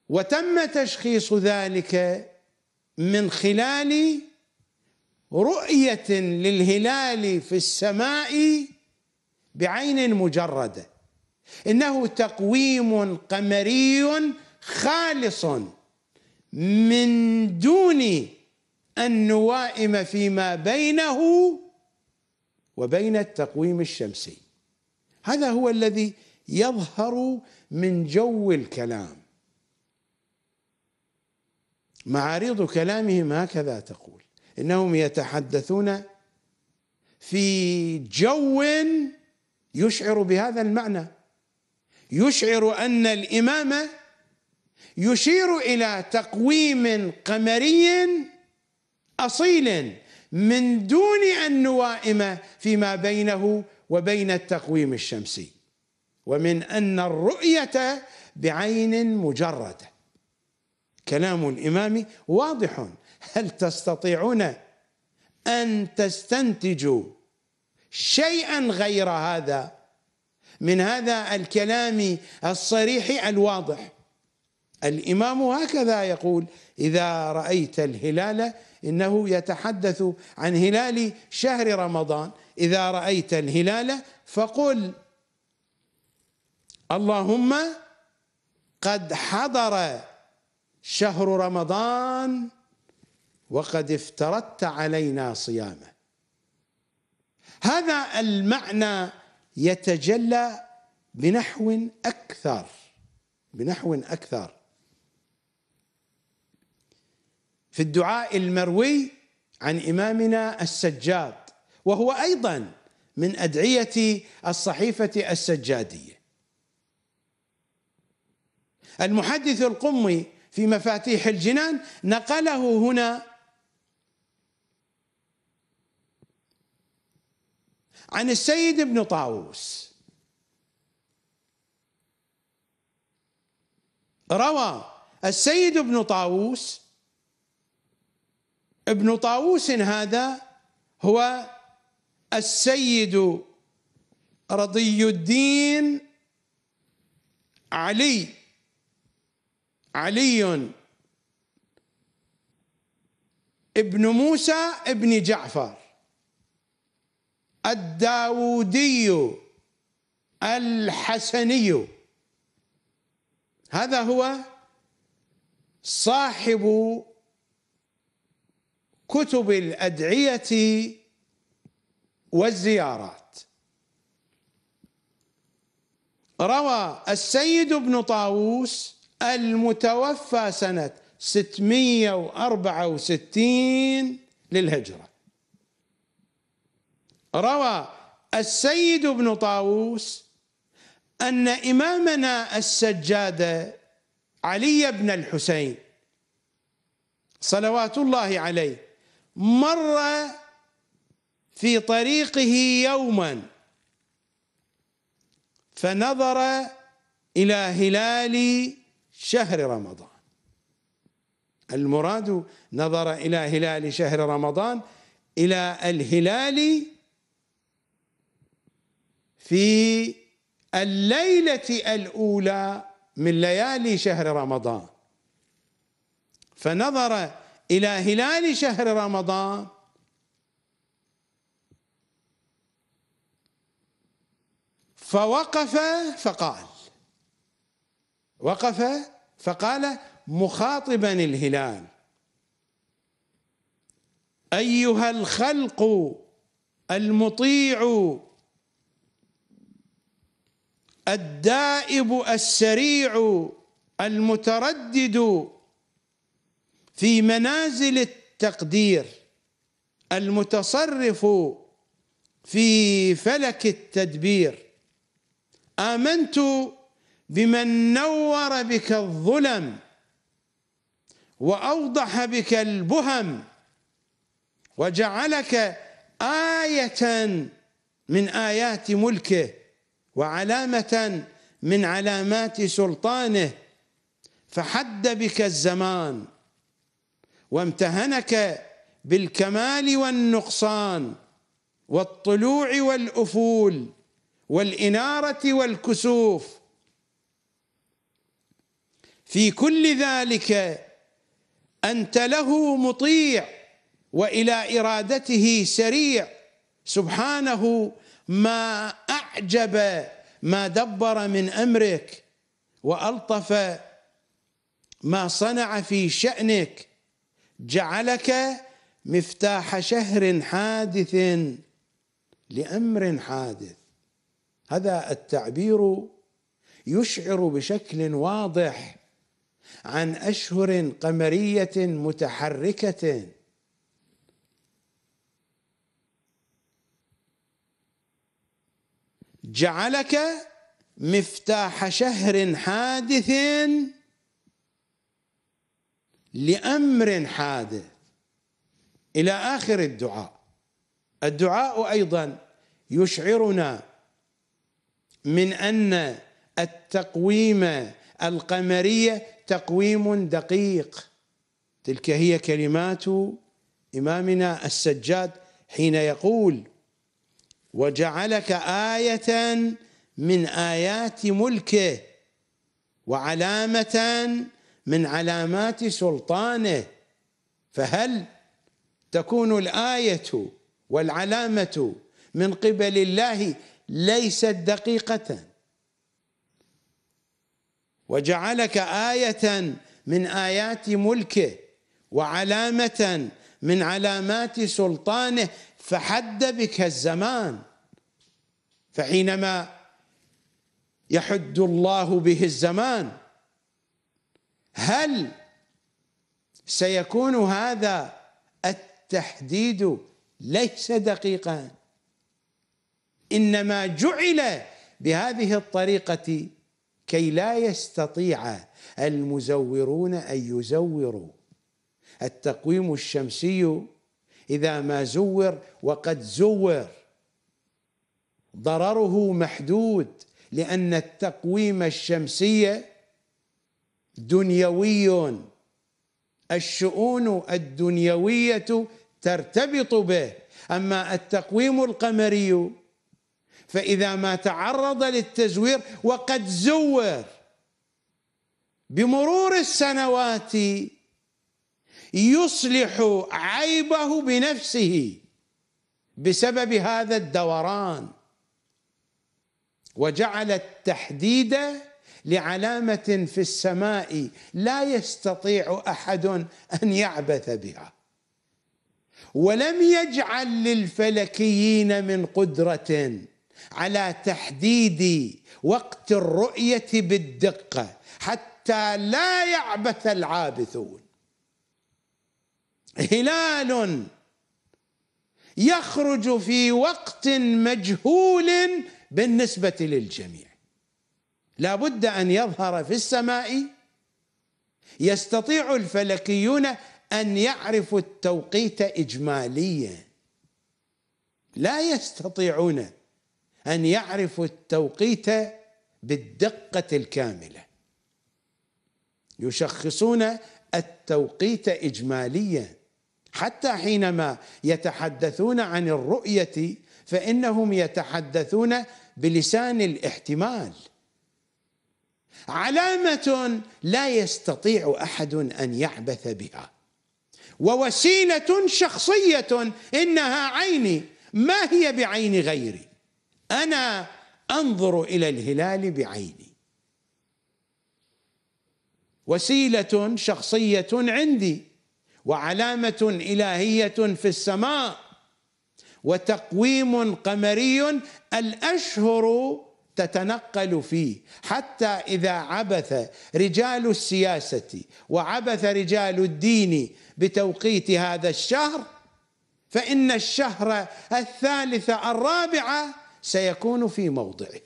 Speaker 1: وتم تشخيص ذلك من خلال رؤية للهلال في السماء بعين مجردة إنه تقويم قمري خالص من دون أن نوائم فيما بينه وبين التقويم الشمسي هذا هو الذي يظهر من جو الكلام معارض كلامهم هكذا تقول انهم يتحدثون في جو يشعر بهذا المعنى يشعر ان الامامه يشير الى تقويم قمري اصيل من دون ان نوائم فيما بينه وبين التقويم الشمسي ومن ان الرؤيه بعين مجرده كلام الامام واضح هل تستطيعون ان تستنتجوا شيئا غير هذا من هذا الكلام الصريح الواضح الامام هكذا يقول اذا رايت الهلال انه يتحدث عن هلال شهر رمضان اذا رايت الهلال فقل اللهم قد حضر شهر رمضان وقد افترضت علينا صيامه هذا المعنى يتجلى بنحو اكثر بنحو اكثر في الدعاء المروي عن امامنا السجاد وهو ايضا من ادعيه الصحيفه السجاديه المحدث القمي في مفاتيح الجنان نقله هنا عن السيد ابن طاووس روى السيد ابن طاووس ابن طاووس هذا هو السيد رضي الدين علي علي ابن موسى ابن جعفر الداودي الحسني هذا هو صاحب كتب الادعيه والزيارات روى السيد ابن طاووس المتوفى سنة 664 للهجرة روى السيد بن طاووس أن إمامنا السجادة علي بن الحسين صلوات الله عليه مر في طريقه يوما فنظر إلى هلال شهر رمضان المراد نظر إلى هلال شهر رمضان إلى الهلال في الليلة الأولى من ليالي شهر رمضان فنظر إلى هلال شهر رمضان فوقف فقال وقف فقال مخاطبا الهلال أيها الخلق المطيع الدائب السريع المتردد في منازل التقدير المتصرف في فلك التدبير آمنت بمن نور بك الظلم واوضح بك البهم وجعلك ايه من ايات ملكه وعلامه من علامات سلطانه فحد بك الزمان وامتهنك بالكمال والنقصان والطلوع والافول والاناره والكسوف في كل ذلك أنت له مطيع وإلى إرادته سريع سبحانه ما أعجب ما دبر من أمرك وألطف ما صنع في شأنك جعلك مفتاح شهر حادث لأمر حادث هذا التعبير يشعر بشكل واضح عن أشهر قمرية متحركة جعلك مفتاح شهر حادث لأمر حادث إلى آخر الدعاء الدعاء أيضا يشعرنا من أن التقويم القمرية تقويم دقيق تلك هي كلمات إمامنا السجاد حين يقول وجعلك آية من آيات ملكه وعلامة من علامات سلطانه فهل تكون الآية والعلامة من قبل الله ليست دقيقة وجعلك آية من آيات ملكه وعلامة من علامات سلطانه فحد بك الزمان فحينما يحد الله به الزمان هل سيكون هذا التحديد ليس دقيقا انما جعل بهذه الطريقه كي لا يستطيع المزورون ان يزوروا التقويم الشمسي اذا ما زور وقد زور ضرره محدود لان التقويم الشمسي دنيوي الشؤون الدنيويه ترتبط به اما التقويم القمري فإذا ما تعرض للتزوير وقد زور بمرور السنوات يصلح عيبه بنفسه بسبب هذا الدوران وجعل التحديد لعلامة في السماء لا يستطيع أحد أن يعبث بها ولم يجعل للفلكيين من قدرة على تحديد وقت الرؤيه بالدقه حتى لا يعبث العابثون هلال يخرج في وقت مجهول بالنسبه للجميع لابد ان يظهر في السماء يستطيع الفلكيون ان يعرفوا التوقيت اجماليا لا يستطيعون أن يعرفوا التوقيت بالدقة الكاملة يشخصون التوقيت إجماليا حتى حينما يتحدثون عن الرؤية فإنهم يتحدثون بلسان الاحتمال علامة لا يستطيع أحد أن يعبث بها ووسيلة شخصية إنها عيني ما هي بعين غيري انا انظر الى الهلال بعيني وسيله شخصيه عندي وعلامه الهيه في السماء وتقويم قمري الاشهر تتنقل فيه حتى اذا عبث رجال السياسه وعبث رجال الدين بتوقيت هذا الشهر فان الشهر الثالث الرابعه سيكون في موضعه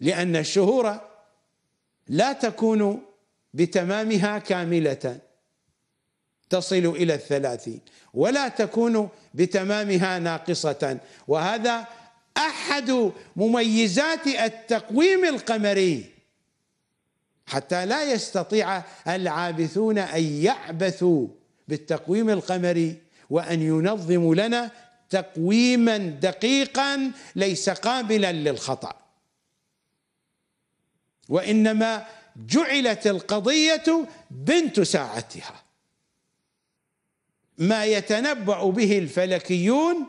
Speaker 1: لأن الشهور لا تكون بتمامها كاملة تصل إلى الثلاثين ولا تكون بتمامها ناقصة وهذا أحد مميزات التقويم القمري حتى لا يستطيع العابثون أن يعبثوا بالتقويم القمري وأن ينظموا لنا تقويما دقيقا ليس قابلا للخطأ وإنما جعلت القضية بنت ساعتها ما يتنبأ به الفلكيون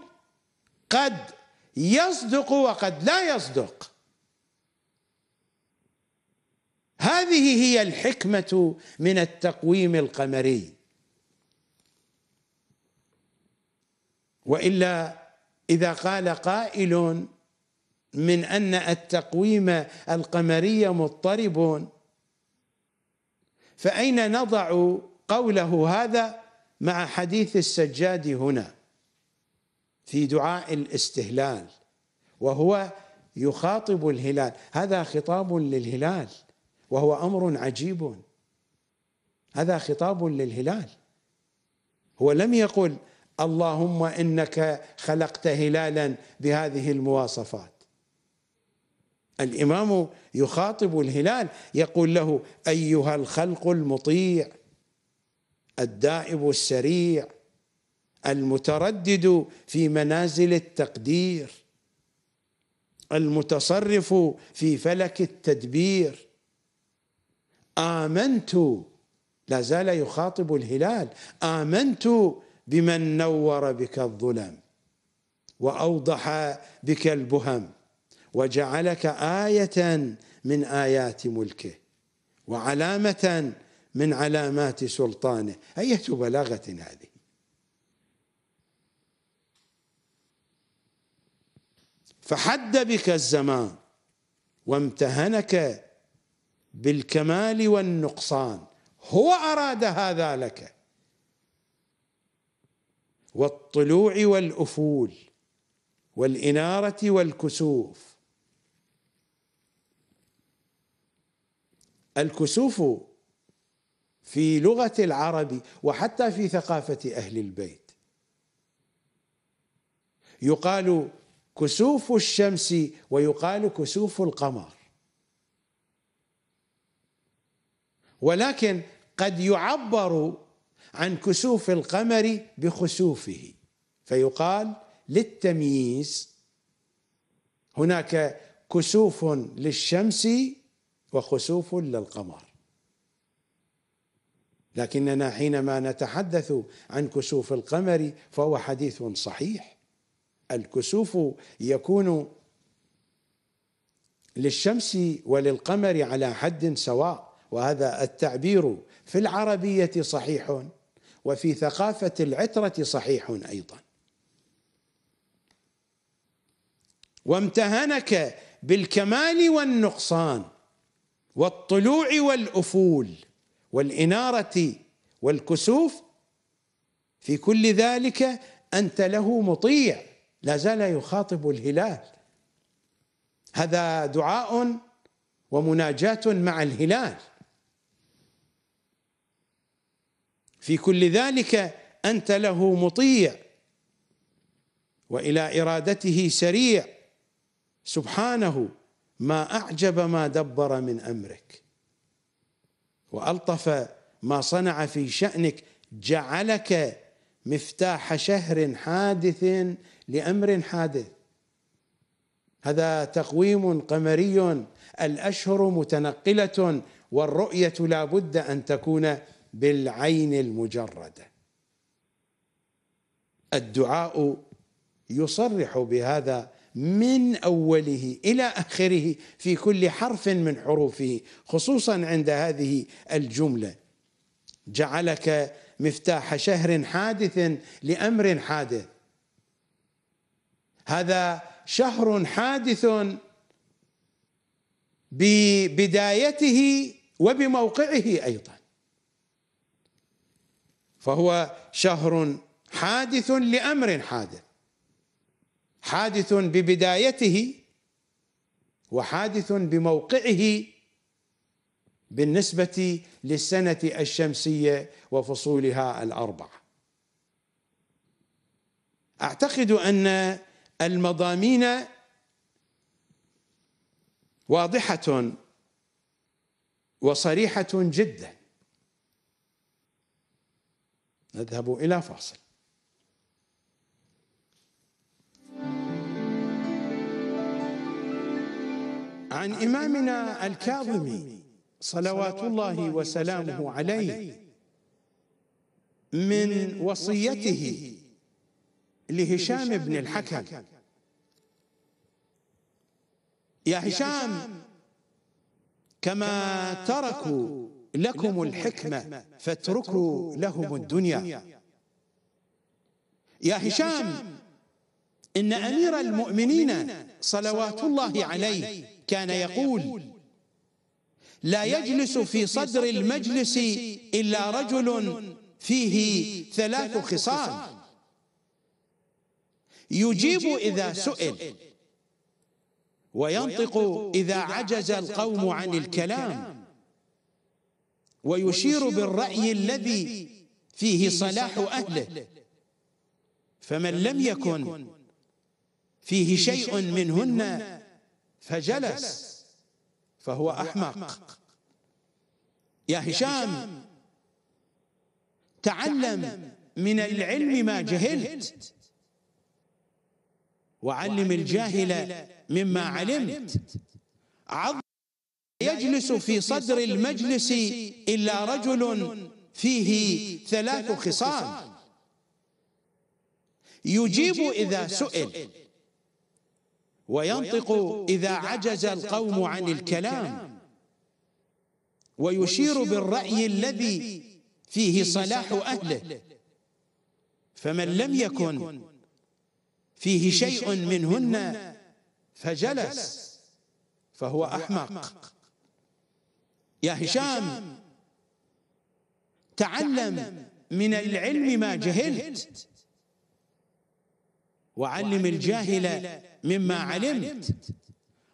Speaker 1: قد يصدق وقد لا يصدق هذه هي الحكمة من التقويم القمري والا اذا قال قائل من ان التقويم القمري مضطرب فاين نضع قوله هذا مع حديث السجاد هنا في دعاء الاستهلال وهو يخاطب الهلال هذا خطاب للهلال وهو امر عجيب هذا خطاب للهلال هو لم يقل اللهم انك خلقت هلالا بهذه المواصفات الامام يخاطب الهلال يقول له ايها الخلق المطيع الدائب السريع المتردد في منازل التقدير المتصرف في فلك التدبير امنت لا زال يخاطب الهلال امنت بمن نور بك الظلم واوضح بك البهم وجعلك ايه من ايات ملكه وعلامه من علامات سلطانه ايه بلاغه هذه فحد بك الزمان وامتهنك بالكمال والنقصان هو اراد هذا لك والطلوع والافول والاناره والكسوف الكسوف في لغه العرب وحتى في ثقافه اهل البيت يقال كسوف الشمس ويقال كسوف القمر ولكن قد يعبر عن كسوف القمر بخسوفه فيقال للتمييز هناك كسوف للشمس وخسوف للقمر لكننا حينما نتحدث عن كسوف القمر فهو حديث صحيح الكسوف يكون للشمس وللقمر على حد سواء وهذا التعبير في العربيه صحيح وفي ثقافة العترة صحيح أيضا وامتهنك بالكمال والنقصان والطلوع والأفول والإنارة والكسوف في كل ذلك أنت له مطيع لا زال يخاطب الهلال هذا دعاء ومناجاة مع الهلال في كل ذلك انت له مطيع والى ارادته سريع سبحانه ما اعجب ما دبر من امرك والطف ما صنع في شانك جعلك مفتاح شهر حادث لامر حادث هذا تقويم قمري الاشهر متنقله والرؤيه لا بد ان تكون بالعين المجرده الدعاء يصرح بهذا من اوله الى اخره في كل حرف من حروفه خصوصا عند هذه الجمله جعلك مفتاح شهر حادث لامر حادث هذا شهر حادث ببدايته وبموقعه ايضا فهو شهر حادث لامر حادث حادث ببدايته وحادث بموقعه بالنسبه للسنه الشمسيه وفصولها الاربعه اعتقد ان المضامين واضحه وصريحه جدا نذهب إلى فاصل عن إمامنا الكاظمي صلوات الله وسلامه عليه من وصيته لهشام بن الحكم يا هشام كما تركوا لكم الحكمة فاتركوا لهم الدنيا يا هشام إن أمير المؤمنين صلوات الله عليه كان يقول لا يجلس في صدر المجلس إلا رجل فيه ثلاث خصال يجيب إذا سئل وينطق إذا عجز القوم عن الكلام ويشير بالرأي الذي فيه صلاح أهله فمن لم يكن فيه شيء منهن فجلس فهو أحمق يا هشام تعلم من العلم ما جهلت وعلم الجاهل مما علمت عظم يجلس في صدر المجلس إلا رجل فيه ثلاث خصال يجيب إذا سئل وينطق إذا عجز القوم عن الكلام ويشير بالرأي الذي فيه صلاح أهله فمن لم يكن فيه شيء منهن فجلس فهو أحمق يا هشام تعلم من العلم ما جهلت وعلم الجاهل مما علمت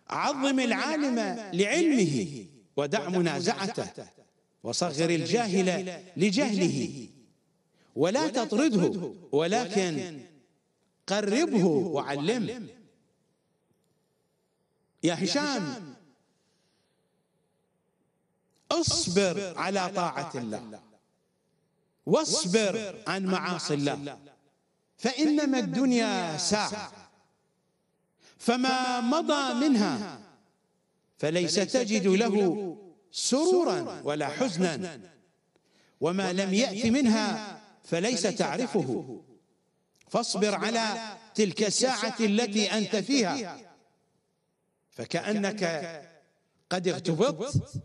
Speaker 1: عظم العالم لعلمه ودع منازعته وصغر الجاهل لجهله ولا تطرده ولكن قربه وعلمه يا هشام اصبر على طاعة الله واصبر عن معاصي الله فإنما الدنيا ساعة فما مضى منها فليس تجد له سرورا ولا حزنا وما لم يأت منها فليس تعرفه فاصبر على تلك الساعة التي أنت فيها فكأنك قد اغتبطت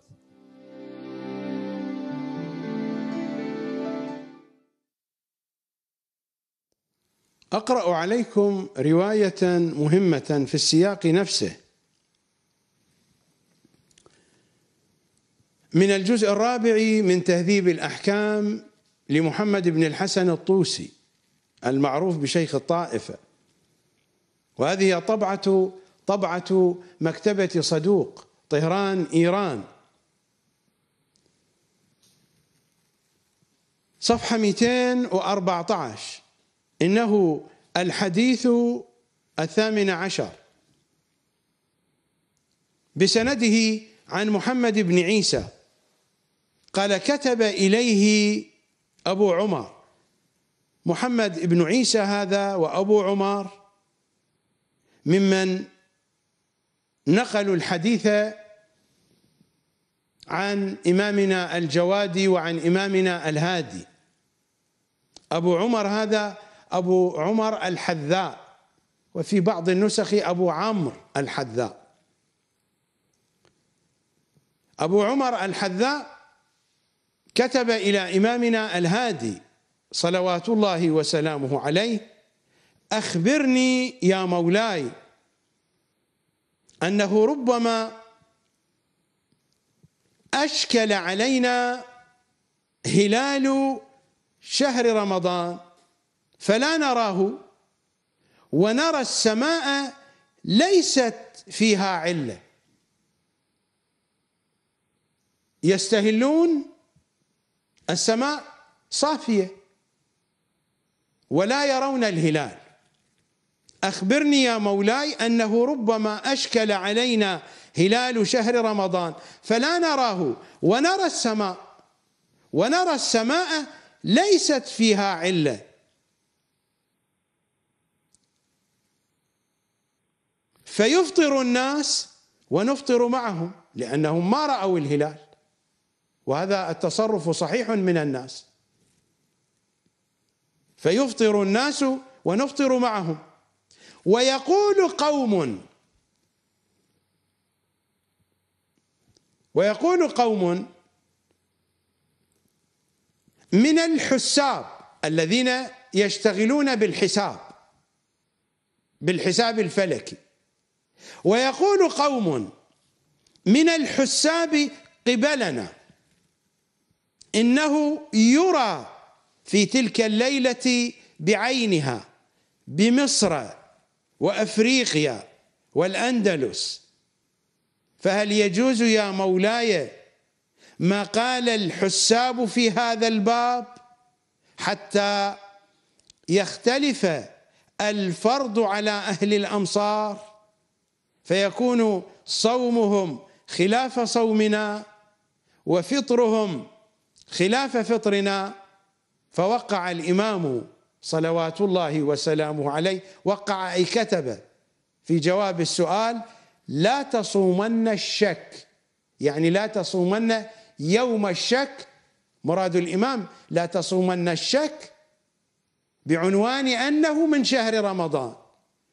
Speaker 1: اقرا عليكم روايه مهمه في السياق نفسه من الجزء الرابع من تهذيب الاحكام لمحمد بن الحسن الطوسي المعروف بشيخ الطائفه وهذه طبعه طبعه مكتبه صدوق طهران ايران صفحه 214 إنه الحديث الثامن عشر بسنده عن محمد بن عيسى قال كتب إليه أبو عمر محمد بن عيسى هذا وأبو عمر ممن نقلوا الحديث عن إمامنا الجوادي وعن إمامنا الهادي أبو عمر هذا أبو عمر الحذاء وفي بعض النسخ أبو عمرو الحذاء أبو عمر الحذاء كتب إلى إمامنا الهادي صلوات الله وسلامه عليه أخبرني يا مولاي أنه ربما أشكل علينا هلال شهر رمضان فلا نراه ونرى السماء ليست فيها عله يستهلون السماء صافيه ولا يرون الهلال اخبرني يا مولاي انه ربما اشكل علينا هلال شهر رمضان فلا نراه ونرى السماء ونرى السماء ليست فيها عله فيفطر الناس ونفطر معهم لأنهم ما رأوا الهلال وهذا التصرف صحيح من الناس فيفطر الناس ونفطر معهم ويقول قوم ويقول قوم من الحساب الذين يشتغلون بالحساب بالحساب الفلكي ويقول قوم من الحساب قبلنا إنه يرى في تلك الليلة بعينها بمصر وأفريقيا والأندلس فهل يجوز يا مولاي ما قال الحساب في هذا الباب حتى يختلف الفرض على أهل الأمصار فيكون صومهم خلاف صومنا وفطرهم خلاف فطرنا فوقع الامام صلوات الله وسلامه عليه وقع اي كتب في جواب السؤال لا تصومن الشك يعني لا تصومن يوم الشك مراد الامام لا تصومن الشك بعنوان انه من شهر رمضان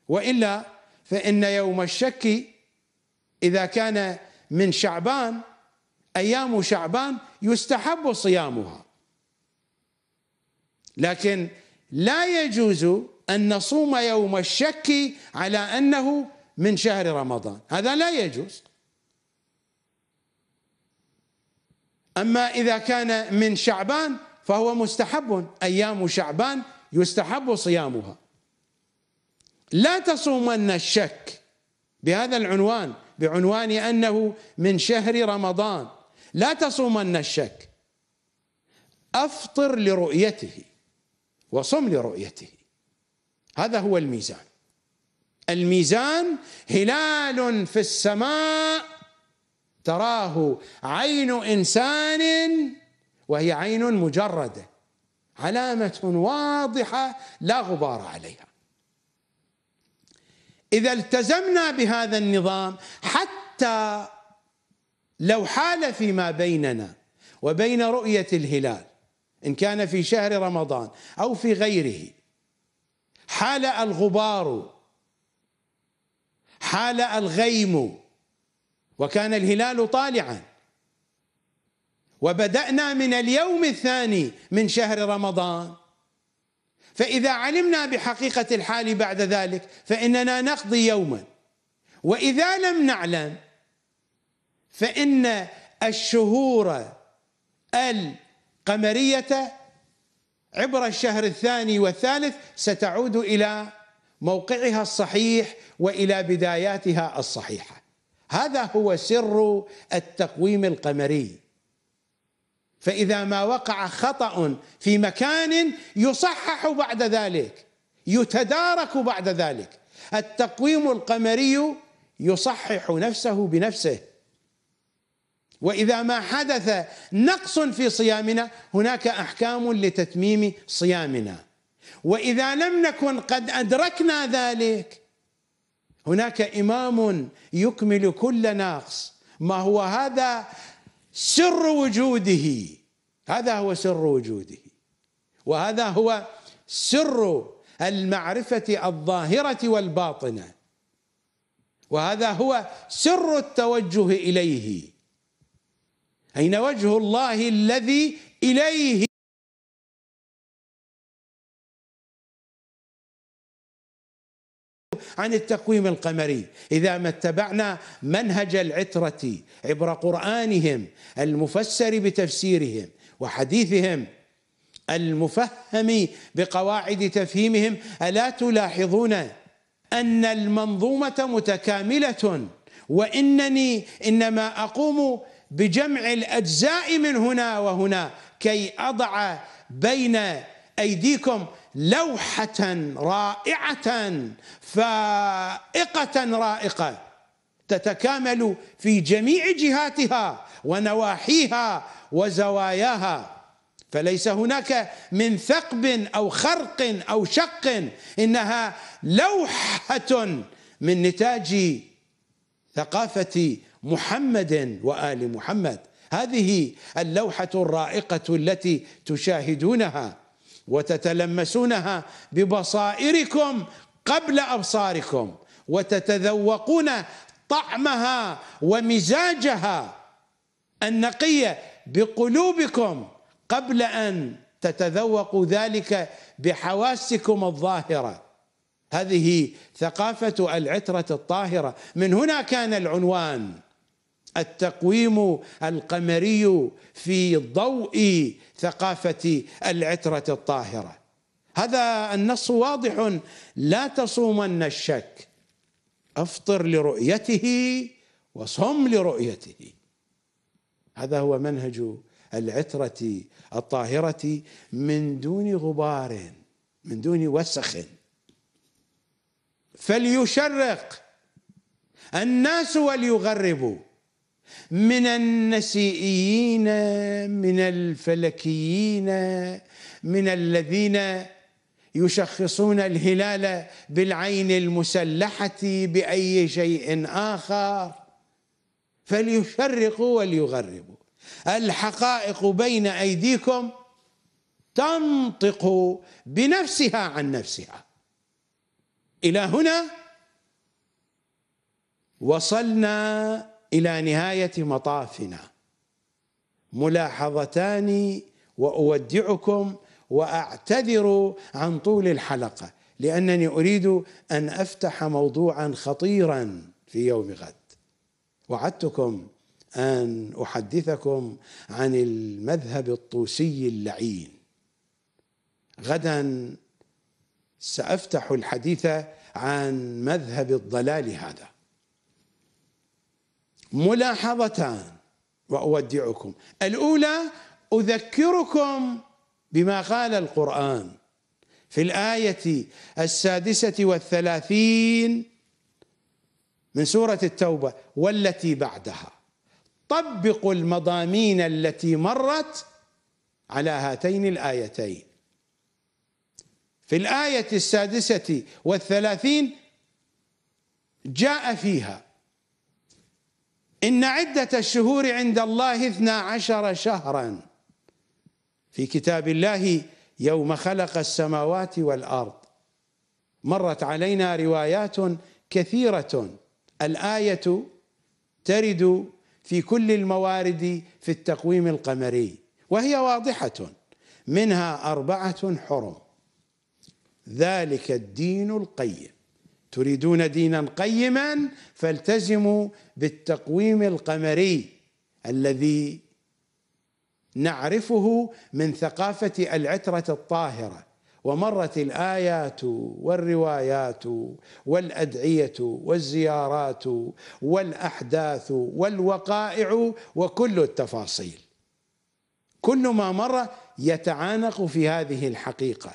Speaker 1: والا فإن يوم الشك إذا كان من شعبان أيام شعبان يستحب صيامها لكن لا يجوز أن نصوم يوم الشك على أنه من شهر رمضان هذا لا يجوز أما إذا كان من شعبان فهو مستحب أيام شعبان يستحب صيامها لا تصومن الشك بهذا العنوان بعنوان انه من شهر رمضان لا تصومن الشك افطر لرؤيته وصم لرؤيته هذا هو الميزان الميزان هلال في السماء تراه عين انسان وهي عين مجرده علامه واضحه لا غبار عليها اذا التزمنا بهذا النظام حتى لو حال فيما بيننا وبين رؤيه الهلال ان كان في شهر رمضان او في غيره حال الغبار حال الغيم وكان الهلال طالعا وبدانا من اليوم الثاني من شهر رمضان فإذا علمنا بحقيقة الحال بعد ذلك فإننا نقضي يوما وإذا لم نعلم فإن الشهور القمرية عبر الشهر الثاني والثالث ستعود إلى موقعها الصحيح وإلى بداياتها الصحيحة هذا هو سر التقويم القمري فإذا ما وقع خطأ في مكان يصحح بعد ذلك يتدارك بعد ذلك التقويم القمري يصحح نفسه بنفسه وإذا ما حدث نقص في صيامنا هناك أحكام لتتميم صيامنا وإذا لم نكن قد أدركنا ذلك هناك إمام يكمل كل ناقص ما هو هذا سر وجوده هذا هو سر وجوده وهذا هو سر المعرفة الظاهرة والباطنة وهذا هو سر التوجه إليه أين وجه الله الذي إليه عن التقويم القمري إذا ما اتبعنا منهج العترة عبر قرآنهم المفسر بتفسيرهم وحديثهم المفهم بقواعد تفهيمهم ألا تلاحظون أن المنظومة متكاملة وإنني إنما أقوم بجمع الأجزاء من هنا وهنا كي أضع بين أيديكم لوحة رائعة فائقة رائقة تتكامل في جميع جهاتها ونواحيها وزواياها فليس هناك من ثقب او خرق او شق انها لوحه من نتاج ثقافه محمد وال محمد هذه اللوحه الرائقه التي تشاهدونها وتتلمسونها ببصائركم قبل ابصاركم وتتذوقون طعمها ومزاجها النقيه بقلوبكم قبل ان تتذوقوا ذلك بحواسكم الظاهره هذه ثقافه العتره الطاهره من هنا كان العنوان التقويم القمري في ضوء ثقافة العترة الطاهرة هذا النص واضح لا تصومن الشك افطر لرؤيته وصم لرؤيته هذا هو منهج العترة الطاهرة من دون غبار من دون وسخ فليشرق الناس وليغربوا من النسيئيين من الفلكيين من الذين يشخصون الهلال بالعين المسلحه باي شيء اخر فليشرقوا وليغربوا الحقائق بين ايديكم تنطق بنفسها عن نفسها الى هنا وصلنا الى نهايه مطافنا ملاحظتان واودعكم واعتذر عن طول الحلقه لانني اريد ان افتح موضوعا خطيرا في يوم غد وعدتكم ان احدثكم عن المذهب الطوسي اللعين غدا سافتح الحديث عن مذهب الضلال هذا ملاحظتان واودعكم الاولى اذكركم بما قال القران في الايه السادسه والثلاثين من سوره التوبه والتي بعدها طبقوا المضامين التي مرت على هاتين الايتين في الايه السادسه والثلاثين جاء فيها إن عدة الشهور عند الله اثنا عشر شهرا في كتاب الله يوم خلق السماوات والأرض مرت علينا روايات كثيرة الآية ترد في كل الموارد في التقويم القمري وهي واضحة منها أربعة حرم ذلك الدين القيم تريدون دينا قيما فالتزموا بالتقويم القمري الذي نعرفه من ثقافه العتره الطاهره ومرت الايات والروايات والادعيه والزيارات والاحداث والوقائع وكل التفاصيل كل ما مر يتعانق في هذه الحقيقه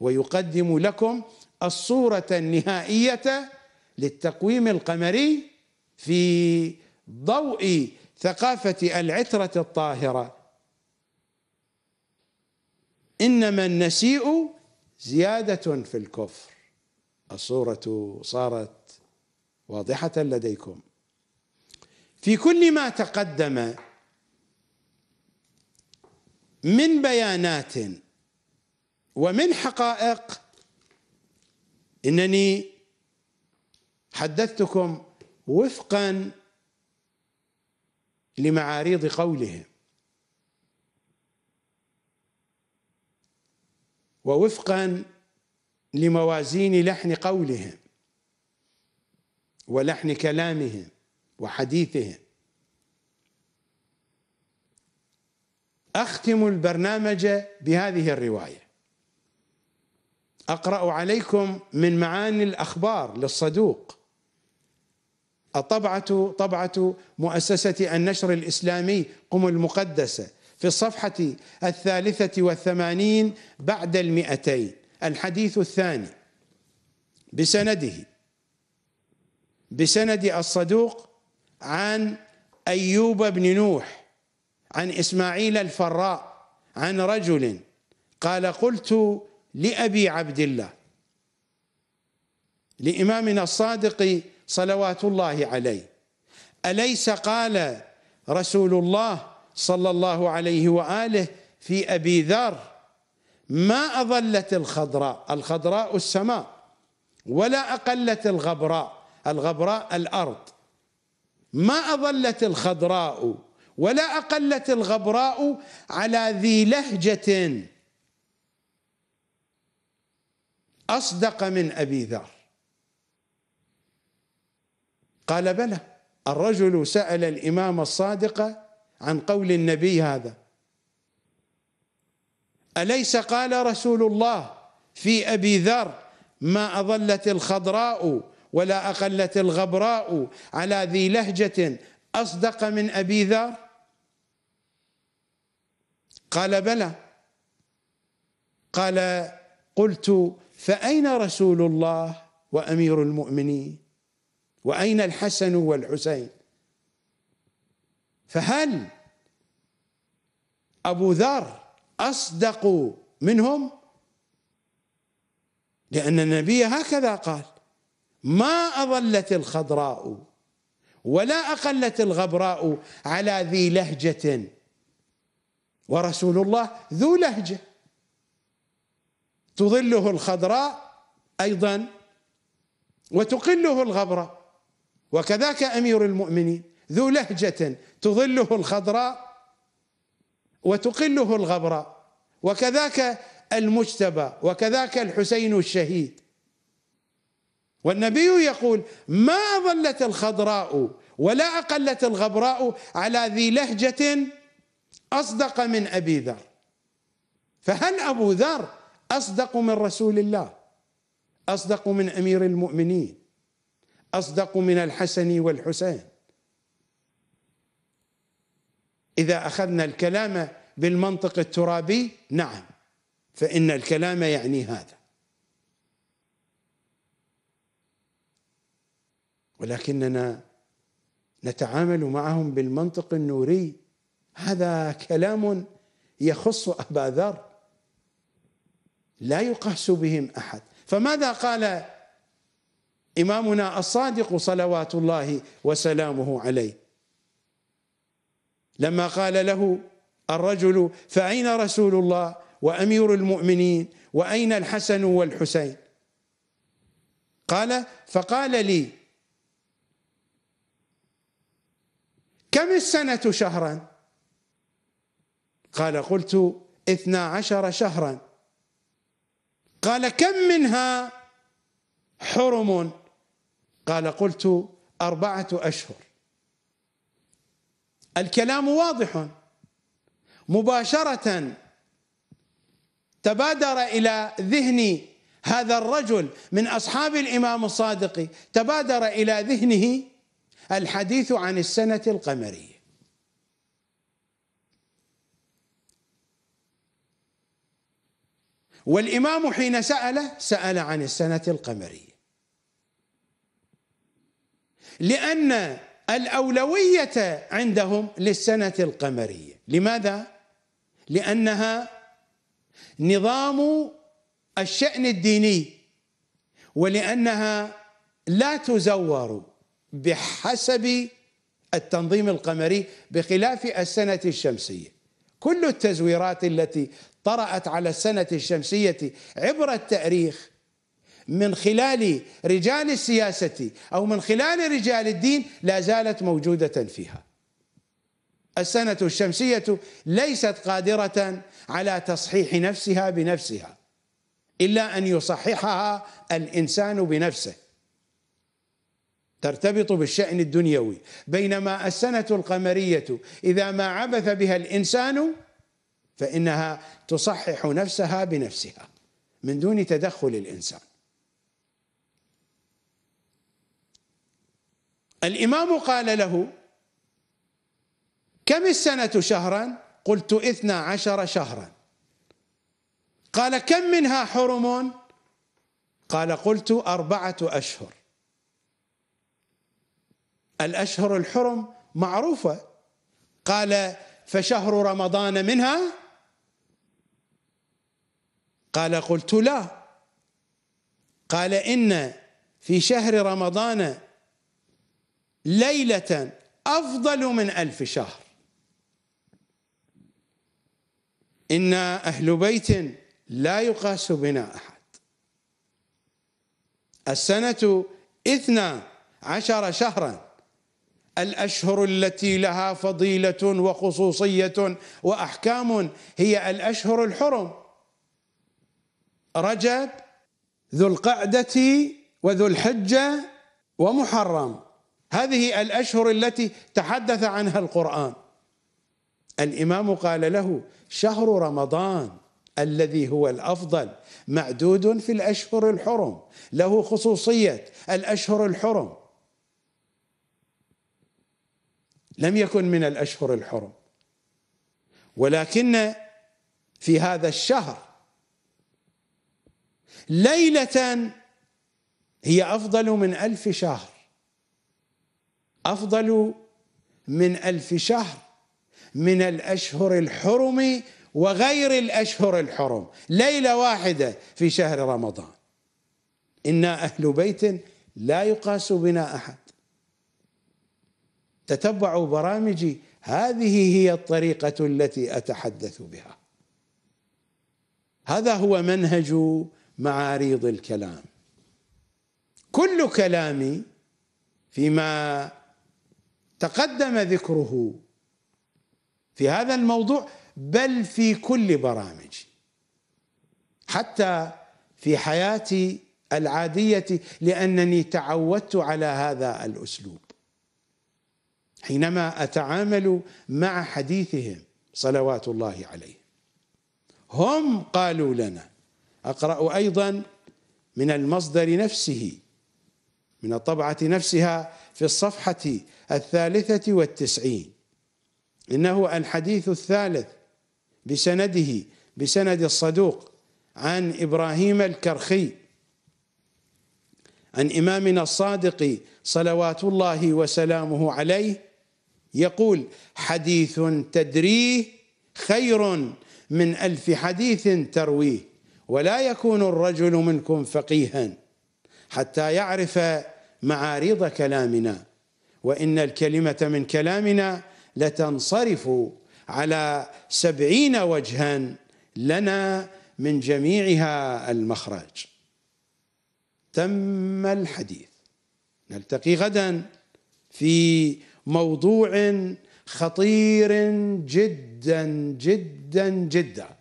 Speaker 1: ويقدم لكم الصورة النهائية للتقويم القمري في ضوء ثقافة العترة الطاهرة إنما النسيء زيادة في الكفر الصورة صارت واضحة لديكم في كل ما تقدم من بيانات ومن حقائق انني حدثتكم وفقا لمعاريض قولهم ووفقا لموازين لحن قولهم ولحن كلامهم وحديثهم اختم البرنامج بهذه الروايه اقرا عليكم من معاني الاخبار للصدوق الطبعه طبعه مؤسسه النشر الاسلامي قم المقدسه في الصفحه الثالثه والثمانين بعد المئتين الحديث الثاني بسنده بسند الصدوق عن ايوب بن نوح عن اسماعيل الفراء عن رجل قال قلت لأبي عبد الله لإمامنا الصادق صلوات الله عليه أليس قال رسول الله صلى الله عليه وآله في أبي ذر ما أظلت الخضراء الخضراء السماء ولا أقلت الغبراء الغبراء الأرض ما أظلت الخضراء ولا أقلت الغبراء على ذي لهجة أصدق من أبي ذر قال بلى الرجل سأل الإمام الصادق عن قول النبي هذا أليس قال رسول الله في أبي ذر ما أظلت الخضراء ولا أقلت الغبراء على ذي لهجة أصدق من أبي ذر قال بلى قال قلت فأين رسول الله وأمير المؤمنين وأين الحسن والحسين فهل أبو ذر أصدق منهم لأن النبي هكذا قال ما أظلت الخضراء ولا أقلت الغبراء على ذي لهجة ورسول الله ذو لهجه تظله الخضراء ايضا وتقله الغبراء وكذاك امير المؤمنين ذو لهجه تظله الخضراء وتقله الغبراء وكذاك المجتبى وكذاك الحسين الشهيد والنبي يقول ما أظلت الخضراء ولا أقلت الغبراء على ذي لهجة أصدق من أبي ذر فهل أبو ذر اصدق من رسول الله اصدق من امير المؤمنين اصدق من الحسن والحسين اذا اخذنا الكلام بالمنطق الترابي نعم فان الكلام يعني هذا ولكننا نتعامل معهم بالمنطق النوري هذا كلام يخص ابا ذر لا يقاس بهم احد فماذا قال امامنا الصادق صلوات الله وسلامه عليه لما قال له الرجل فاين رسول الله وامير المؤمنين واين الحسن والحسين قال فقال لي كم السنه شهرا قال قلت اثنا عشر شهرا قال كم منها حرم قال قلت أربعة أشهر الكلام واضح مباشرة تبادر إلى ذهن هذا الرجل من أصحاب الإمام الصادق تبادر إلى ذهنه الحديث عن السنة القمرية والإمام حين سأل سأل عن السنة القمرية لأن الأولوية عندهم للسنة القمرية لماذا؟ لأنها نظام الشأن الديني ولأنها لا تزور بحسب التنظيم القمري بخلاف السنة الشمسية كل التزويرات التي طرأت على السنة الشمسية عبر التاريخ من خلال رجال السياسة أو من خلال رجال الدين لا زالت موجودة فيها السنة الشمسية ليست قادرة على تصحيح نفسها بنفسها إلا أن يصححها الإنسان بنفسه ترتبط بالشأن الدنيوي بينما السنة القمرية إذا ما عبث بها الإنسان فإنها تصحح نفسها بنفسها من دون تدخل الإنسان الإمام قال له كم السنة شهرا قلت إثنى عشر شهرا قال كم منها حرم قال قلت أربعة أشهر الأشهر الحرم معروفة قال فشهر رمضان منها قال قلت لا قال إن في شهر رمضان ليلة أفضل من ألف شهر إنا أهل بيت لا يقاس بنا أحد السنة إثنى عشر شهرا الأشهر التي لها فضيلة وخصوصية وأحكام هي الأشهر الحرم رجب ذو القعدة وذو الحجة ومحرم هذه الأشهر التي تحدث عنها القرآن الإمام قال له شهر رمضان الذي هو الافضل معدود في الاشهر الحرم له خصوصيه الاشهر الحرم لم يكن من الاشهر الحرم ولكن في هذا الشهر ليلة هي أفضل من ألف شهر أفضل من ألف شهر من الأشهر الحرم وغير الأشهر الحرم ليلة واحدة في شهر رمضان إنا أهل بيت لا يقاس بنا أحد تتبعوا برامجي هذه هي الطريقة التي أتحدث بها هذا هو منهج معاريض الكلام كل كلامي فيما تقدم ذكره في هذا الموضوع بل في كل برامجي حتى في حياتي العاديه لانني تعودت على هذا الاسلوب حينما اتعامل مع حديثهم صلوات الله عليه هم قالوا لنا أقرأ أيضا من المصدر نفسه من الطبعة نفسها في الصفحة الثالثة والتسعين إنه الحديث الثالث بسنده بسند الصدوق عن إبراهيم الكرخي عن إمامنا الصادق صلوات الله وسلامه عليه يقول حديث تدريه خير من ألف حديث ترويه ولا يكون الرجل منكم فقيها حتى يعرف معارض كلامنا وإن الكلمة من كلامنا لتنصرف على سبعين وجها لنا من جميعها المخرج تم الحديث نلتقي غدا في موضوع خطير جدا جدا جدا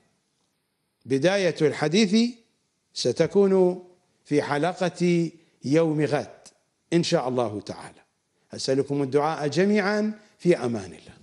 Speaker 1: بداية الحديث ستكون في حلقة يوم غد إن شاء الله تعالى أسألكم الدعاء جميعا في أمان الله